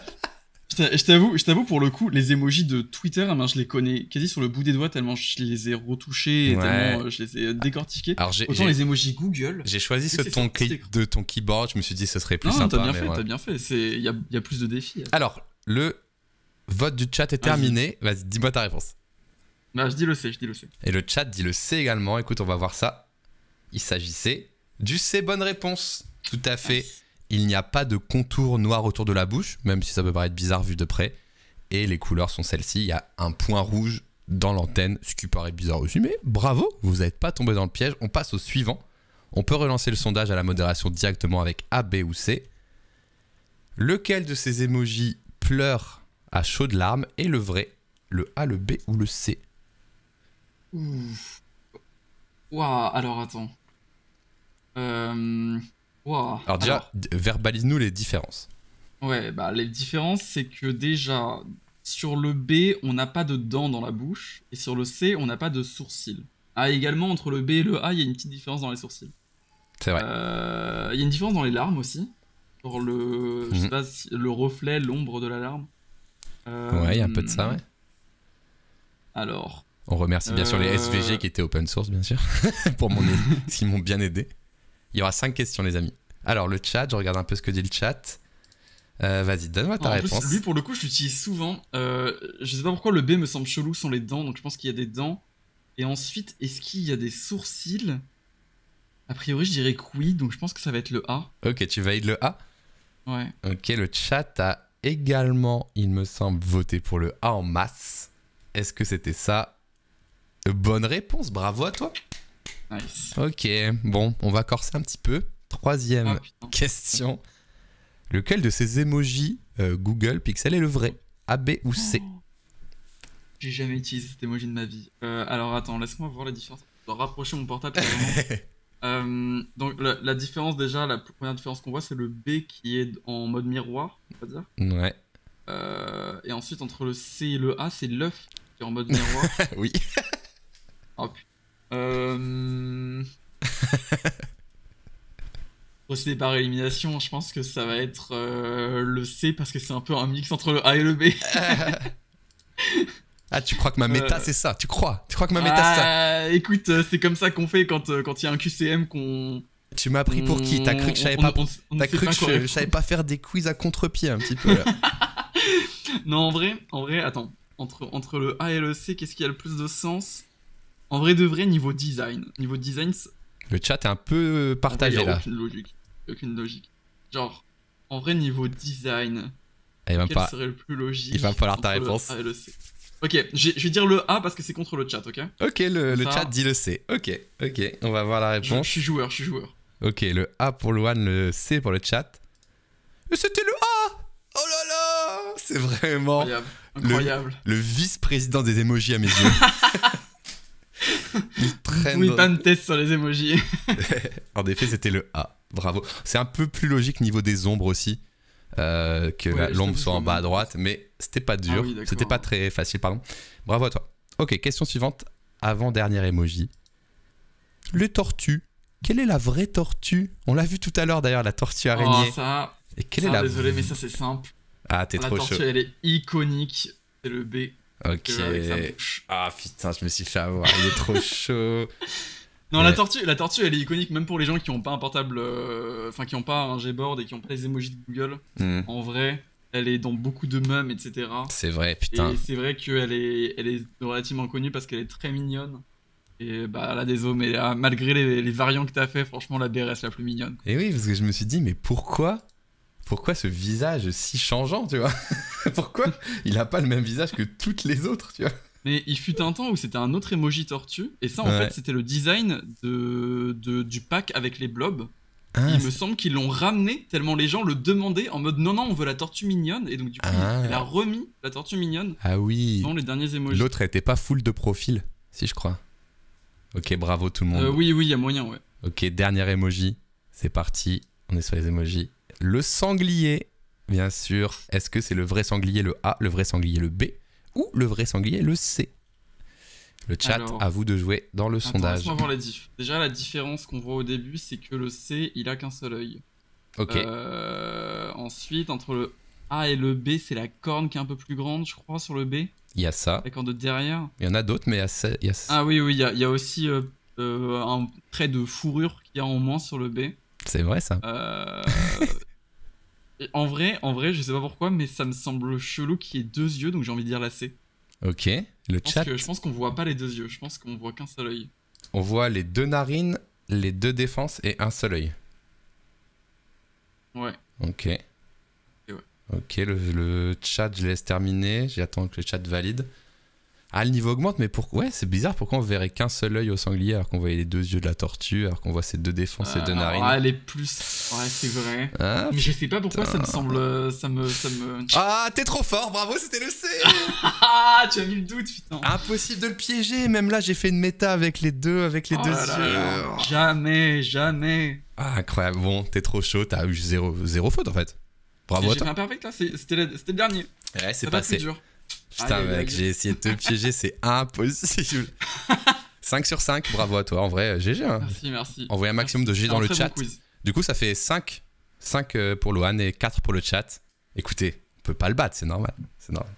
je t'avoue, je t'avoue pour le coup, les emojis de Twitter, eh ben, je les connais quasi sur le bout des doigts tellement je les ai retouchés, et tellement je les ai décortiqués. Autant les emojis Google. J'ai choisi ce ton de ton keyboard, je me suis dit ce serait plus non, sympa. T'as bien, fait, t'as bien fait. Il y a, plus de défis. Alors, le vote du chat est terminé. Vas-y, dis-moi ta réponse. Non, je dis le C, je dis le C. Et le chat dit le C également. Écoute, on va voir ça. Il s'agissait du C, bonne réponse. Tout à fait. Il n'y a pas de contour noir autour de la bouche, même si ça peut paraître bizarre vu de près. Et les couleurs sont celles-ci. Il y a un point rouge dans l'antenne, ce qui paraît bizarre aussi, mais bravo, vous n'êtes pas tombé dans le piège. On passe au suivant. On peut relancer le sondage à la modération directement avec A, B ou C. Lequel de ces émojis L'heure à chaudes larmes est le vrai Le A, le B ou le C Ouah alors attends. Euh... Alors déjà, verbalise-nous les différences. Ouais, bah les différences, c'est que déjà, sur le B, on n'a pas de dents dans la bouche, et sur le C, on n'a pas de sourcils. Ah, également, entre le B et le A, il y a une petite différence dans les sourcils. C'est vrai. Euh, il y a une différence dans les larmes aussi. Pour le, mhm. le reflet, l'ombre de l'alarme. ouais, il y a un peu de euh, ça, ouais. Alors. On remercie bien sûr les euh, SVG qui étaient open source, bien sûr, (laughs) pour mon qui (laughs) m'ont bien aidé. Il y aura cinq questions, les amis. Alors, le chat, je regarde un peu ce que dit le chat. Euh, vas-y, donne-moi ta lui, pour le coup, je l'utilise souvent. Euh, je sais pas pourquoi le B me semble chelou sans les dents, donc je pense qu'il y a des dents. Et ensuite, est-ce qu'il y a des sourcils A priori, je dirais que oui, donc je pense que ça va être le A. Ok, tu valides le A Ouais. Ok, le chat a également, il me semble, voté pour le A en masse. Est-ce que c'était ça Bonne réponse, bravo à toi. Nice. Ok, bon, on va corser un petit peu. Troisième ah, question. Lequel de ces emojis euh, Google Pixel est le vrai A, B ou C J'ai jamais utilisé cet emoji de ma vie. Euh, alors attends, laisse-moi voir la différence. Je dois rapprocher mon portable. (laughs) Euh, donc la, différence déjà, la première différence qu'on voit, c'est le B qui est en mode miroir, on va dire. Ouais. Euh, et ensuite entre le C et le A, c'est l'œuf qui est en mode (laughs) miroir. oui. Hop. Ah, par euh, élimination, je pense que ça va être le C parce que c'est un peu un mix entre le A et le B. (laughs) Ah, tu crois que ma méta, euh. c'est ça Tu crois Tu crois que ma méta, c'est ça ah, Écoute, euh, c'est comme ça qu'on fait quand euh, il y a un QCM qu'on. Tu m'as pris pour qui T'as cru que je savais pas, pas faire des quiz à contre-pied un petit peu là. (laughs) Non, en vrai, en vrai, attends. Entre, entre le A et le C, qu'est-ce qui a le plus de sens En vrai de vrai, niveau design. Niveau design. Le chat est un peu partagé Aucune logique. Aucune logique. Genre, en vrai, niveau design. Eh, il va quel serait le plus logique Il va falloir ta réponse. Ok, je vais dire le A parce que c'est contre le chat, ok Ok, le, chat dit le C. Ok, ok, on va voir la réponse. Je, suis joueur, je suis joueur. Ok, le A pour Luan, le C pour le chat. C'était le A Oh là là C'est vraiment incroyable. Le, vice-président des émojis à mes yeux. (laughs) Il traîne. Oui, sur les émojis. (laughs) en effet, c'était le A. Bravo. C'est un peu plus logique niveau des ombres aussi. Euh, que l'ombre soit en bas à droite, mais c'était pas dur, ah c'était pas très facile, pardon. Bravo à toi. Ok, question suivante, avant-dernière emoji. Le tortue. Quelle est la vraie tortue On l'a vu tout à l'heure d'ailleurs, la tortue ah, araignée. Et quelle est la... Désolé, mais ça c'est simple. Ah, t'es trop chaud. La tortue, elle est iconique, c'est le B. Ok. Euh, ah putain, je me suis fait avoir, il est trop (laughs) chaud. Non, la tortue, la tortue, elle est iconique même pour les gens qui n'ont pas un portable, euh, enfin qui n'ont pas un Gboard et qui n'ont pas les emojis de Google. Hmm. En vrai, elle est dans beaucoup de memes etc. C'est vrai, putain. Et c'est vrai qu'elle est, elle est relativement connue parce qu'elle est très mignonne. Et bah là, désolé, mais euh, malgré les, variants que t'as fait, franchement, la BRS la plus mignonne. Et oui, parce que je me suis dit, mais pourquoi Pourquoi ce visage si changeant, tu vois (laughs) Pourquoi il n'a pas le même visage que toutes les autres, tu vois mais il fut un temps où c'était un autre emoji tortue, et ça en fait c'était le design de, du pack avec les blobs. Ah. il me semble qu'ils l'ont ramené tellement les gens le demandaient en mode non non on veut la tortue mignonne et donc du coup il a ah. remis la tortue mignonne ah oui dans les derniers emojis. L'autre était pas full de profil si je crois. Ok bravo tout le monde. Euh, oui oui il y a moyen ouais. Ok dernier emoji c'est parti on est sur les emojis. Le sanglier bien sûr est-ce que c'est le vrai sanglier le A le vrai sanglier le B ou le vrai sanglier le C. Le chat, à vous de jouer dans le sondage. Voir Déjà, la différence qu'on voit au début, c'est que le C, il a qu'un seul œil. Ok. Euh, ensuite, entre le A et le B, c'est la corne qui est un peu plus grande, je crois, sur le B. Il y a ça. La corne de derrière. Il y en a d'autres, mais il y a, ça, Ah oui, oui, il y a, aussi euh, euh, un trait de fourrure qu'il y a en moins sur le B. C'est vrai, ça. (laughs) en vrai, en vrai, je sais pas pourquoi, mais ça me semble chelou qu'il y ait deux yeux, donc j'ai envie de dire la C. Ok, le chat. Que, je pense qu'on voit pas les deux yeux, je pense qu'on voit qu'un seul oeil On voit les deux narines, les deux défenses et un seul œil. Ouais. Ok. Ok, le, le chat, je laisse terminer, j'attends que le chat valide. Ah, le niveau augmente, mais pourquoi Ouais, c'est bizarre, pourquoi on verrait qu'un seul œil au sanglier alors qu'on voyait les deux yeux de la tortue, alors qu'on voit ses deux défenses et deux ah, narines Ah, les plus. Ouais, c'est vrai. Ah, mais je sais pas pourquoi ça me semble. Euh, ça me, ça me... Ah, t'es trop fort, bravo, c'était le C Ah, tu as mis le doute, putain. Impossible de le piéger, même là, j'ai fait une méta avec les deux, avec les oh deux yeux. jamais, jamais. Ah, incroyable, bon, t'es trop chaud, t'as eu zéro, zéro faute en fait. Bravo toi. J'ai fait un perfect là, c'était le dernier. Ouais, c'est passé. Pas dur. Putain, mec, j'ai essayé de te piéger, c'est (laughs) impossible. 5 (laughs) sur 5, bravo à toi. En vrai, GG. Euh, hein. Merci, merci. Envoyez un maximum de G dans le chat. du coup, ça fait 5, 5 euh, pour Lohan et 4 pour le chat. Écoutez, on peut pas le battre, c'est normal. C'est normal.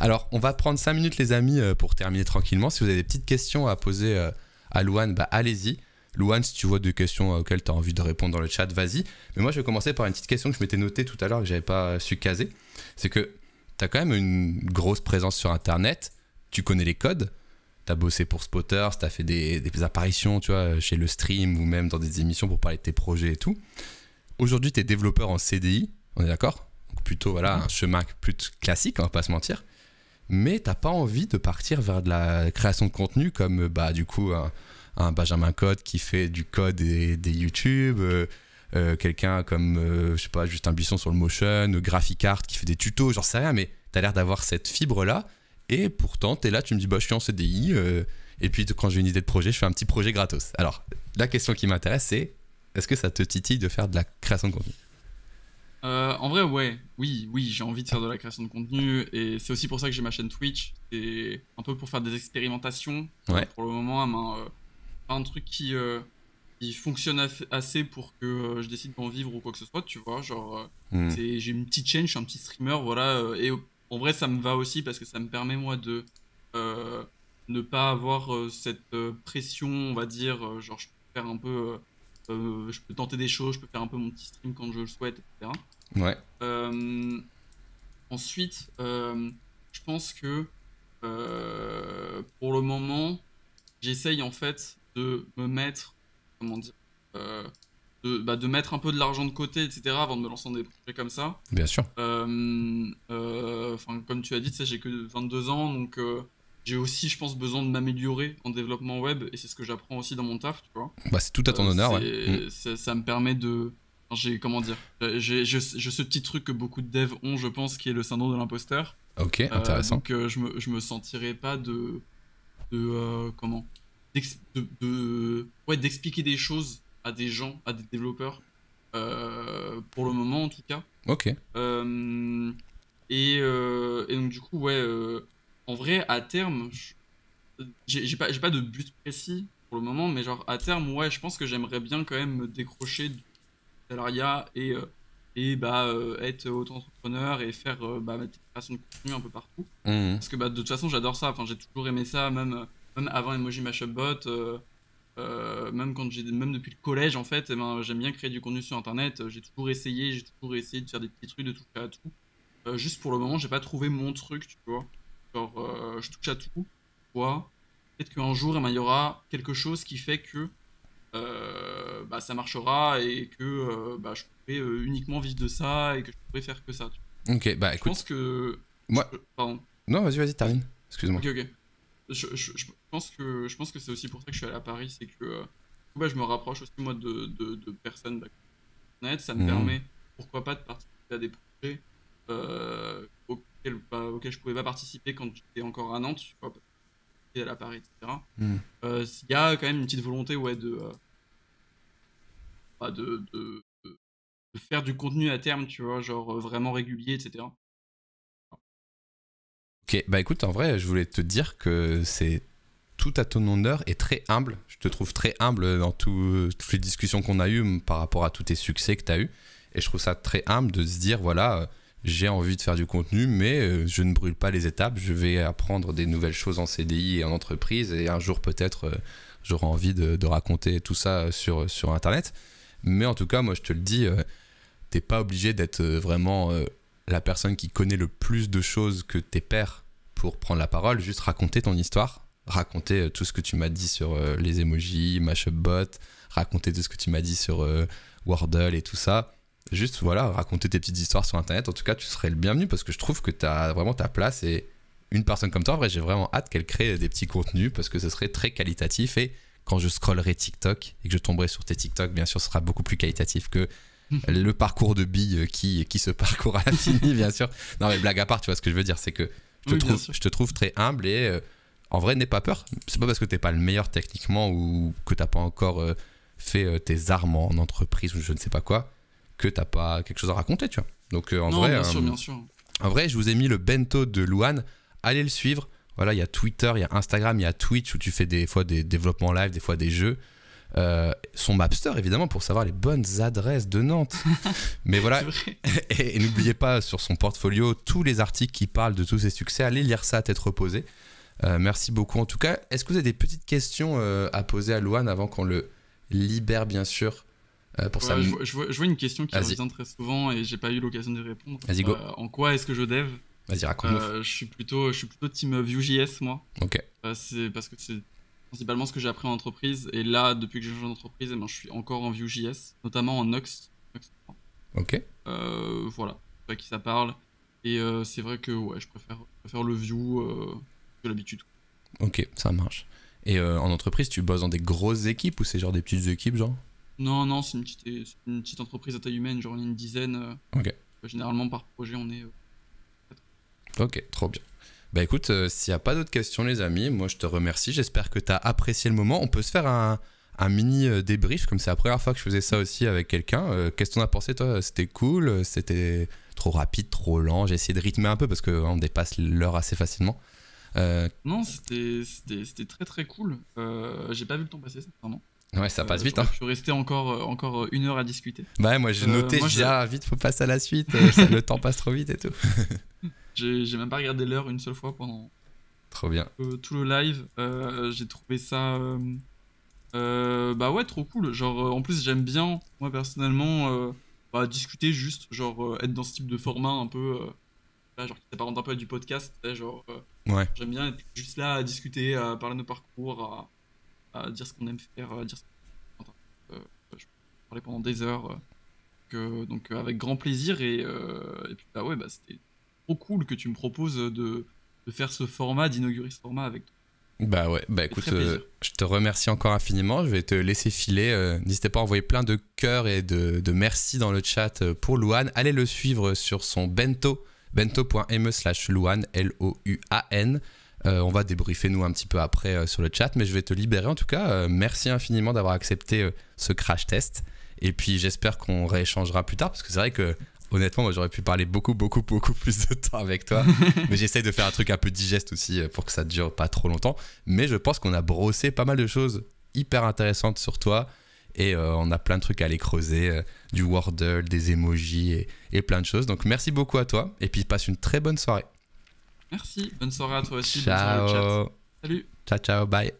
Alors, on va prendre 5 minutes, les amis, euh, pour terminer tranquillement. Si vous avez des petites questions à poser à Lohan, bah, allez-y. Louane, si tu vois des questions auxquelles tu as envie de répondre dans le chat, vas-y. Mais moi, je vais commencer par une petite question que je m'étais notée tout à l'heure que j'avais pas su caser. C'est que tu as quand même une grosse présence sur Internet, tu connais les codes, tu as bossé pour Spotters, tu as fait des, apparitions, tu vois, chez le stream ou même dans des émissions pour parler de tes projets et tout. Aujourd'hui, tu es développeur en CDI, on est d'accord Donc plutôt, voilà, un chemin plus classique, on va pas se mentir. Mais t'as pas envie de partir vers de la création de contenu comme, bah, du coup, un, Benjamin Code qui fait du code et des YouTube. Euh, euh, quelqu'un comme, euh, je sais pas, juste un Buisson sur le motion, euh, Graphic Art qui fait des tutos, j'en sais rien, mais t'as l'air d'avoir cette fibre-là. Et pourtant, t'es là, tu me dis, bah, je suis en CDI. et puis, quand j'ai une idée de projet, je fais un petit projet gratos. Alors, la question qui m'intéresse, c'est est-ce que ça te titille de faire de la création de contenu en vrai, ouais, oui, oui, j'ai envie de faire de la création de contenu et c'est aussi pour ça que j'ai ma chaîne Twitch. C'est un peu pour faire des expérimentations. Pour le moment, un, truc qui, il fonctionne assez pour que euh, je décide d'en vivre ou quoi que ce soit, tu vois. Genre, euh, hmm. j'ai une petite chaîne, je suis un petit streamer, voilà. Euh, et en vrai, ça me va aussi parce que ça me permet, moi, de ne pas avoir cette pression, on va dire. genre, je peux faire un peu. je peux tenter des choses, je peux faire un peu mon petit stream quand je le souhaite, etc. Ouais. ensuite, je pense que pour le moment, j'essaye en fait de me mettre comment dire, euh, bah, de, mettre un peu de l'argent de côté, etc., avant de me lancer dans des projets comme ça. Bien sûr. Euh, euh, comme tu as dit, j'ai que 22 ans, donc j'ai aussi, je pense, besoin de m'améliorer en développement web, et c'est ce que j'apprends aussi dans mon taf, tu vois. Bah, c'est tout à ton honneur, mm. Ça me permet de j'ai comment dire j'ai ce petit truc que beaucoup de devs ont je pense qui est le syndrome de l'imposteur ok intéressant donc je me je me sentirais pas de de comment d'expliquer de, des choses à des gens, à des développeurs, euh, pour le moment en tout cas. Ok. Euh, et, euh, et, donc du coup, ouais, en vrai, à terme, j'ai pas, pas de but précis pour le moment, mais genre à terme, ouais, je pense que j'aimerais bien quand même me décrocher du salariat et, et bah, être auto-entrepreneur et faire bah, ma création de contenu un peu partout. Mmh. Parce que bah, de toute façon, j'adore ça, enfin, j'ai toujours aimé ça, même même avant Emoji Mashup Bot, euh, euh, même quand j'ai même depuis le collège en fait, eh ben, j'aime bien créer du contenu sur internet. Euh, j'ai toujours essayé, j'ai toujours essayé de faire des petits trucs, de toucher à tout. juste pour le moment, j'ai pas trouvé mon truc, tu vois. Genre, je touche à tout. Quoi Peut-être qu'un jour, eh ben, il y aura quelque chose qui fait que bah, ça marchera et que bah, je pourrais uniquement vivre de ça et que je pourrais faire que ça. Ok, bah écoute. Je pense que. Moi. Pardon. Non, vas-y, vas-y, termine. Excuse-moi. Ok, ok. Je, je, pense que, je pense que c'est aussi pour ça que je suis allé à Paris, c'est que bah, je me rapproche aussi moi de, de, de personnes bah, net, ça me mhm. permet, pourquoi pas, de participer à des projets euh, auxquels, je bah, ne je pouvais pas participer quand j'étais encore à Nantes, à Paris, etc. Mhm. Euh, Il y a quand même une petite volonté ouais, euh, bah, de, de, faire du contenu à terme, tu vois, genre vraiment régulier, etc. Ok, bah écoute, en vrai, je voulais te dire que c'est tout à ton honneur et très humble. Je te trouve très humble dans toutes les discussions qu'on a eues par rapport à tous tes succès que tu as eus. Et je trouve ça très humble de se dire, voilà, euh, j'ai envie de faire du contenu, mais euh, je ne brûle pas les étapes. Je vais apprendre des nouvelles choses en CDI et en entreprise. Et un jour, peut-être, euh, j'aurai envie de, de, raconter tout ça sur, sur Internet. Mais en tout cas, moi, je te le dis, t'es pas obligé d'être vraiment la personne qui connaît le plus de choses que tes pères pour prendre la parole. Juste raconter ton histoire raconter euh, tout ce que tu m'as dit sur les euh, les emojis, bot raconter tout ce que tu m'as dit sur euh, Wordle et tout ça. Juste, voilà, raconter tes petites histoires sur Internet. En tout cas, tu serais le bienvenu parce que je trouve que tu as vraiment ta place et une personne comme toi, en vrai, j'ai vraiment hâte qu'elle crée des petits contenus parce que ce serait très qualitatif et quand je scrollerai TikTok et que je tomberai sur tes TikTok, bien sûr, ce sera beaucoup plus qualitatif que (laughs) le parcours de billes qui, qui se parcourt à (laughs) l'infini, bien sûr. Non, mais blague à part, tu vois ce que je veux dire, c'est que je trouve, je te trouve très humble et en vrai, n'aie pas peur. C'est pas parce que t'es pas le meilleur techniquement ou que t'as pas encore euh, fait euh, tes armes en entreprise ou je ne sais pas quoi que t'as pas quelque chose à raconter, tu vois. Donc euh, en vrai, en vrai, je vous ai mis le bento de Luan. Allez le suivre. Voilà, il y a Twitter, il y a Instagram, il y a Twitch où tu fais des fois des développements live, des fois des jeux. son Mapster évidemment pour savoir les bonnes adresses de Nantes. (laughs) Mais voilà, (laughs) et, et n'oubliez pas sur son portfolio tous les articles qui parlent de tous ses succès, allez lire ça à tête reposée. Euh, merci beaucoup en tout cas. Est-ce que vous avez des petites questions euh, à poser à Luan avant qu'on le libère bien sûr euh, pour sa... je, vois, une question qui revient très souvent et j'ai pas eu l'occasion de répondre. Vas-y go. en quoi est-ce que je dev Vas-y raconte je suis plutôt, je suis plutôt team Vue.js moi. Ok. c'est parce que c'est principalement ce que j'ai appris en entreprise et là depuis que j'ai changé d'entreprise, eh ben, je suis encore en Vue.js, notamment en Nox. Ok. voilà, c'est qui ça parle. Et c'est vrai que ouais, je préfère, je préfère le Vue que l'habitude. Ok, ça marche. Et euh, en entreprise, tu bosses dans des grosses équipes ou c'est genre des petites équipes, genre Non, non, euh, c'est une petite, entreprise à taille humaine, genre on est une dizaine. Euh. Ok. Généralement, par projet, on est. Ok, trop bien. Bah écoute, s'il n'y a pas d'autres questions, les amis, moi je te remercie. J'espère que tu as apprécié le moment. On peut se faire un, mini débrief, comme c'est la première fois que je faisais ça aussi avec quelqu'un. Qu'est-ce que t'en as pensé, toi C'était cool C'était trop rapide, trop lent J'ai essayé de rythmer un peu parce qu'on hein, dépasse l'heure assez facilement. Euh, non, c'était très très cool. Euh, j'ai pas vu le temps passer, vraiment. Ouais, ça passe euh, vite. Je hein. suis resté encore, encore une heure à discuter. Bah, moi j'ai noté, déjà ah, vite, faut passer à la suite. le temps passe trop vite et tout. (laughs) J'ai même pas regardé l'heure une seule fois pendant. Trop bien. tout le live. J'ai trouvé ça. bah ouais, trop cool. Genre, en plus, j'aime bien, moi personnellement, bah, discuter juste, genre, être dans ce type de format un peu. Là, genre, qui s'apparente un peu du podcast, genre, J'aime bien être juste là à discuter, à parler de nos parcours, à, dire ce qu'on aime faire, à dire ce qu'on aime euh, je parlais pendant des heures. Euh, donc euh, avec grand plaisir et, puis bah ouais bah, c'était trop cool que tu me proposes de, faire ce format, d'inaugurer ce format avec toi. Bah ouais, bah écoute, je te remercie encore infiniment. Je vais te laisser filer. N'hésitez pas à envoyer plein de cœurs et de, de merci dans le chat pour Louane. Allez le suivre sur son bento bento.me slash Louan, L-O-U-A-N. Euh, on va débriefer nous un petit peu après euh, sur le chat, mais je vais te libérer en tout cas. Euh, merci infiniment d'avoir accepté ce crash test. Et puis j'espère qu'on rééchangera plus tard, parce que c'est vrai que honnêtement, moi j'aurais pu parler beaucoup, beaucoup, beaucoup (laughs) plus de temps avec toi. (laughs) mais j'essaye de faire un truc un peu digeste aussi pour que ça dure pas trop longtemps. Mais je pense qu'on a brossé pas mal de choses hyper intéressantes sur toi. Et euh, on a plein de trucs à aller creuser, euh, du Wordle, des emojis et, plein de choses. Donc merci beaucoup à toi et puis passe une très bonne soirée. Merci, bonne soirée à toi aussi. Ciao. Salut. Ciao, ciao, bye.